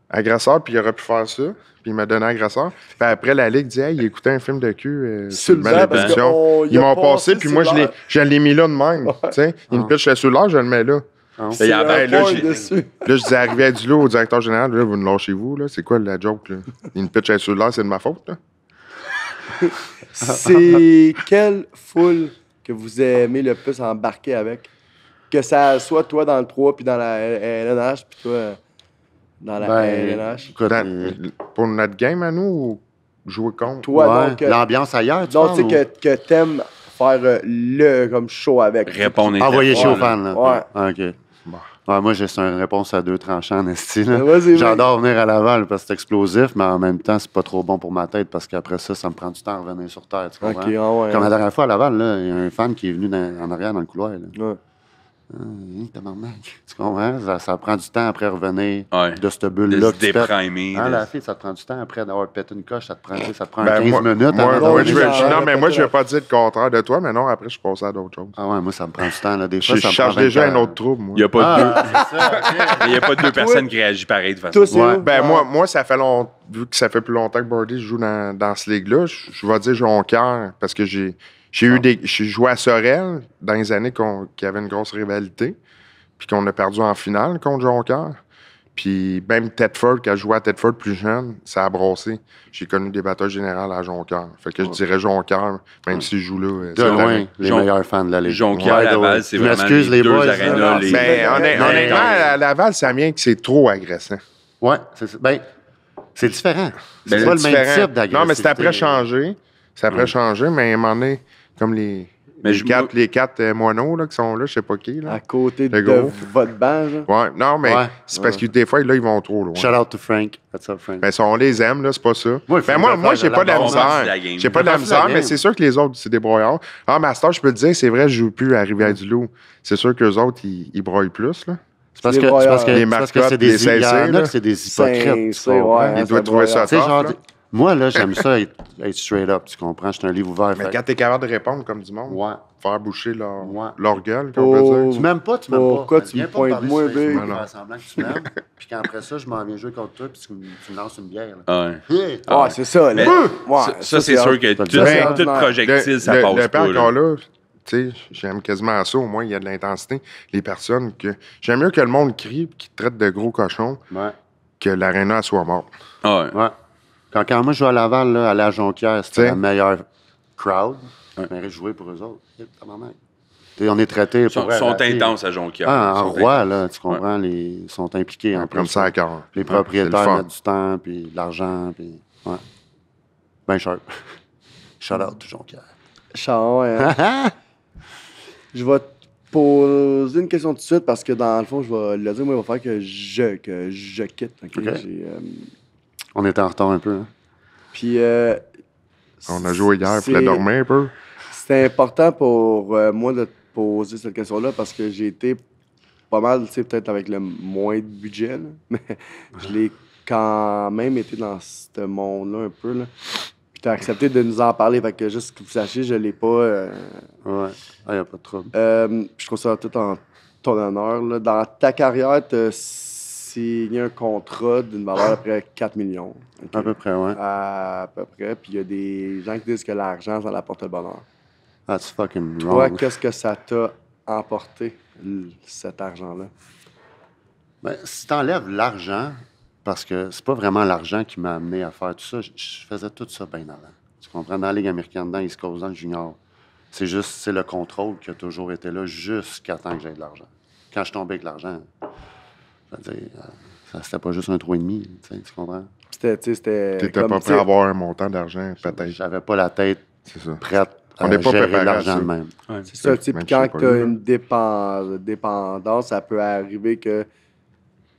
agresseur, puis il aurait pu faire ça, puis il m'a donné agresseur. Puis ben, après, la Ligue dit, hey, il écoutait un film de cul euh, Ils m'ont passé, puis moi, je l'ai mis là de même. Ouais. Il me pitch à soulard, je le mets là. Ah. Ben, là, je dis « arrivé à Dulot au directeur général, là, vous me lâchez vous, là, c'est quoi la joke? Là? Il me pitch à soulard, c'est de ma faute. c'est quelle foule que vous aimez le plus embarquer avec? Que ça soit toi dans le 3 puis dans la LNH puis toi dans la ben, euh, Pour notre game à nous jouer contre? Toi, donc. Euh, L'ambiance ailleurs, tu Donc, tu sais, que, que t'aimes faire euh, le comme show avec. Répondre Envoyer chez aux fans, là. Ouais. Ah, OK. moi, j'ai une réponse à deux tranchants en ben, J'adore venir à Laval parce que c'est explosif, mais en même temps, c'est pas trop bon pour ma tête parce qu'après ça, ça me prend du temps à revenir sur Terre. Tu comprends? Ah ouais, Comme la dernière fois à Laval, il y a un fan qui est venu en arrière dans le couloir. Là. Hum, tabarnak. Tu comprends? Ça, prend du temps après revenir de cette bulle-là. se Ah, la fille, ça te prend du temps après d'avoir pété une coche. Ça te prend, ça prend ben 15 minutes. non, mais moi, je ne vais pas dire le contraire de toi, mais non, après, je pense à d'autres choses. Ah ouais, moi, ça me prend du temps. Là. Des fois, je ça me cherche déjà un autre trouble. Moi. Il n'y a pas ah, deux, Il y a pas deux personnes qui réagissent pareil de façon. ben, moi, moi, ça fait longtemps, vu que ça fait plus longtemps que Birdie joue dans, dans ce ligue-là, je, vais dire j'ai un cœur parce que j'ai j'ai joué à Sorel dans les années qu'il y avait une grosse rivalité, puis qu'on a perdu en finale contre Jonker. Puis même Tedford, qui a joué à Tedford plus jeune, ça a brossé. J'ai connu des batailles générales à Jonker. Fait que je dirais Jonker, même si je joue là. Euh, de loin, les meilleurs fans de la Ligue. à Laval, c'est vraiment les, les deux arénas. Ben, honnêtement, à Laval, ça vient que c'est trop agressant. Ouais, c'est ben, différent. Ben, c'est pas le même type d'agression. Non, mais c'est après changé. C'est après changé, mais à un moment donné, comme les, mais je quatre, les quatre euh, moineaux là, qui sont là, je sais pas qui. Là. À côté de, votre banc. Oui, non, mais c'est parce que des fois, là, ils vont trop loin. Shout out to Frank. up, Frank. Ben, on les aime, c'est pas ça. moi, ben, moi j'ai pas, de la misère. J'ai pas de mais c'est sûr que les autres, c'est des broyards. Ah, Master, je peux te dire, c'est vrai, je joue plus à Rivière-du-Loup. C'est sûr qu'eux autres, ils, broyent plus, là. C'est parce, que, les marcottes, que c'est des, des hypocrites. Ils doivent trouver ça top. Moi, là, j'aime ça être, straight up, tu comprends? Je suis un livre ouvert. Mais quand quand t'es capable de répondre comme du monde, faire boucher leur, leur gueule, comme on peut dire. Tu m'aimes pas, tu m'aimes pas. Pourquoi tu me pas moi, moins Je semblant que tu m'aimes, puis qu'après ça, je m'en viens jouer contre toi, puis tu, tu, me lances une bière. Ah, c'est ça. là. ça, c'est sûr que tout, ben, projectile, ça passe le, pas. encore là, tu sais, j'aime quasiment ça, au moins, il y a de l'intensité. Les personnes que... J'aime mieux que le monde crie, qui traite de gros cochons, que l'aréna soit morte. ouais. Quand, quand moi je joue à Laval, à la Jonquière, c'était la meilleure crowd. J'aimerais jouer pour eux autres. on est traité. Ils sont, intenses à Jonquière. Ah, en roi, là, tu comprends, ils sont impliqués Comme ça à cœur. Les propriétaires mettent du temps, puis de l'argent, puis. Ouais. Ben sharp. Shout out, Jonquière. Shout Je vais te poser une question tout de suite parce que dans le fond, je vais le dire, moi, il va faire que je, que je quitte. J'ai euh, on était en retard un peu. Hein. Puis. Euh, on a joué hier, puis on a dormir un peu. C'était important pour euh, moi de te poser cette question-là parce que j'ai été pas mal, tu sais, peut-être avec le moins de budget, mais je l'ai quand même été dans ce monde-là un peu. Là. Puis t'as accepté de nous en parler, fait que juste que vous sachiez, je l'ai pas. Euh, ouais. Ah, y a pas de trouble. je trouve tout en ton honneur. Dans ta carrière, a un contrat d'une valeur à peu près 4 millions. À peu près, oui. À, peu près. Puis il y a des gens qui disent que l'argent, ça l'apporte le bonheur. That's fucking wrong. Toi, qu'est-ce que ça t'a emporté, cet argent-là? Ben, si t'enlèves l'argent, parce que c'est pas vraiment l'argent qui m'a amené à faire tout ça, je, faisais tout ça bien avant. Tu comprends? Dans la Ligue américaine, dans East dans le junior, c'est juste, c'est le contrôle qui a toujours été là jusqu'à temps que j'ai de l'argent. Quand je suis tombé avec l'argent, euh, c'était pas juste un 3,5, tu comprends? C'était. T'étais pas prêt à avoir un montant d'argent, peut-être. J'avais pas la tête prête on n'est pas préparé l'argent même. c'est ça. quand tu as une dépendance, ça peut arriver que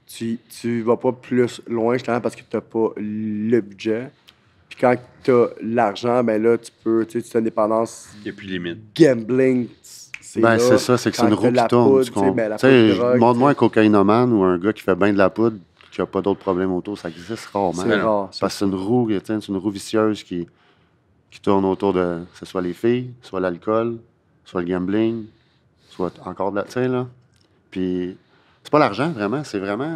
tu ne vas pas plus loin justement parce que tu n'as pas le budget. Puis quand tu as l'argent, ben là, tu peux, tu sais, as une dépendance. limite. Gambling, c'est ben, c'est ça, c'est que c'est une roue qui tourne. Tu sais, demande-moi ben, un cocaïnomane ou un gars qui fait bien de la poudre qui n'a pas d'autres problèmes autour, ça existe rarement. C'est ben rare. Parce que c'est une roue, c'est une roue vicieuse qui, qui tourne autour de, que ce soit les filles, soit l'alcool, soit le gambling, soit encore de la, tu sais, là. Puis, c'est pas l'argent, vraiment, c'est vraiment,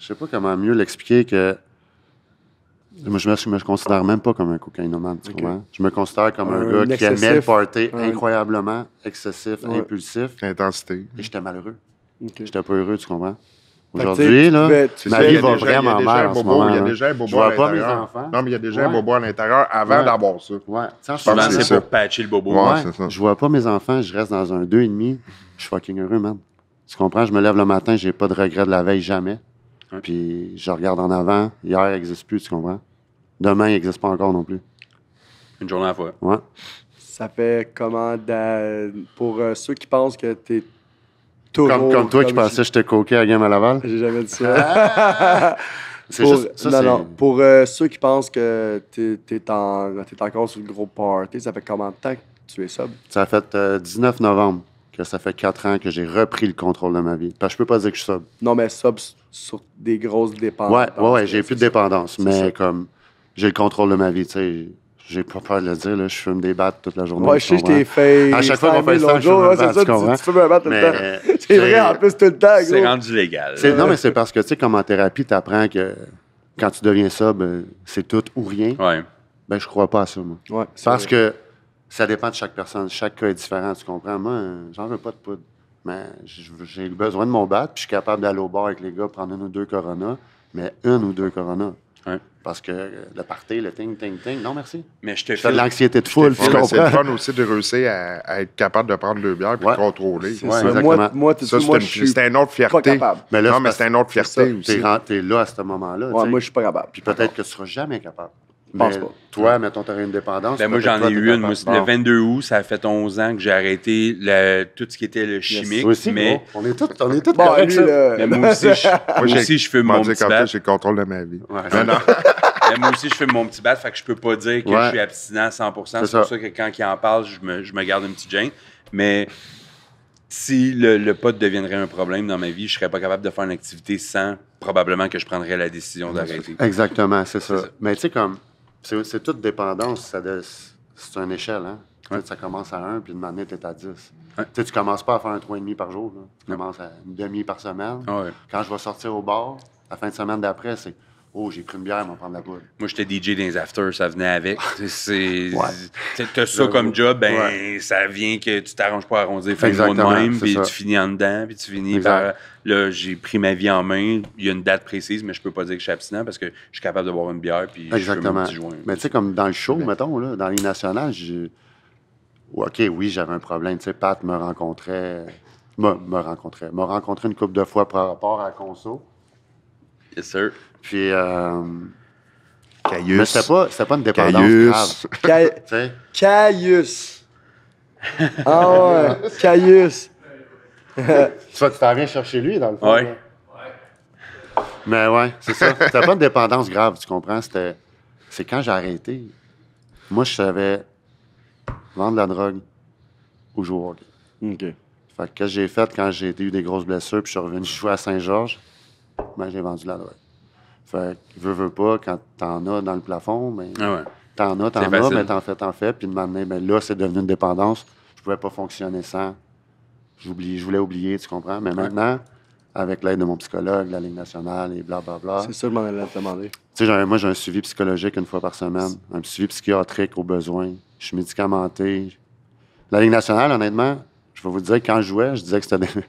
je sais pas comment mieux l'expliquer que moi, je me, considère même pas comme un cocaïnomane, tu comprends? Je me considère comme un, gars qui aimait le party incroyablement, excessif, impulsif. Intensité. Et j'étais malheureux. J'étais pas heureux, tu comprends? Aujourd'hui, là, ma vie va vraiment mal en ce moment. Il y a déjà un bobo à l'intérieur. Non, mais il y a déjà un bobo à l'intérieur avant d'avoir ça. Ouais. Souvent, c'est pour patcher le bobo. moi Je vois pas mes enfants, je reste dans un 2,5. Je suis fucking heureux, man. Tu comprends? Je me lève le matin, j'ai pas de regrets de la veille, jamais. Puis je regarde en avant. Hier n'existe plus, tu comprends? Demain, il n'existe pas encore non plus. Une journée à la fois. Ouais. Ça fait comment pour euh, ceux qui pensent que t'es toujours. Comme, toi qui pensais que j'étais coqué à Game à Laval? J'ai jamais dit ça. Ah! pour, juste, non, non. Pour euh, ceux qui pensent que t'es es, encore sur le gros party, ça fait combien de temps que tu es sub? Ça fait 19 euh, novembre que ça fait 4 ans que j'ai repris le contrôle de ma vie. Parce que je peux pas dire que je suis sub. Non, mais sub sur des grosses dépendances. Ouais, ouais, j'ai plus de dépendance. Mais comme j'ai le contrôle de ma vie, tu sais. J'ai pas peur de le dire, là, je fume des battes toute la journée. Moi, ouais, je sais, que t'es À chaque fois qu'on fait ça, je fume c'est ça, tu, tu, fumes un battre tout le temps. Euh, c'est vrai, en plus, tout le temps. C'est rendu légal. Non, mais c'est parce que, tu sais, comme en thérapie, tu apprends que quand tu deviens ben c'est tout ou rien. Ouais. Ben, je crois pas à ça, moi. Ouais, parce que ça dépend de chaque personne. Chaque cas est différent, tu comprends? Moi, j'en veux pas de poudre. Mais j'ai besoin de mon puis je suis capable d'aller au bar avec les gars, prendre une ou deux coronas, mais une ou deux coronas. Ouais. Parce que euh, le party, le ting, ting, ting, non merci. Mais je te fais. de l'anxiété de foule, C'est fun aussi de réussir à, être capable de prendre deux bières et de contrôler. Ouais, exactement. Moi, moi, c'est une, autre fierté. non, mais c'est une autre fierté aussi. Tu es, là à ce moment-là. moi, je suis pas capable. Puis peut-être que tu seras jamais capable pas. Toi, mettons, t'aurais une dépendance. Ben, moi, j'en ai eu une. le 22 août, ça a fait 11 ans que j'ai arrêté tout ce qui était le chimique. mais... On est tous, on est moi aussi, je, fais mon petit bat. J'ai le contrôle de ma vie. Ben moi aussi, je fais mon petit bat, fait que je peux pas dire que je suis abstinent à 100 C'est pour ça. que quand il en parle, je me, garde un petit jean. Mais si le, pote pot deviendrait un problème dans ma vie, je serais pas capable de faire une activité sans, probablement que je prendrais la décision d'arrêter. Exactement, c'est ça. Mais tu sais, comme c'est toute dépendance. C'est une échelle. Hein? Ça commence à 1, puis de manière, tu es à 10. Tu commences pas à faire un 3,5 par jour. Tu commences à une demi par semaine. Ah Quand je vais sortir au bar, la fin de semaine d'après, c'est Oh, j'ai pris une bière, m'en prendre la boule. Moi, j'étais DJ dans les afters, ça venait avec. Ah. C'est, ça comme job, ben, ça vient que tu t'arranges pas à arrondir de même, puis tu finis en dedans, puis tu finis par. Là, j'ai pris ma vie en main. Il y a une date précise, mais je peux pas dire que je suis abstinent parce que je suis capable de boire une bière, puis Exactement. je petit joint. Mais tu sais, comme dans le show, mettons, là, dans les nationales, OK, oui, j'avais un problème. Tu sais, Pat me rencontrait. Me, rencontrait. Me rencontrait une couple de fois par rapport à conso. Yes, sir. Puis. Euh, Caius. Mais c'était pas, pas une dépendance grave. Ca... Caius. Ah ouais, Caius. tu vas, tu t'en viens chercher lui, dans le fond. Ouais. Mais ouais, c'est ça. C'était pas une dépendance grave, tu comprends? C'était. C'est quand j'ai arrêté. Moi, je savais vendre la drogue au joueur. OK. Fait que, que j'ai fait quand j'ai eu des grosses blessures puis je suis revenu jouer à Saint-Georges, ben, j'ai vendu la drogue. Fait que, veux, veux pas, quand t'en as dans le plafond, mais ben, ah t'en as, t'en as, mais ben, t'en fais, t'en fais. Puis de m'amener, mais là, c'est devenu une dépendance. Je pouvais pas fonctionner sans. J'oublie, je voulais oublier, tu comprends. Mais maintenant, avec l'aide de mon psychologue, la Ligue nationale et blablabla. C'est sûr que je m'en te demander. Tu sais, moi, j'ai un suivi psychologique une fois par semaine, un suivi psychiatrique au besoin. Je suis médicamenté. La Ligue nationale, honnêtement, je vais vous dire, quand je jouais, je disais que c'était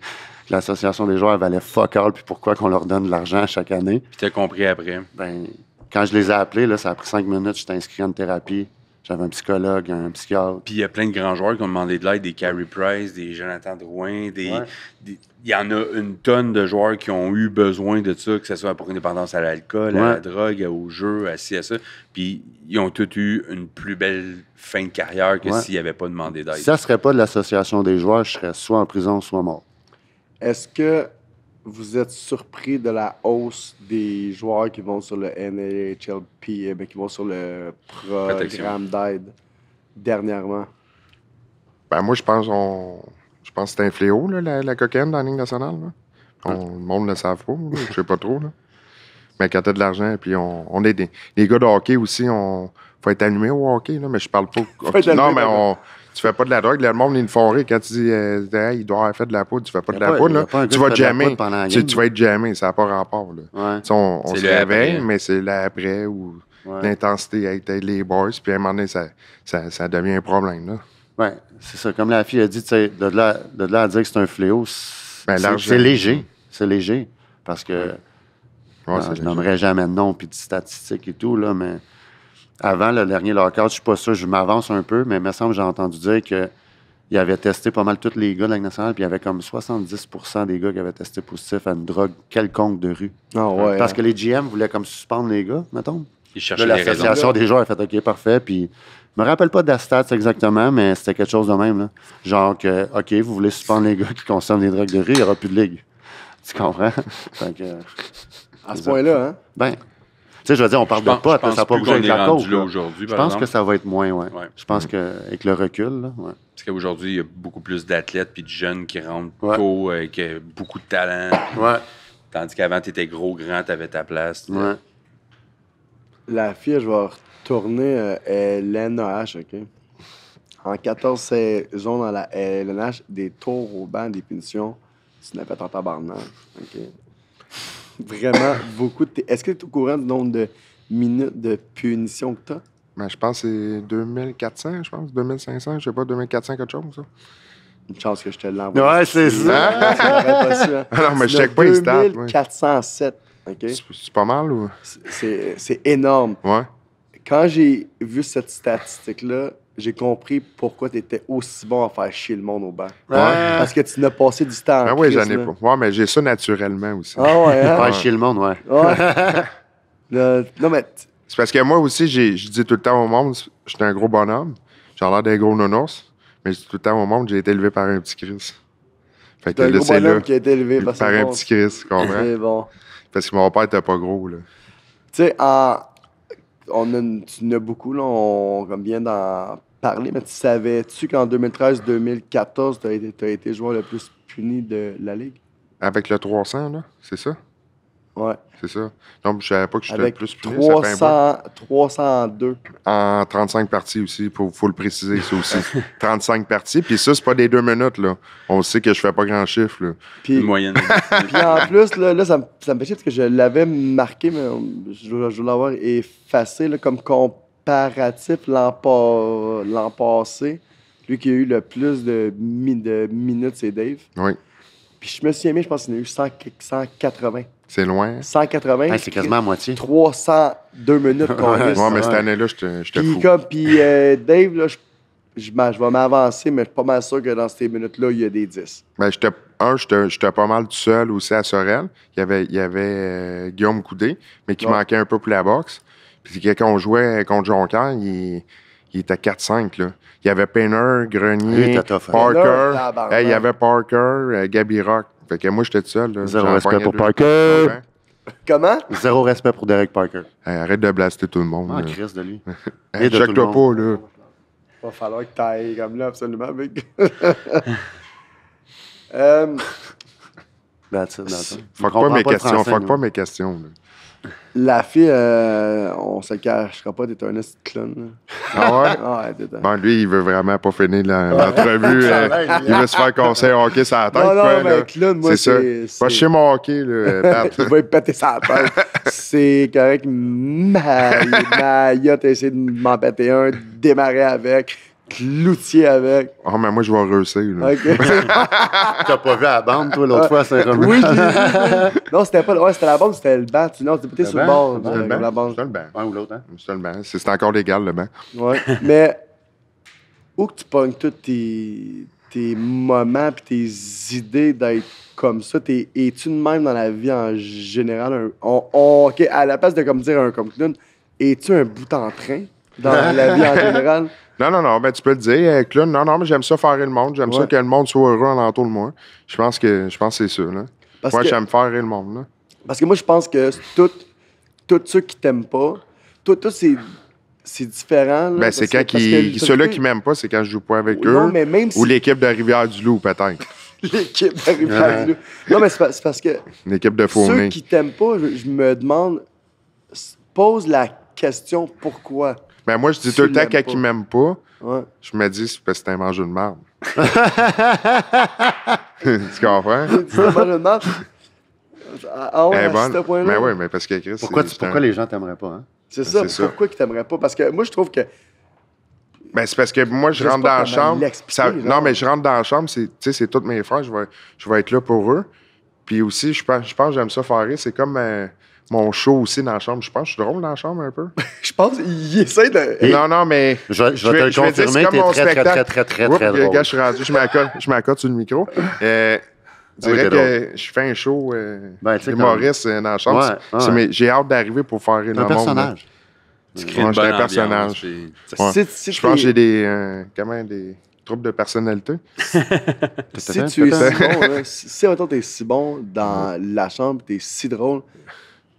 l'association des joueurs valait fuck all, puis pourquoi qu'on leur donne de l'argent chaque année. Puis t'as compris après. Ben, quand je les ai appelés, là, ça a pris cinq minutes, j'étais inscrit en thérapie. J'avais un psychologue, un psychiatre. Puis il y a plein de grands joueurs qui ont demandé de l'aide, des Carey Price, des Jonathan Drouin, des, il y en a une tonne de joueurs qui ont eu besoin de ça, que ce soit pour une dépendance à l'alcool, à la drogue, au jeu, à ci, à ça. Puis ils ont tous eu une plus belle fin de carrière que s'ils n'avaient pas demandé d'aide. Si ça ne serait pas de l'association des joueurs, je serais soit en prison, soit mort. Est-ce que vous êtes surpris de la hausse des joueurs qui vont sur le NHLP, eh ben qui vont sur le programme d'aide dernièrement? Ben moi, je pense on... je pense que c'est un fléau, là, la, la, cocaïne dans la ligne nationale. On, Le monde ne le savent pas, je sais pas trop. Mais quand as de l'argent, puis on, on est des... Les gars de hockey aussi, on faut être animé au hockey, mais je parle pas. non, mais tu fais pas de la drogue. Le monde, est une forêt, Quand tu dis, euh, il doit avoir fait de la poudre, tu fais pas de la poudre. Tu vas jamais, Tu, tu vas être jamais, ça n'a pas rapport. Là. on, se réveille, mais c'est l'après où l'intensité a été les boys, puis à un moment donné, ça, devient un problème. Là. c'est ça. Comme la fille a dit, de là, de là à dire que c'est un fléau, ben, c'est léger. C'est léger. Parce que. Ouais. ne je nommerai jamais de nom puis de statistiques et tout, là, mais avant le dernier lockout, je suis pas sûr, je m'avance un peu, mais il me semble que j'ai entendu dire que il avait testé pas mal tous les gars de la nationale, puis il y avait comme 70 des gars qui avaient testé positif à une drogue quelconque de rue. Ah ouais, hein. Parce que les GM voulaient comme suspendre les gars, mettons. Ils cherchaient la L'association des joueurs a fait OK, parfait. Puis je me rappelle pas de la exactement, mais c'était quelque chose de même. Genre que OK, vous voulez suspendre les gars qui consomment des drogues de rue, il n'y aura plus de ligue. Tu comprends? à ce point-là, hein? Ben, sais, je veux dire, on parle de potes, ça n'a pas bougé avec la côte. Je pense que ça va être moins, ouais. Je pense que qu'avec le recul, Parce qu'aujourd'hui, il y a beaucoup plus d'athlètes puis de jeunes qui rentrent tôt, avec euh, beaucoup de talent. tandis qu'avant, tu étais gros, grand, tu avais ta place. La fille, je vais retourner euh, LNH, OK? En 14 saisons dans la LNH, des tours au banc, des punitions, tu n'est pas à tabarnak. OK? vraiment beaucoup de. Est-ce que tu es au courant du nombre de minutes de punition que tu as? Ben, je pense que c'est 2400, je pense. 2500, je sais pas, 2400 quelque chose, ça. Une chance que je te l'envoie. Ouais, c'est ça. Hein? Non, Alors, mais je check pas les stats. 2407. C'est pas mal ou? C'est énorme. Ouais. Quand j'ai vu cette statistique-là, j'ai compris pourquoi tu étais aussi bon à faire chier le monde au banc. Parce que tu n'as passé du temps. Ah oui, j'en ai pas. Ouais, mais j'ai ça naturellement aussi. Ah ouais, hein? Faire chier le monde, ouais. ouais. Non, mais. C'est parce que moi aussi, je dis tout le temps au monde, j'étais un gros bonhomme. J'ai l'air d'un gros nonos, mais je dis tout le temps au monde, j'ai été élevé par un petit Chris. Fait que un gros bonhomme qui a été élevé par, un petit Chris, bon. Parce que mon père était pas gros, là. Tu sais, en... On a, tu en beaucoup, là, on, comme bien dans Parler, mais tu savais-tu qu'en 2013-2014, tu as été, joueur le plus puni de la Ligue? Avec le 300, là, c'est ça? Ouais. C'est ça. Donc, je savais pas que j'étais le plus puni. 300, 302. En 35 parties aussi, il faut, le préciser, ça aussi. 35 parties, puis ça, c'est pas des deux minutes, là. On sait que je fais pas grand chiffre, là. moyenne. puis en plus, là, ça, me, ça fait chier parce que je l'avais marqué, mais je, voulais l'avoir effacé, comme compte l'an passé, lui qui a eu le plus de, de minutes, c'est Dave. Puis je me suis aimé, je pense qu'il a eu 180. C'est loin. 180. Ah, c'est quasiment à moitié. 302 minutes qu'on mais cette année-là, je te, Dave, je, vais m'avancer, mais je suis pas mal sûr que dans ces minutes-là, il y a des 10. Ben, j'étais, un, j'étais pas mal tout seul aussi à Sorel. Il y avait, il y avait euh, Guillaume Coudé, mais qui manquait un peu pour la boxe quand on jouait contre Jonker, il, il était 4-5. Il y avait Painter, Grenier, hein. Parker. il y avait Parker, euh, Rock. Fait que moi, j'étais tout seul. Zéro respect pour Parker. Comment? Zéro respect pour Derek Parker. arrête de blaster tout le monde. Ah, Chris de lui. hey, pas, là. Va falloir que ailles comme là, absolument, mec. Euh, That's pas, mes questions, fuck pas mes questions. La fille, euh, on se cache pas, t'es un clown. Ah ouais? ah lui, il veut vraiment pas finir l'entrevue. Euh, il veut se faire conseiller hockey sur la tête. Non, non, moi, c'est. Pas chez mon hockey, Tu il va péter sa tête. c'est correct. maillotte ma, essayé de m'en péter un, démarrer avec cloutier avec. Ah, oh, mais moi, je vais réussir. Là. Tu T'as pas vu la bande, toi, l'autre ah. fois à Oui, Non, c'était pas ouais, c'était la bande, c'était le banc. non, le euh, C'était le banc. le ou l'autre, hein? C'était C'est encore légal, le banc. Ouais. mais où que tu pognes tous tes, tes moments et tes idées d'être comme ça? es-tu de même dans la vie en général? OK, à la place de comme dire un comme es-tu un bout en train dans la vie en général? Non, non, non, ben, tu peux le dire, euh, Non, non, mais j'aime ça faire le monde. J'aime ça que le monde soit heureux en entour de moi. Je pense que je pense c'est ça. Là. moi, j'aime faire le monde. Là. Parce que moi, je pense que tous tout ceux qui t'aiment pas, tous c'est différent. ben, c'est quand Ceux-là qui m'aiment pas, c'est quand je joue pas avec eux. Ou l'équipe de Rivière-du-Loup, peut-être. l'équipe de Rivière-du-Loup. non, mais c'est parce que. L'équipe de Fournier. Ceux qui t'aiment pas, je, je, me demande, pose la question pourquoi. Mais ben, moi, je dis tout le temps, qu'à qui m'aime pas, ouais. je me dis, c'est parce que c'est un mangeur de marde. tu comprends? C'est un mangeur de marbre? Ah ouais, ce point-là. Mais ben oui, mais parce que Chris. Pourquoi, pourquoi les gens t'aimeraient pas? Hein? C'est ça, Pourquoi ils t'aimeraient pas? Parce que moi, je trouve que. Ben, c'est parce que moi, je, rentre dans la chambre. non, mais je rentre dans la chambre, c'est, c'est tous mes frères, je vais, je vais être là pour eux. Puis aussi, je pense, je pense que j'aime ça faire C'est comme. Euh, mon show aussi dans la chambre. Je pense que je suis drôle dans la chambre un peu. je pense qu'il essaie de. non, non, mais. Je, vais te le confirmer, t'es très, très, très, très, très, très, drôle. Gars, je suis rendu, je m'accote sur le micro. Euh, je dirais que je fais un show euh, ben, Maurice euh, dans la chambre. J'ai hâte d'arriver pour faire énormément. Un personnage. Tu crées une un personnage. Je pense que j'ai des. Euh, même des troubles de personnalité. si tu es si bon, là, si, si t'es si bon dans la chambre, tu es si drôle,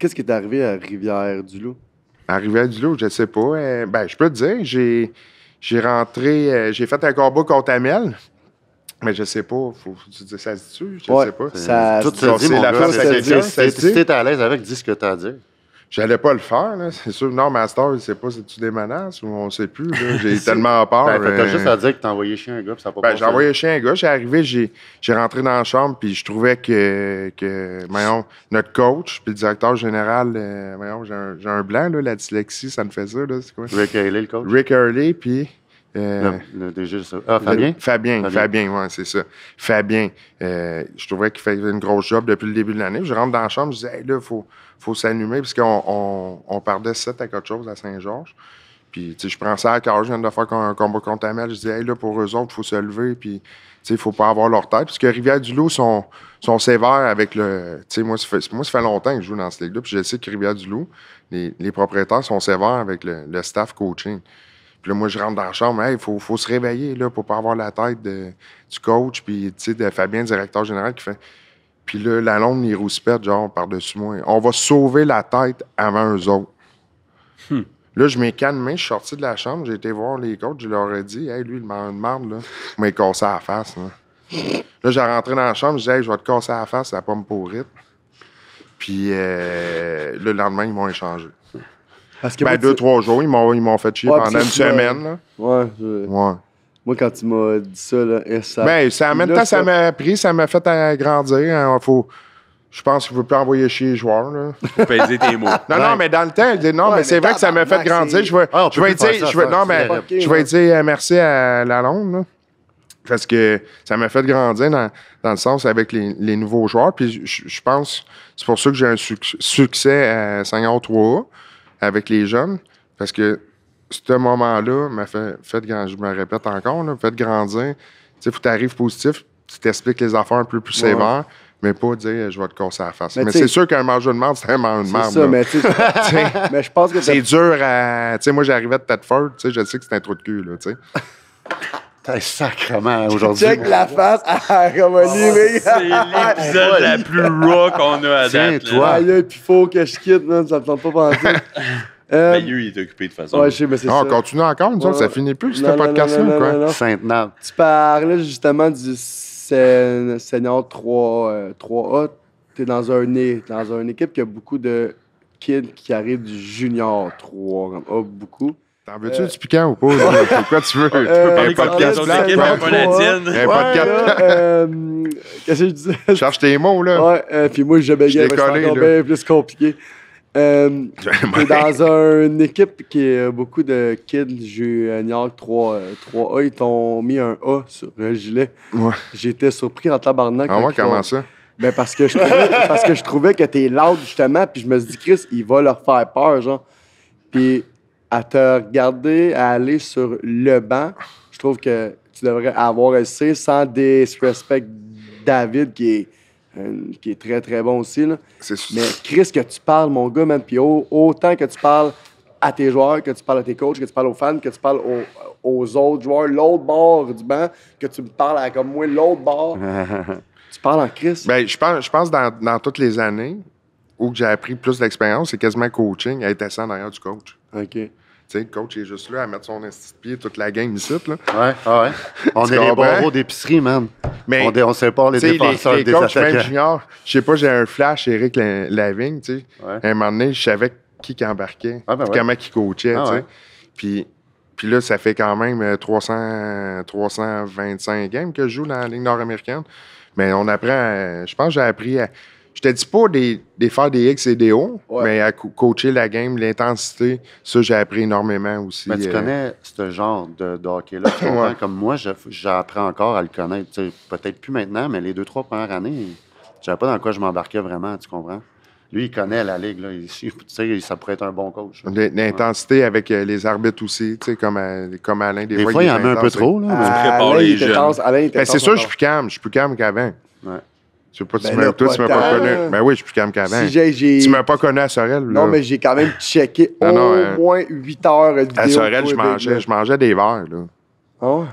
Qu'est-ce qui est arrivé à Rivière-du-Loup? À Rivière-du-Loup, je sais pas. Hein. ben, je peux te dire, j'ai, j'ai rentré, euh, j'ai fait un combat contre Amel. Mais je sais pas, faut, ça se dit-tu? Je sais pas. Ça, tout se dit, mon gars. à l'aise avec, dis ce que tu à dire. J'allais pas le faire, là, c'est sûr. Non, Master, il sais pas, c'est-tu des menaces ou on sait plus. Là. J'ai tellement peur. Tu ben, t'as juste à dire que t'as envoyé chien un gars, puis ça n'a pas ben, J'ai envoyé chien un gars, j'ai arrivé, j'ai, j'ai rentré dans la chambre, puis je trouvais que, que voyons, notre coach, puis le directeur général, euh, voyons, j'ai un, j'ai un, blanc, là, la dyslexie, ça me fait ça. Là, c'est quoi? Rick Hurley, le coach. Rick Hurley, puis. Euh, le, ça ah, Fabien? Fabien? Fabien, Fabien, ouais, c'est ça. Fabien, euh, je trouvais qu'il faisait une grosse job depuis le début de l'année. Je rentre dans la chambre, je disais, hey, là, faut, faut s'allumer parce qu'on on, on part de 7 à quelque chose à Saint-Georges. Puis, tu je prends ça à cœur. Je viens de faire un combat contre Amel. Je dis, hey, là, pour eux autres, il faut se lever. Puis, tu sais, faut pas avoir leur tête. Parce que Rivière-du-Loup sont, sont sévères avec le. Tu moi, ça fait, fait longtemps que je joue dans ce league là Puis, je sais que Rivière-du-Loup, les, propriétaires sont sévères avec le, staff coaching. Puis là, moi, je rentre dans la chambre. Hey, il faut, faut, se réveiller, là, pour pas avoir la tête de, du coach. Puis, tu sais, de Fabien, directeur général, qui fait. Puis là, la longue, les pas, genre, par-dessus moi. On va sauver la tête avant eux autres. Hmm. Là, je m'ai calmé, je suis sorti de la chambre, j'ai été voir les coachs, je leur ai dit, hey, lui, il m'a marde, là. Il m'a cassé à la face, là. j'ai rentré dans la chambre, je disais, hey, je vais te casser à la face, la pomme pourrite. Puis euh, le lendemain, ils m'ont échangé. Parce que ben, deux, trois jours, ils m'ont, fait chier pendant une semaine, là. Ouais, ouais. Moi, quand tu m'as dit ça, là, eh, ça. Ben, en même temps, ça m'a pris, ça m'a fait grandir. Hein. faut, je pense qu'il ne veut plus envoyer chez les joueurs. Là. Faut tes mots. Non, non, mais dans le temps, non, mais c'est vrai que ça m'a fait grandir. Je vais, dire, non, mais, je vais dire merci à la longue, parce que ça m'a fait grandir dans, dans, le sens avec les, les nouveaux joueurs. Puis je, pense, c'est pour ça que j'ai un succès à Seigneur 3 avec les jeunes. Parce que ce moment-là m'a fait, fait, je me répète encore, faites fait grandir. Tu sais, tu arrives positif, tu t'expliques les affaires un peu plus sévères. Mais pas dire je vais te casser la face. Mais, c'est sûr qu'un mangeur de marde, c'est un une de C'est ça, mais je pense que. C'est dur à. Tu sais, moi, j'arrivais de tête forte, tu sais, je sais que c'est un trou de cul, là, tu sais. T'es sacrement aujourd'hui. Check la face à Romani, mais... C'est l'épisode la plus raw qu'on a à date. Tiens, toi. il faut que je quitte, Ça me tente pas penser mais euh, ben, lui, il est occupé de façon. Ouais, je mais c'est ah, ça. On continue encore, nous autres, ça finit plus, ce podcast-là, quoi. Sainte-Nave. Tu parlais justement du Senior 3, euh, a Tu es dans, un, une équipe qui a beaucoup de kids qui arrivent du Junior 3, A, beaucoup. T'en veux-tu euh... du piquant ou pas? quoi tu veux? Euh, tu peux parler podcast Un podcast. Qu'est-ce que je disais? Cherche tes mots, là. Ouais, puis moi, je bégaye. C'est encore bien plus compliqué. Euh, t'es dans une équipe qui a euh, beaucoup de kids j'ai juniors 3, euh, 3A. Ils t'ont mis un A sur le gilet. J'étais surpris en tabarnak. Ah ouais, comment ça? Ben parce que je trouvais, parce que, je trouvais que t'es loud, justement. Puis je me suis dit, Chris, il va leur faire peur, genre. Puis à te regarder, à aller sur le banc, je trouve que tu devrais avoir essayé sans disrespect David qui est euh, qui est très, très bon aussi. Mais Chris, que tu parles, mon gars, man, autant que tu parles à tes joueurs, que tu parles à tes coachs, que tu parles aux fans, que tu parles aux, autres joueurs, l'autre bord du banc, que tu me parles à comme moi, l'autre bord. tu parles en Chris. Ben, je pense, je pense dans, toutes les années où j'ai appris plus d'expérience, c'est quasiment coaching, à être assis en du coach. OK. Tu sais, le coach est juste là à mettre son pied toute la game ici. Là. Ouais, ouais. On est les barreaux d'épicerie, man. Mais, on, sait pas les défenseurs les, les des attaquants. je sais pas, j'ai un flash, Eric Lavigne, tu sais. À un moment donné, je savais qui qui embarquait, ah, ben comment qui coachait, ah, tu sais. Puis, puis là, ça fait quand même 300, euh, 325 games que je joue dans la Ligue nord-américaine. Mais on apprend, euh, je pense que j'ai appris à je te dis pas des, des faire des X et des O, mais à coacher la game, l'intensité, ça, j'ai appris énormément aussi. Mais tu euh, connais ce genre de, hockey-là. Comme moi, j'apprends encore à le connaître. Peut-être plus maintenant, mais les deux, trois premières années, je savais pas dans quoi je m'embarquais vraiment, tu comprends? Lui, il connaît la ligue. Là. Il, ça pourrait être un bon coach. L'intensité avec euh, les arbitres aussi, comme, sais, euh, comme Alain. Des, fois, il en a un peu trop. Là, mais... il c'est sûr, je suis plus calme. Je suis plus calme qu'avant. Je sais pas, tu ben m'as, toi, pas tu m'as pas connu. Ben oui, je suis plus même qu'avant. même. tu m'as pas connu à Sorel. Là. Non, mais j'ai quand même checké au euh, moins 8 heures de vidéo. À Sorel, je mangeais, je mangeais des verres. Là. Oh.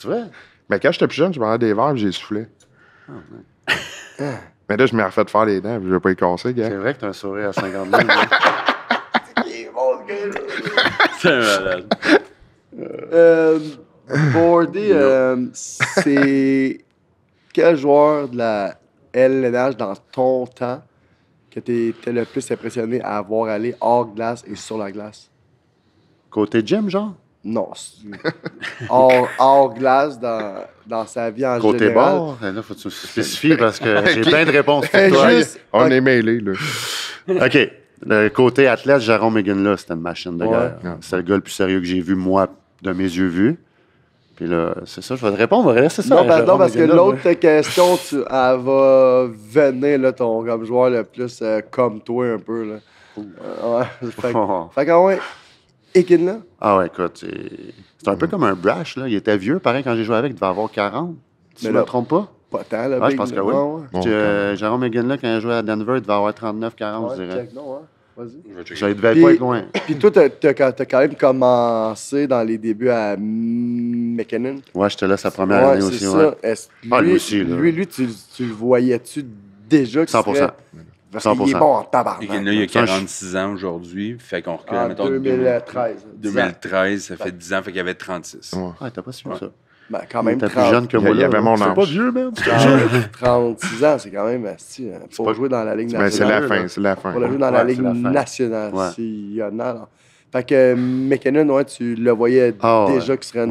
tu vois? Mais quand j'étais plus jeune, je mangeais des verres et j'ai soufflé. Ah, ah. mais là, je me refait de faire les dents je vais pas y casser, gars. C'est vrai que t'as un sourire à 50 000. C'est gars? C'est malade. Euh, Bordé, euh, c'est quel joueur de la LNH dans ton temps que tu étais le plus impressionné à avoir allé hors glace et sur la glace? Côté gym, genre? Non. hors, hors, glace dans, dans, sa vie en général. Côté bord? Eh, là, faut que tu spécifies parce que j'ai plein de réponses pour eh, toi. On est mêlés, là. OK. Le côté athlète, Jaron Megan, là, c'était une machine de guerre. C'est le gars le plus sérieux que j'ai vu, moi, de mes yeux vus. Puis là, c'est ça, je vais te répondre, on va rester ça. Non, non parce que l'autre question, tu, elle va venir, ton comme joueur le plus euh, comme toi un peu. Là. ouais, fait, qu'en vrai, ouais, là? Ah ouais, écoute, c'est un peu mm-hmm. comme un brash, là. Il était vieux, pareil, quand j'ai joué avec, il devait avoir 40. Tu ne me trompes pas. Pas tant, là. je pense que oui. Euh, Jérôme Ekin, là, quand il jouait à Denver, il devait avoir 39-40, je dirais vas Je devais pas être loin. Puis toi, t'as, quand même commencé dans les débuts à McKinnon. Ouais, j'étais là sa première année aussi. Ouais. Est-ce, ah, lui aussi. Là. Lui, lui, tu, le voyais-tu déjà 100 100%. Il est bon en tabarnak. Il, a 46 ans aujourd'hui. Fait qu'on recule, en 2013. 2013, ça fait 10 ans. Fait qu'il avait 36. Ouais. Ah, t'as pas su ça. Ben, quand même, plus jeune que moi. Il y avait mon âge. pas vieux, man. 36 ans, c'est quand même hein. Pour jouer dans la Ligue ben, nationale. c'est la fin, c'est la fin. Pour jouer dans la Ligue nationale. C'est Fait que euh, McKinnon, tu le voyais ah, déjà qu'il serait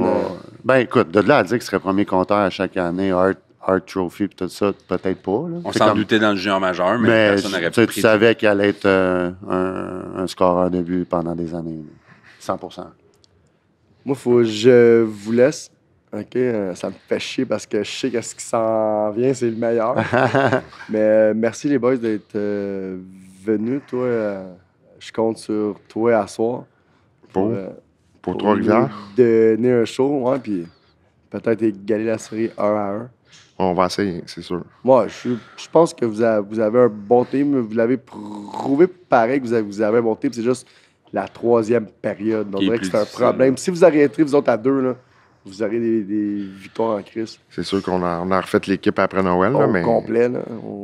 Ben écoute, de là à dire qu'il serait premier compteur à chaque année, Art, Trophy et tout ça, peut-être pas. On s'en doutait dans le junior majeur, mais, personne n'aurait pris. Tu savais qu'il allait être euh, un, un, scoreur de but pendant des années. 100 Moi, faut je vous laisse. OK, euh, ça me fait chier parce que je sais quest ce qui s'en vient, c'est le meilleur. Mais euh, merci les boys d'être euh, venus. Toi, je compte sur toi à soi. Pour, pour, pour trois Donner un show, ouais, puis peut-être égaler la série un à un. On va essayer, c'est sûr. Moi, je, pense que vous, vous avez un bon team. Vous l'avez prouvé pareil que vous avez, vous avez un bon team. C'est juste la troisième période. Donc, c'est un problème. Si vous arrêtez, vous êtes à deux, là, vous aurez des, victoires en crise. C'est sûr qu'on a, refait l'équipe après Noël. Là, au mais... complet, là,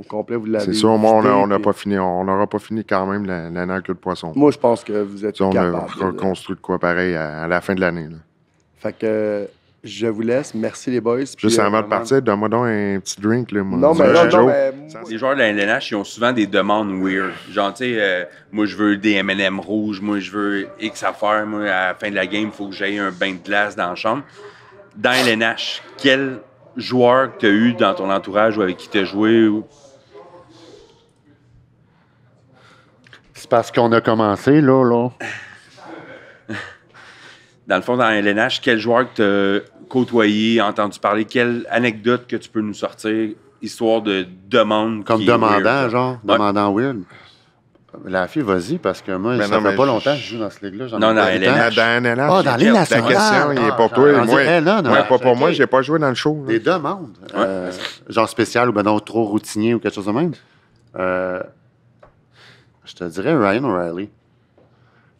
complet, vous l'avez. C'est sûr, moi, on a pas fini. On n'aura pas fini quand même l'année en queue poisson. Moi, je pense que vous êtes. capable. on a reconstruit quoi pareil à, la fin de l'année. Fait que je vous laisse. Merci les boys. Juste euh, avant de partir, donne-moi donc un petit drink. Là, Non, mais Les joueurs de la LNH, ils ont souvent des demandes weird. Genre, tu sais, euh, moi, je veux des mnm rouges. Moi, je veux X affaires. Moi, à la fin de la game, il faut que j'aille un bain de glace dans la chambre. Dans LNH, quel joueur que tu as eu dans ton entourage ou avec qui tu as joué C'est parce qu'on a commencé, là, là. dans le fond, dans LNH, quel joueur que tu as côtoyé, entendu parler? Quelle anecdote que tu peux nous sortir, histoire de demande? Comme demandant, genre, demandant Will. La fille, vas-y, parce que moi, ça fait pas longtemps que je joue dans ce ligue-là. Non, non, elle est ah, dans Ah, dans les nationales. La question, il est ah, pour toi moi. Moi, pas pour moi, j'ai pas joué dans le show. Des demandes. Euh, genre spécial ou ben non, trop routinier ou quelque chose de même. Euh, je te dirais Ryan O'Reilly.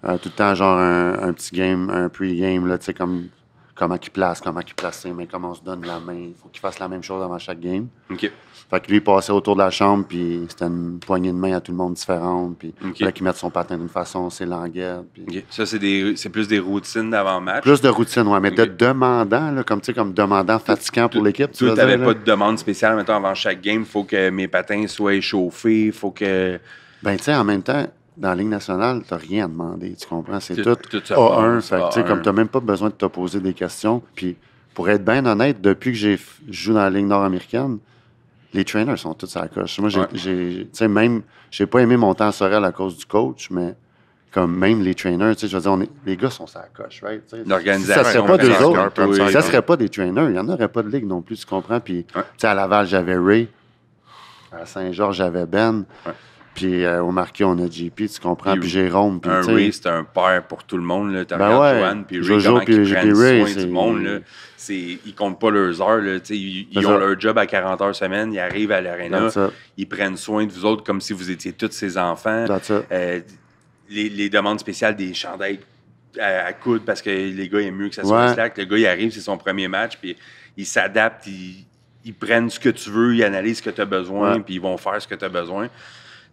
Euh, tout le temps, genre un, petit game, un pre-game, là, tu sais, comme comment il place, comment il place mais comment on se donne la main. il faut qu'il fasse la même chose avant chaque game. OK. Fait que lui, il passait autour de la chambre, puis c'était une poignée de main à tout le monde différente. Puis okay. fallait qu'il mette son patin d'une façon, c'est languette, Puis... Ça, c'est plus des routines d'avant-match? Plus de routines, oui. Mais de demandant, là, comme tu sais, comme demandant, fatigant pour l'équipe. Tu n'avais pas de demande spéciale, Maintenant, avant chaque game, il faut que mes patins soient échauffés, il faut que... Ben, tu sais, en même temps, dans la Ligue nationale, tu n'as rien à demander. Tu comprends? C'est tout, A1. Comme tu n'as même pas besoin de te poser des questions. Puis, pour être bien honnête, depuis que j'ai joué dans la Ligue nord-américaine, les trainers sont tous à la coche. Moi, j'ai, même, j'ai pas aimé mon temps à Sorel à cause du coach, mais comme même les trainers, les gars sont à la coche, right? L'organisation. ça serait pas des autres. serait pas des trainers. Il n'y en aurait pas de ligue non plus, tu comprends? Puis, à Laval, j'avais Ray. À Saint-Georges, j'avais Ben. Puis euh, au marqué, on a JP, tu comprends? Puis, Jérôme. Puis, un Ray, c'est un père pour tout le monde. T'as ben puis Jojo, comment ils prennent soin du monde. Ils comptent pas leurs heures. Ils, ont leur job à 40 heures semaine. Ils arrivent à l'aréna. Ils prennent soin de vous autres comme si vous étiez tous ses enfants. Euh, les, demandes spéciales des chandelles à, coude parce que les gars aiment mieux que ça soit slack. Le gars, il arrive, c'est son premier match, puis il s'adapte, ils prennent ce que tu veux, ils analysent ce que tu as besoin, puis ils vont faire ce que tu as besoin.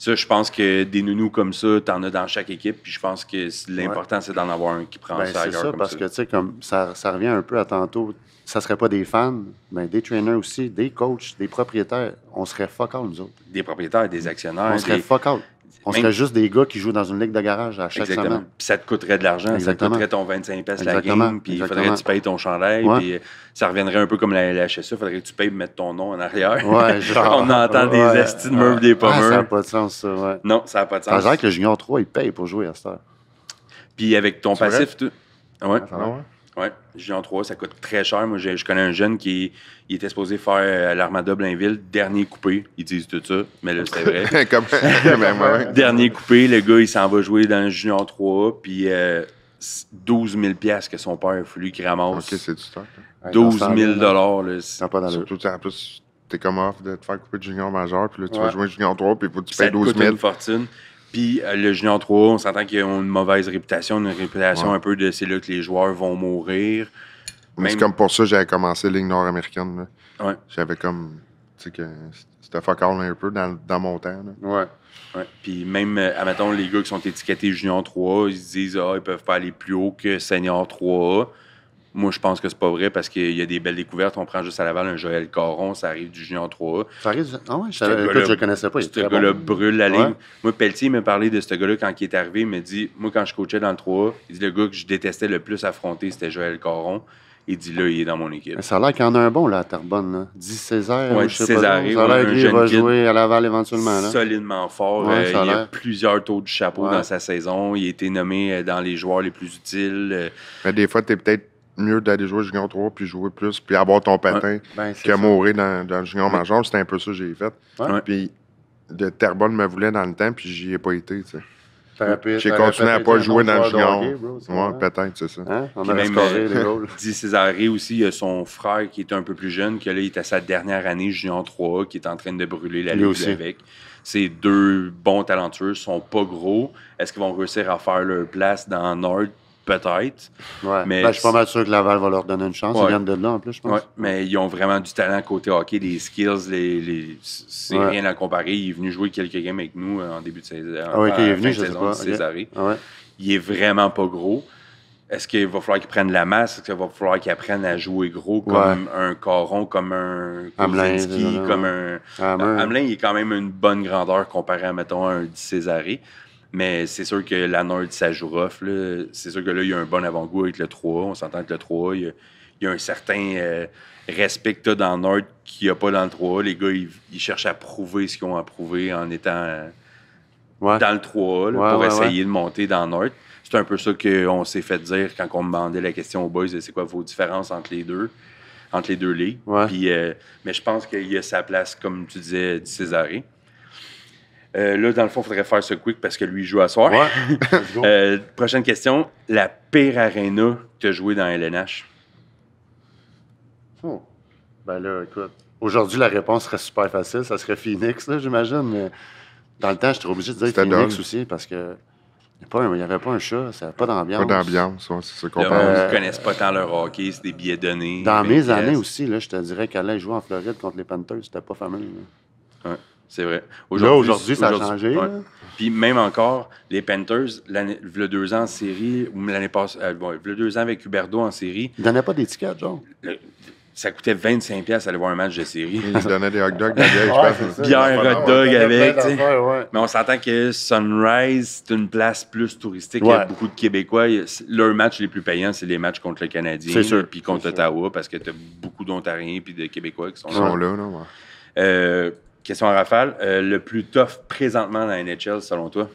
Ça, je pense que des nounous comme ça, tu en as dans chaque équipe. Puis je pense que l'important, c'est d'en avoir un qui prend ben, ça ailleurs. C'est ça, parce que tu sais, comme ça, ça revient un peu à tantôt. Ça serait pas des fans, mais des trainers aussi, des coachs, des propriétaires. On serait fuck out » nous autres. Des propriétaires, des actionnaires. On serait fuck out ». On serait juste des gars qui jouent dans une ligue de garage à chaque Exactement. semaine. Puis ça te coûterait de l'argent, ça te coûterait ton 25 pièces la game, puis il faudrait que tu payes ton chandail, puis euh, ça reviendrait un peu comme la, LHSU. il faudrait que tu payes mettre ton nom en arrière. Ouais, genre, On entend des estimes même des pommeurs. ça n'a pas de sens, ça, ouais. Non, ça n'a pas de sens. C'est vrai que Junior 3, il paye pour jouer à cette heure. Puis avec ton passif... Tu... Ouais. Oui, Junior 3, ça coûte très cher. Moi, je, connais un jeune qui était supposé faire euh, l'Armada Blainville, dernier coupé. Ils disent tout ça, mais là, c'est vrai. Comme... Ben, dernier coupé, le gars, il s'en va jouer dans Junior 3, puis 12 euh, 000 que son père a fallu qu'il ramasse. OK, c'est du stock. 12 hein. 000 dollars. pas dans le tout. En plus, t'es comme off de te faire couper de junior majeur, puis là, tu vas jouer junior 3, puis faut que tu payes 12 000. une fortune. Puis euh, le Junior 3, on s'entend qu'ils ont une mauvaise réputation, une réputation un peu de c'est là que les joueurs vont mourir. C'est comme pour ça que j'avais commencé Ligue nord-américaine. Ouais. J'avais comme. Tu sais, que c'était fuck all un peu dans, mon temps. Ouais. Puis même, à euh, admettons, les gars qui sont étiquetés Junior 3, ils se disent, ah, ils peuvent pas aller plus haut que Senior 3 moi, je pense que c'est pas vrai parce qu'il y a des belles découvertes. On prend juste à Laval un Joël Caron, ça arrive du Junior 3A. Ça arrive Ah ouais, je ne le connaissais pas. Ce gars-là brûle la ligne. Moi, Pelletier m'a parlé de ce gars-là quand il est arrivé. Il m'a dit Moi, quand je coachais dans le 3A, il dit le gars que je détestais le plus affronter, c'était Joël Caron. Il dit là, il est dans mon équipe. ça a l'air qu'il y en a un bon, là, à Tarbonne. Là. 10 Césaire. César, pas. Ça a l'air qu'il va jouer à Laval éventuellement. Solidement fort. Euh, il a, plusieurs taux de chapeau dans sa saison. Il a été nommé euh, dans les joueurs les plus utiles. Euh. des fois, tu es peut-être mieux d'aller jouer junior 3 puis jouer plus, puis avoir ton patin que ben, mourir dans, dans, le junior major. C'était un peu ça que j'ai fait. Puis de Terrebonne me voulait dans le temps, puis j'y ai pas été. J'ai continué à pas jouer dans le junior. Oui, peut-être, c'est ça. Hein? On a même, les euh, Césaré aussi, il y a son frère qui est un peu plus jeune, qui là, il est à sa dernière année junior 3 qui est en train de brûler la ligue avec. Ces deux bons talentueux sont pas gros. Est-ce qu'ils vont réussir à faire leur place dans Nord Peut-être. Mais ben, je suis pas mal sûr que Laval va leur donner une chance. Ils viennent de là, en plus, je pense. Ouais. Mais ils ont vraiment du talent côté hockey, des skills, les, c'est rien à comparer. Il est venu jouer quelques games avec nous euh, en début de saison. Ah, il est venu, je sais ah il est vraiment pas gros. Est-ce qu'il va falloir qu'ils prennent la masse? Est-ce qu'il va falloir qu'ils apprennent à jouer gros comme un Caron, comme un ski, comme un... Hamelin, il est quand même une bonne grandeur comparé à, mettons, un Césarée. Mais c'est sûr que la Nord, ça joue rough. C'est sûr que là, il y a un bon avant-goût avec le 3. On s'entend que le 3, il y a, un certain euh, respect dans le Nord qu'il n'y a pas dans le 3. Les gars, ils, cherchent à prouver ce qu'ils ont à prouver en étant dans le 3 pour essayer de monter dans le Nord. C'est un peu ça qu'on s'est fait dire quand on demandait la question aux boys c'est quoi vos différences entre les deux entre les deux ligues. Euh, mais je pense qu'il y a sa place, comme tu disais, du Césaré. Euh, là, dans le fond, il faudrait faire ce quick parce que lui, il joue à soir. Ouais. Euh, prochaine question. La pire arena que tu as joué dans LNH? Oh. Ben là, écoute, aujourd'hui, la réponse serait super facile. Ça serait Phoenix, là, j'imagine. Mais dans le temps, je serais obligé de dire Phoenix aussi parce que il n'y avait pas un chat, ça n'avait pas d'ambiance. Pas d'ambiance, ouais, c'est ce qu'on parle. connaissent pas tant leur hockey, c'est des billets donnés. Dans mes années aussi, là, je te dirais qu'aller jouer en Floride contre les Panthers, c'était pas fameux. C'est vrai. Aujourd'hui, aujourd'hui ça a changé. Puis même encore, les Panthers, le deux ans en série, ou l'année passée, euh, le deux ans avec Huberto en série. Ils donnaient pas d'étiquette, genre. ça coûtait 25$ aller voir un match de série. Ils donnaient des hot dogs, hot dog avec. Mais on s'entend que Sunrise, c'est une place plus touristique. Il y a beaucoup de Québécois. Leurs match les plus payants, c'est les matchs contre le Canadien. Sûr. Puis contre Ottawa, parce que tu as beaucoup d'Ontariens et de Québécois qui sont là. Ils sont là, là euh, Question à rafale. Euh, le plus tough présentement dans la NHL, selon toi?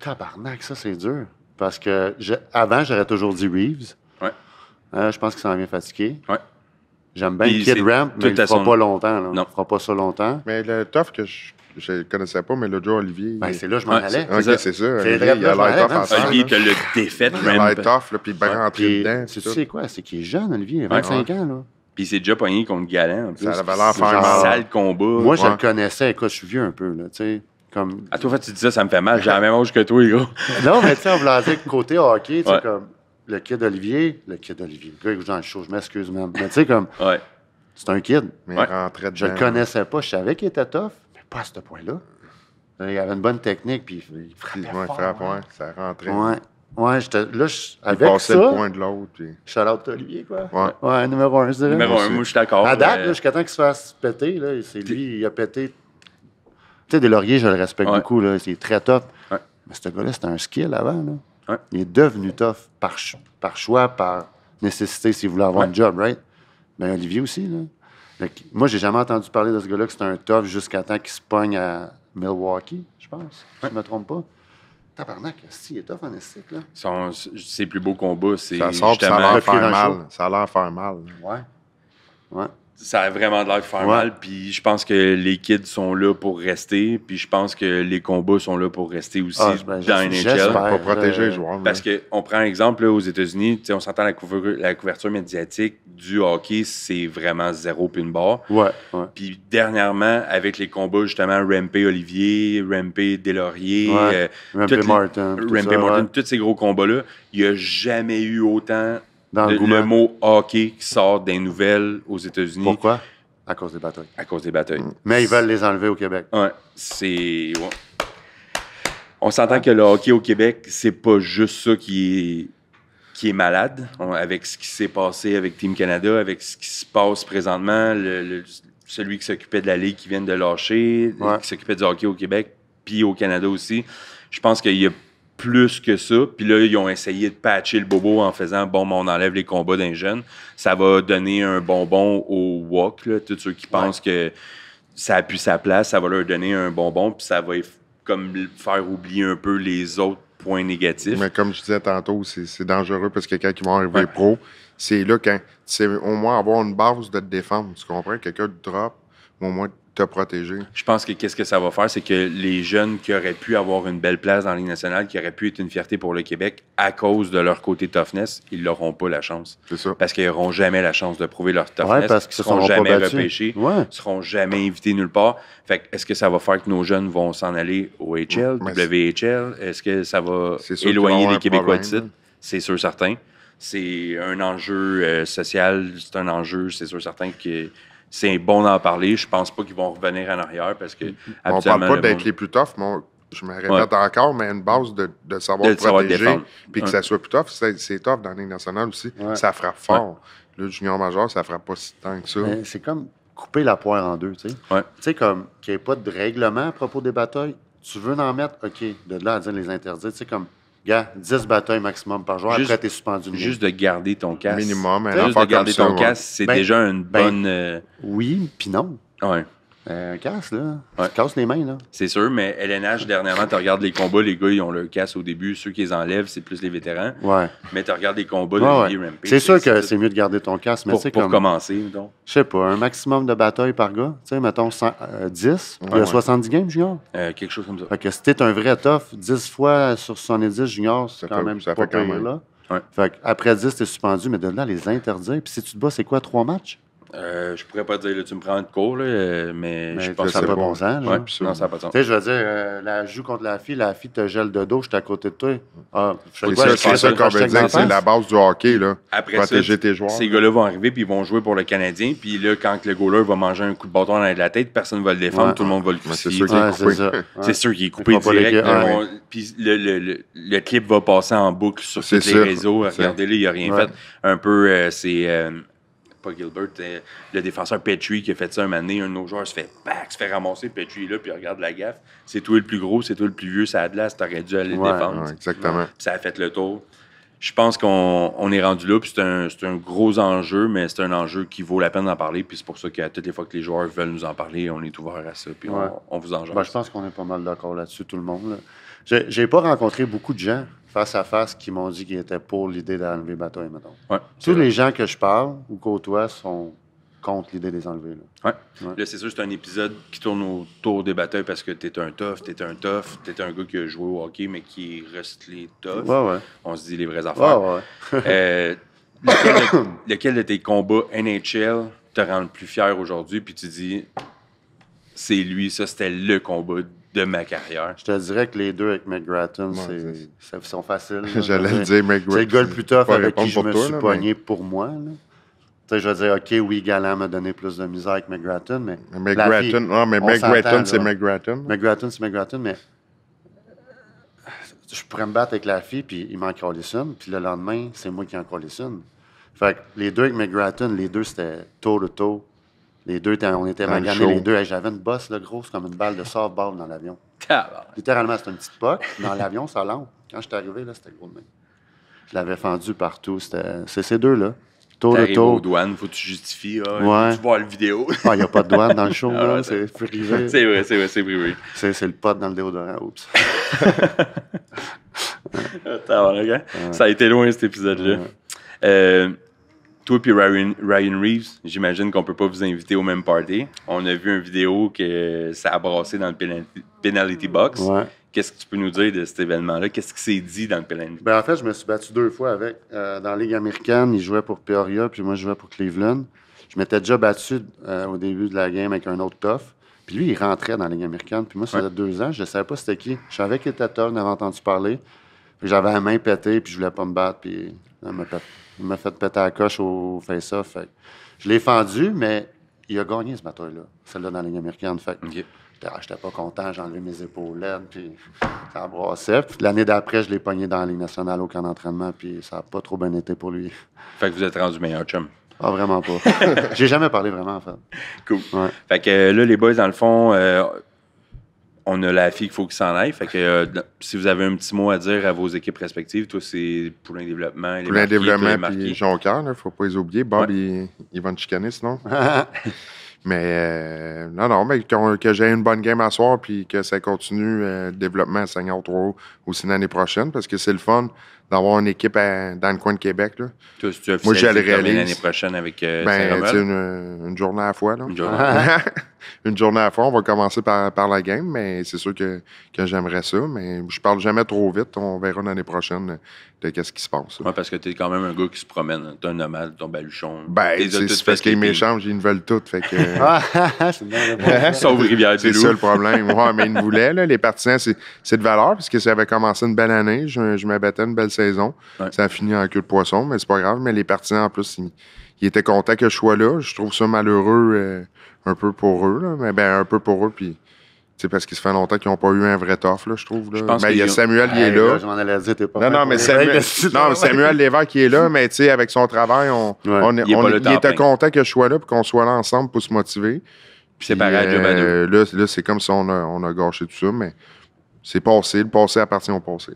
Tabarnak, ça, c'est dur. Parce que avant, j'aurais toujours dit Reeves. Ouais. Euh, je pense qu'il s'en vient fatigué. Ouais. J'aime bien Kid Ramp, mais il ne fera pas longtemps. Là. Non. fera pas ça longtemps. Mais le tough que je ne connaissais pas, mais le Joe Olivier. Ben, c'est là je m'en allais. c'est ça. il a l'air tough en Olivier, as le défaite, Il a l'air tough, puis il va rentrer dedans. C'est tu sais quoi? C'est qu'il est jeune, Olivier, il a 25 ans, là. Puis c'est déjà pogné contre Galant. Ça avait l'air faire un sale combat. Moi, je le connaissais. Écoute, je suis vieux un peu, là, tu sais. Comme... À ah, toi, tu dis ça, ça me fait mal. J'ai la même âge que toi, les gars. non, mais tu sais, on voulait dire côté hockey, tu sais, comme le kid Olivier, le kid Olivier, le gars qui joue dans le je m'excuse, même. Mais tu sais, comme. C'est un kid. Mais il rentrait Je le connaissais pas. Je savais qu'il était tough, mais pas à ce point-là. Il avait une bonne technique, puis il frappait. Ouais, fort, hein. Ça rentrait. Ouais, là, je, avec il ça. le point de l'autre. Puis... Shout-out Olivier, quoi. Ouais. ouais numéro un, je dirais. Numéro un, moi, je suis d'accord. À date, là, jusqu'à temps qu'il se fasse péter, là, c'est lui, il a pété. Tu sais, des je le respecte beaucoup, là. C'est très top. Mais ce gars-là, c'était un skill avant, là. Il est devenu tough par, par choix, par nécessité, s'il voulait avoir un job, right? Mais ben, Olivier aussi, là. moi, j'ai jamais entendu parler de ce gars-là que c'était un tough jusqu'à temps qu'il se pogne à Milwaukee, je pense, si je me trompe pas. Tabarnak, si, il est tough en esthétique, là. Son, ses plus beaux combats, c'est. Ça sort, ça a l'air faire mal. Ça a l'air faire mal. Ouais. Ouais ça a vraiment de l'air de faire mal. Puis je pense que les kids sont là pour rester. Puis je pense que les combats sont là pour rester aussi ah, dans NHL. Ben, pour protéger les joueurs. Parce qu'on prend un exemple aux États-Unis, on s'entend la, couverture médiatique du hockey, c'est vraiment zéro puis une barre. Ouais, Puis dernièrement, avec les combats justement Rampé Olivier, Rampé Delaurier, euh, Rampé Martin, Rampé Martin, tous ces gros combats-là, il n'y a jamais eu autant le, mot hockey qui sort des nouvelles aux États-Unis. Pourquoi? À cause des batailles. À cause des batailles. Mm. Mais ils veulent les enlever au Québec. c'est. On s'entend que le hockey au Québec, c'est pas juste ça qui est, qui est malade, avec ce qui s'est passé avec Team Canada, avec ce qui se passe présentement, celui qui s'occupait de la Ligue qui vient de lâcher, qui s'occupait du hockey au Québec, puis au Canada aussi. Je pense qu'il y a plus que ça. Puis là, ils ont essayé de patcher le bobo en faisant bon, on enlève les combats d'un jeune. Ça va donner un bonbon au wok, là, tous ceux qui pensent que ça appuie sa place, ça va leur donner un bonbon, puis ça va comme faire oublier un peu les autres points négatifs. Mais comme je disais tantôt, c'est dangereux parce que quand ils va arriver pro, c'est là quand c'est au moins avoir une base de défense, Tu comprends? Quelqu'un drop, au moins protéger. Je pense que qu'est-ce que ça va faire, c'est que les jeunes qui auraient pu avoir une belle place dans la Ligue nationale, qui auraient pu être une fierté pour le Québec à cause de leur côté toughness, ils n'auront pas la chance. C'est ça. Parce qu'ils n'auront jamais la chance de prouver leur toughness. parce qu'ils ne seront, jamais repêchés, ne seront jamais invités nulle part. Fait est-ce que ça va faire que nos jeunes vont s'en aller au HL, au WHL? Est-ce que ça va éloigner les Québécois de C'est sûr, certain c'est un enjeu euh, social, c'est un enjeu, c'est sûr certain que c'est bon d'en parler. Je pense pas qu'ils vont revenir en arrière parce que. On parle pas d'être les plus toughs, mais je me répète encore, mais une base de, savoir protéger, puis que ça soit plus tough, c'est tough dans la nationale aussi. Ça frappe fort. Le junior majeur, ça frappe pas si tant que ça. C'est comme couper la poire en deux, tu sais. Tu sais, comme qu'il n'y ait pas de règlement à propos des batailles, tu veux en mettre, OK, de là à dire les interdire, tu sais, comme Gars, 10 batailles maximum par jour. Après, après, t'es suspendu. Juste de garder ton casque. Minimum. Juste de garder ton casque, c'est ben, déjà une ben, bonne. Euh, oui, puis non. Ouais. Un euh, casse, là. Casse les mains, là. C'est sûr, mais LNH, dernièrement, tu regardes les combats, les gars, ils ont le casse au début. Ceux qui les enlèvent, c'est plus les vétérans. Ouais. Mais tu regardes les combats de C'est sûr que c'est mieux de garder ton casse, mais c'est Pour, commencer, donc. Je sais pas, un maximum de batailles par gars. Tu sais, mettons 10. 70 euh, games, Junior. Euh, quelque chose comme ça. Fait que si un vrai tough, 10 fois sur 70 Junior, c'est quand, même ça pas fait après 10, t'es suspendu, mais de là, les interdire. Puis si tu te bats, c'est quoi, trois matchs? Euh, je pourrais pas dire, là, tu me prends de cours, là, euh, mais, je pense que pas bon sens. non, ça n'a pas de sens. Tu sais, je veux dire, euh, la joue contre la fille, la fille te gèle de dos, je suis à côté de toi. Ah, c'est ça c'est ça, que c'est la base du hockey. Là, Après protéger tes joueurs. Ces gars-là vont arriver puis ils vont jouer pour le Canadien. Puis là, quand le goaler va manger un coup de bâton dans la tête, personne ne va le défendre, tout le monde va le couper. C'est sûr qu'il est coupé. C'est sûr qu'il est coupé direct. Puis le clip va passer en boucle sur tous les réseaux. Regardez-le, il n'a rien fait. Un peu, euh, c'est Gilbert, euh, le défenseur Petrie qui a fait ça un année, un de nos joueurs se fait se fait ramasser Petrie là, puis regarde la gaffe. C'est toi le plus gros, c'est toi le plus vieux, ça a de l'as, t'aurais dû aller défendre. exactement. ça a fait le tour je pense qu'on est rendu là, puis c'est un, gros enjeu, mais c'est un enjeu qui vaut la peine d'en parler, puis c'est pour ça qu'à toutes les fois que les joueurs veulent nous en parler, on est ouvert à ça, puis on, vous en ben, je pense qu'on est pas mal d'accord là-dessus, tout le monde. Je J'ai, pas rencontré beaucoup de gens face à face qui m'ont dit qu'ils étaient pour l'idée d'enlever et et Ouais, Tous les gens que je parle ou côtoie sont contre l'idée des les enlever. ouais. là c'est sûr, c'est un épisode qui tourne autour des batailles parce que t'es un tough, t'es un tough, t'es un gars qui a joué au hockey mais qui reste les tough. Ouais, On se dit les vraies affaires. Euh, lequel, de, lequel, de, tes combats NHL te rend le plus fier aujourd'hui puis tu dis c'est lui, ça c'était le combat de ma carrière. Je te dirais que les deux avec McGratton, c'est sont faciles. J'allais le dire, McGratton. C'est le gars le plus tough avec qui je me suis poigné pour moi. Là sais, je vais dire, OK, oui, Galant m'a donné plus de misère avec McGratton, mais. McGratton, non, mais McGratton, c'est McGratton. McGratton, c'est McGratton, mais. Je pourrais me battre avec la fille, puis il m'en les une, puis le lendemain, c'est moi qui en les une. Fait que les deux avec McGratton, les deux, c'était tôt de tôt. Les deux, on était maganés, les deux. J'avais une bosse là, grosse comme une balle de softball dans l'avion. Littéralement, c'était une petite poque. Dans l'avion, ça lampe. Quand je arrivé, là, c'était gros de main. Je l'avais fendu partout. C'est ces deux-là. Tour de tour. aux douanes, faut que tu justifies. Tu vois la vidéo. Ah, il ah, n'y a pas de douane dans le show, ah, c'est privé. C'est vrai, c'est vrai, c'est privé. C'est le pote dans le déodorant. Oups. Attends, Ça a été loin cet épisode-là. Euh, toi et Ryan, Reeves, j'imagine qu'on peut pas vous inviter au même party. On a vu une vidéo que ça a brassé dans le penalty, penalty box. Qu'est-ce que tu peux nous dire de cet événement-là? Qu'est-ce qui s'est dit dans le Bien, en fait, je me suis battu deux fois avec. Euh, dans la Ligue américaine, il jouait pour Peoria, puis moi, je jouais pour Cleveland. Je m'étais déjà battu euh, au début de la game avec un autre tough. Puis lui, il rentrait dans la Ligue américaine. Puis moi, ça faisait deux ans, je ne savais pas c'était qui. Je savais qu'il était tough, entendu parler. Puis j'avais la main pétée, puis je voulais pas me battre. Puis il m'a, fait péter la coche au face-off. Je l'ai fendu, mais il a gagné ce matin là celle-là dans la Ligue américaine. Fait J'étais pas content, j'ai enlevé mes là, puis ça brassait. l'année d'après, je l'ai pogné dans la Ligue nationale au camp d'entraînement, puis ça n'a pas trop bien été pour lui. Fait que vous êtes rendu meilleur chum. Ah, vraiment pas. j'ai jamais parlé vraiment, en fait. Cool. Fait que euh, là, les boys, dans le fond, euh, on a la fille qu'il faut qu'il s'en aille. Fait que euh, si vous avez un petit mot à dire à vos équipes respectives, toi, c'est Poulain Développement, les Poulain Développement, puis il ne faut pas les oublier. Bob, ouais. ils chicaner, Mais euh, non, non, mais que, j'ai une bonne game à soir puis que ça continue euh, le développement à Seigneur 3 aussi l'année prochaine parce que c'est le fun d'avoir une équipe dans le coin de Québec. Là. tu Moi, j'allais réaliser. l'année prochaine avec euh, ben, une, une, journée à la fois. Là. Une, journée. à la fois. On va commencer par, par la game, mais c'est sûr que, j'aimerais ça. Mais je parle jamais trop vite. On verra l'année prochaine euh, de ce qui se passe. parce que tu es quand même un gars qui se promène. Tu es un nomade, ton baluchon. Ben, parce ils me veulent tout. Fait C'est ça le problème. mais ils me voulaient. Les partisans, c'est de valeur, puisque ça avait commencé une belle année. Je, je une belle saison. Ça a fini en queue de poisson, mais c'est pas grave. Mais les partisans, en plus, ils, étaient contents que je sois là. Je trouve ça malheureux euh, un peu pour eux, mais ben, un peu pour eux. Puis c'est parce qu'il se fait longtemps qu'ils n'ont pas eu un vrai tof, là, je trouve. Là. Ben, il y a Samuel, qui est là. non, non, mais Samuel, Lévesque, qui est là, mais tu sais, avec son travail, on, il, était content que je sois là et qu'on soit là ensemble pour se motiver. Puis c'est pareil, euh, là, c'est comme si on a, on a gâché tout ça, mais c'est passé. Le passé appartient au passé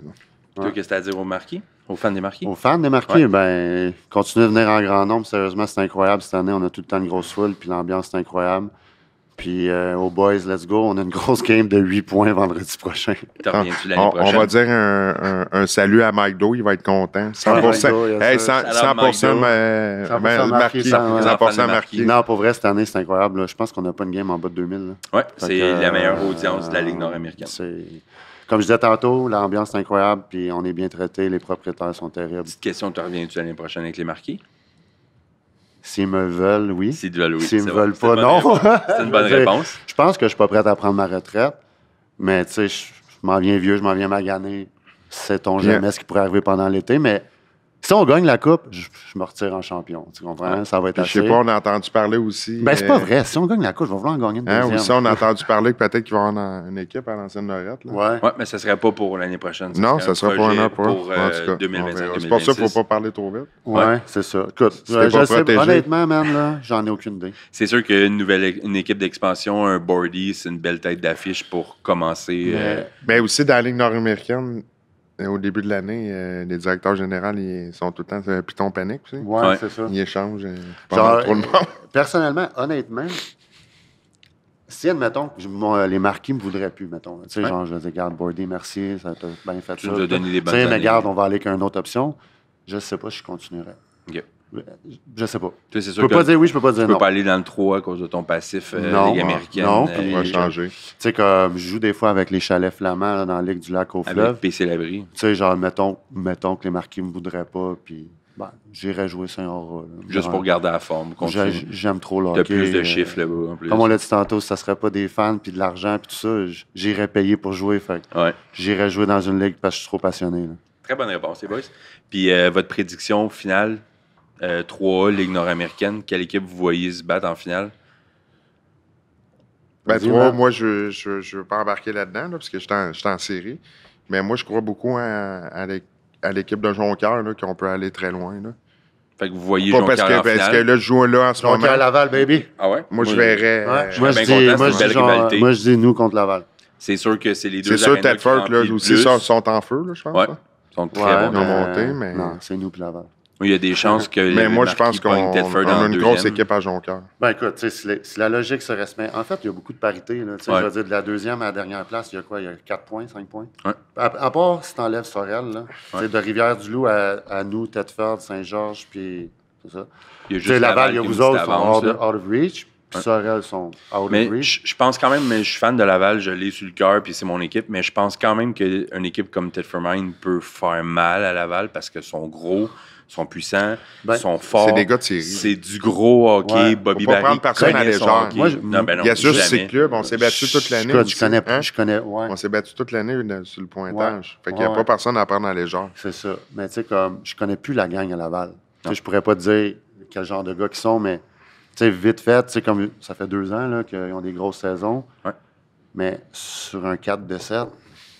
qu'est-ce que tu à dire aux marquis, aux fans des marquis? Aux fans des marquis, ouais. ben, continuez de venir en grand nombre. Sérieusement, c'est incroyable. Cette année, on a tout le temps une grosse foule, puis l'ambiance, est incroyable. Puis euh, aux boys, let's go. On a une grosse game de 8 points vendredi prochain. on, va dire un, salut à Mike Do, il va être content. 100%, 100, mais 100 marqué. Non, pour vrai, cette année, c'est incroyable. Je pense qu'on n'a pas une game en bas de 2000. Oui, c'est la meilleure euh, audience de la Ligue nord-américaine. C'est comme je disais tantôt, l'ambiance est incroyable, puis on est bien traité, les propriétaires sont terribles. Petite question, tu reviens-tu l'année prochaine avec les marquis? S'ils me veulent, oui. S'ils veulent, oui. S'ils me veulent pas, non. C'est une bonne réponse. Je pense que je suis pas prêt à prendre ma retraite, mais tu sais, je m'en viens vieux, je m'en viens magané. Sait-on jamais ce qui pourrait arriver pendant l'été, mais si on gagne la Coupe, je, me retire en champion. Tu comprends? Ah. Ça va être assez. Je sais pas, on a entendu parler aussi. Ben, c'est pas vrai. Si on gagne la Coupe, je vais vouloir en gagner une hein, on a entendu parler que peut-être qu'il va y avoir une équipe à l'ancienne Lorette. Là. Ouais. ouais. mais ce serait pas pour l'année prochaine. Non, non, ça sera pas un pour, pour 2025. Euh, c'est pour ça qu'il faut pas parler trop vite. Ouais, c'est ça. Écoute, euh, je sais, honnêtement, man, là, j'en ai aucune idée. C'est sûr qu'une nouvelle une équipe d'expansion, un boardie, c'est une belle tête d'affiche pour commencer. Mais, euh, mais aussi dans la Ligue nord-américaine, au début de l'année, euh, les directeurs généraux, ils sont tout le temps sur euh, un piton panique. Tu sais. Oui, ouais. c'est ça. Ils échangent euh, Personnellement, honnêtement, si, admettons, les marquis me voudraient plus, mettons. Tu sais, genre, je regarde garde, Bordy, merci, ça t'a bien fait tu ça. Tu sais, mais garde, on va aller une autre option. Je ne sais pas je continuerai. Je sais pas. Tu sais, peux pas dire oui, je peux pas dire non. Tu peux pas aller dans le 3 à cause de ton passif américain. Euh, non, Ligue américaine. Non, euh, puis, changer. Tu sais, comme je joue des fois avec les chalets flamands dans la Ligue du Lac au Fleuve. Avec PC Labrie. Tu sais, genre, mettons, mettons que les marquis me voudraient pas, puis ben, j'irais jouer Saint-Aura. Juste pour garder la forme. J'aime trop le hockey. T'as plus de euh, chiffres là-bas, Comme on l'a dit tantôt, si ça serait pas des fans, puis de l'argent, puis tout ça, j'irais payer pour jouer. Fait ouais. j'irais jouer dans une ligue parce que je suis trop passionné. Très bonne réponse, les boys. Puis euh, votre prédiction finale 3A, euh, Ligue nord-américaine, quelle équipe vous voyez se battre en finale? Ben, 3 moi, je ne je, je veux pas embarquer là-dedans, parce que je suis en, série. Mais moi, je crois beaucoup à, l'équipe de Jonker qu'on peut aller très loin. Fait que vous voyez Pas parce que, en parce que là, je joue là en ce moment à Laval, baby. Ah ouais? Moi, je verrais. moi, je dis, moi, je dis nous contre Laval. C'est sûr que c'est les deux. C'est sûr, là, aussi, sont en feu, là, je pense. Hein. Ils sont très bons. Ils ont monté, mais. Non, c'est nous, et Laval il y a des chances que. Mais moi, je pense qu'on a une grosse équipe à Jonker. Ben écoute, si, la logique se reste. en fait, il y a beaucoup de parité. Je dire, de la deuxième à la dernière place, il y a quoi Il y a 4 points, 5 points à, part si tu enlèves Sorel, de Rivière-du-Loup à, nous, Tedford, Saint-Georges, puis. C'est ça. Il y a juste Laval, il y a vous autres, sont out, of reach. Sorel sont out mais Je pense quand même, mais je suis fan de Laval, je l'ai sur le cœur, puis c'est mon équipe, mais je pense quand même qu'une équipe comme Tedford Mine peut faire mal à Laval parce que sont gros, sont puissants, ils ben, sont forts. C'est des gars de série. C'est du gros hockey. Bobby Barry prendre personne à légère. Moi, non, ben non, il y a juste ces clubs. On s'est battu toute l'année. Je, connais. Je connais On s'est battu toute l'année sur le pointage. Il Fait qu'il n'y a pas personne à prendre à genres. C'est ça. Mais tu sais, comme je connais plus la gang à Laval. Je pourrais pas dire quel genre de gars ils sont, mais tu sais, vite fait, comme ça fait deux ans qu'ils ont des grosses saisons. Mais sur un 4 de 7,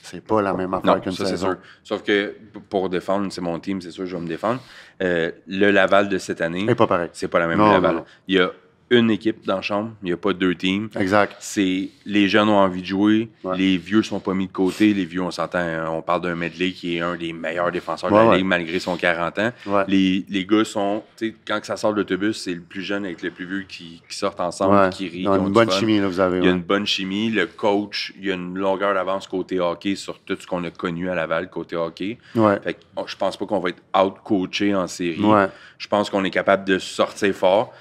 c'est pas la même affaire qu'une saison. Sauf que pour défendre, c'est mon team, c'est sûr, je vais me défendre. Euh, le Laval de cette année. C'est pas pareil. C'est pas la même Laval. Il y a une équipe dans la chambre, il n'y a pas deux teams. Exact. C'est les jeunes ont envie de jouer, les vieux sont pas mis de côté. Les vieux, on s'entend, hein, on parle d'un medley qui est un des meilleurs défenseurs de la ligue malgré son 40 ans. Les, les, gars sont, quand ça sort de l'autobus, c'est le plus jeune avec le plus vieux qui, sortent ensemble, qui rient. Il y a une bonne chimie, vous avez. Il y a une bonne chimie. Le coach, il y a une longueur d'avance côté hockey sur tout ce qu'on a connu à Laval côté hockey. Fait oh, je pense pas qu'on va être out-coaché en série. Je pense qu'on est capable de sortir fort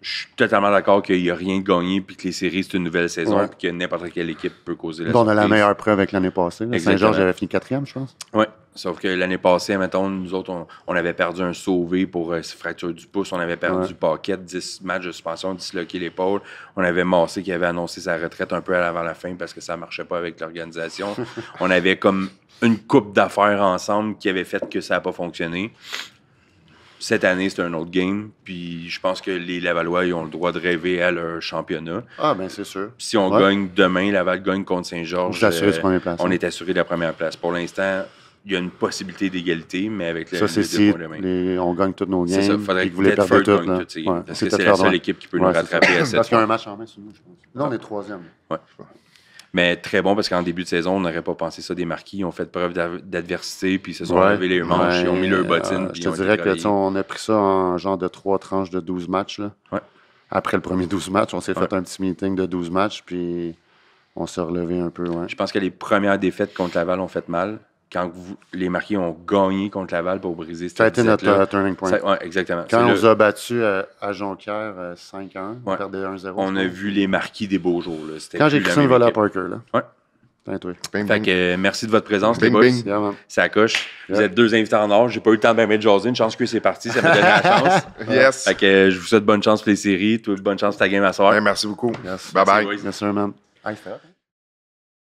je suis totalement d'accord qu'il n'y a rien de gagné, puis que les séries, c'est une nouvelle saison, et que n'importe quelle équipe peut causer la On a la meilleure preuve avec l'année passée. Saint-Georges avait fini quatrième, je pense. Oui, sauf que l'année passée, mettons, nous autres, on, avait perdu un sauvé pour ses euh, fractures du pouce, on avait perdu Paquette, 10 matchs de suspension, disloqué l'épaule. On avait Massé qui avait annoncé sa retraite un peu avant la fin parce que ça ne marchait pas avec l'organisation. on avait comme une coupe d'affaires ensemble qui avait fait que ça n'a pas fonctionné cette année, c'est un autre game. Puis je pense que les Lavalois, ils ont le droit de rêver à leur championnat. Ah, ben c'est sûr. si on gagne demain, Laval gagne contre Saint-Georges. Euh, on est assuré de la première place. Pour l'instant, il y a une possibilité d'égalité, mais avec les ça, c'est si on gagne tous nos games. C'est ça, il faudrait que vous les parce que c'est la seule hein. équipe qui peut nous rattraper à cette Parce qu'il y a un match en main sur nous, je pense. Là, on est troisième. Ouais. Mais très bon parce qu'en début de saison, on n'aurait pas pensé ça des marquis. Ils ont fait preuve d'adversité, puis ils se sont relevés les manches, ils ont mis leurs bottines. Euh, je te dirais que on a pris ça en genre de trois tranches de 12 matchs. Après le premier 12 matchs, on s'est fait un petit meeting de 12 matchs, puis on s'est relevé un peu. Je pense que les premières défaites contre Laval ont fait mal quand les Marquis ont gagné contre Laval pour briser cette Ça a été notre euh, turning point. exactement. Quand on nous a battus euh, à, Jonquière 5-1, euh, on perdait 1-0. On a vu les Marquis des beaux jours. Là. Quand j'ai cru à Parker. Là. Ouais. Bing, fait que, merci de votre présence, les boys. ça coche. Vous êtes deux invités en or. J'ai pas eu le temps de de jaser. Une chance que c'est parti. Ça m'a donné la chance. yes. Fait que, je vous souhaite bonne chance pour les séries. Toi, bonne chance pour ta game à soir. merci beaucoup. Yes. Bye merci bye. Bien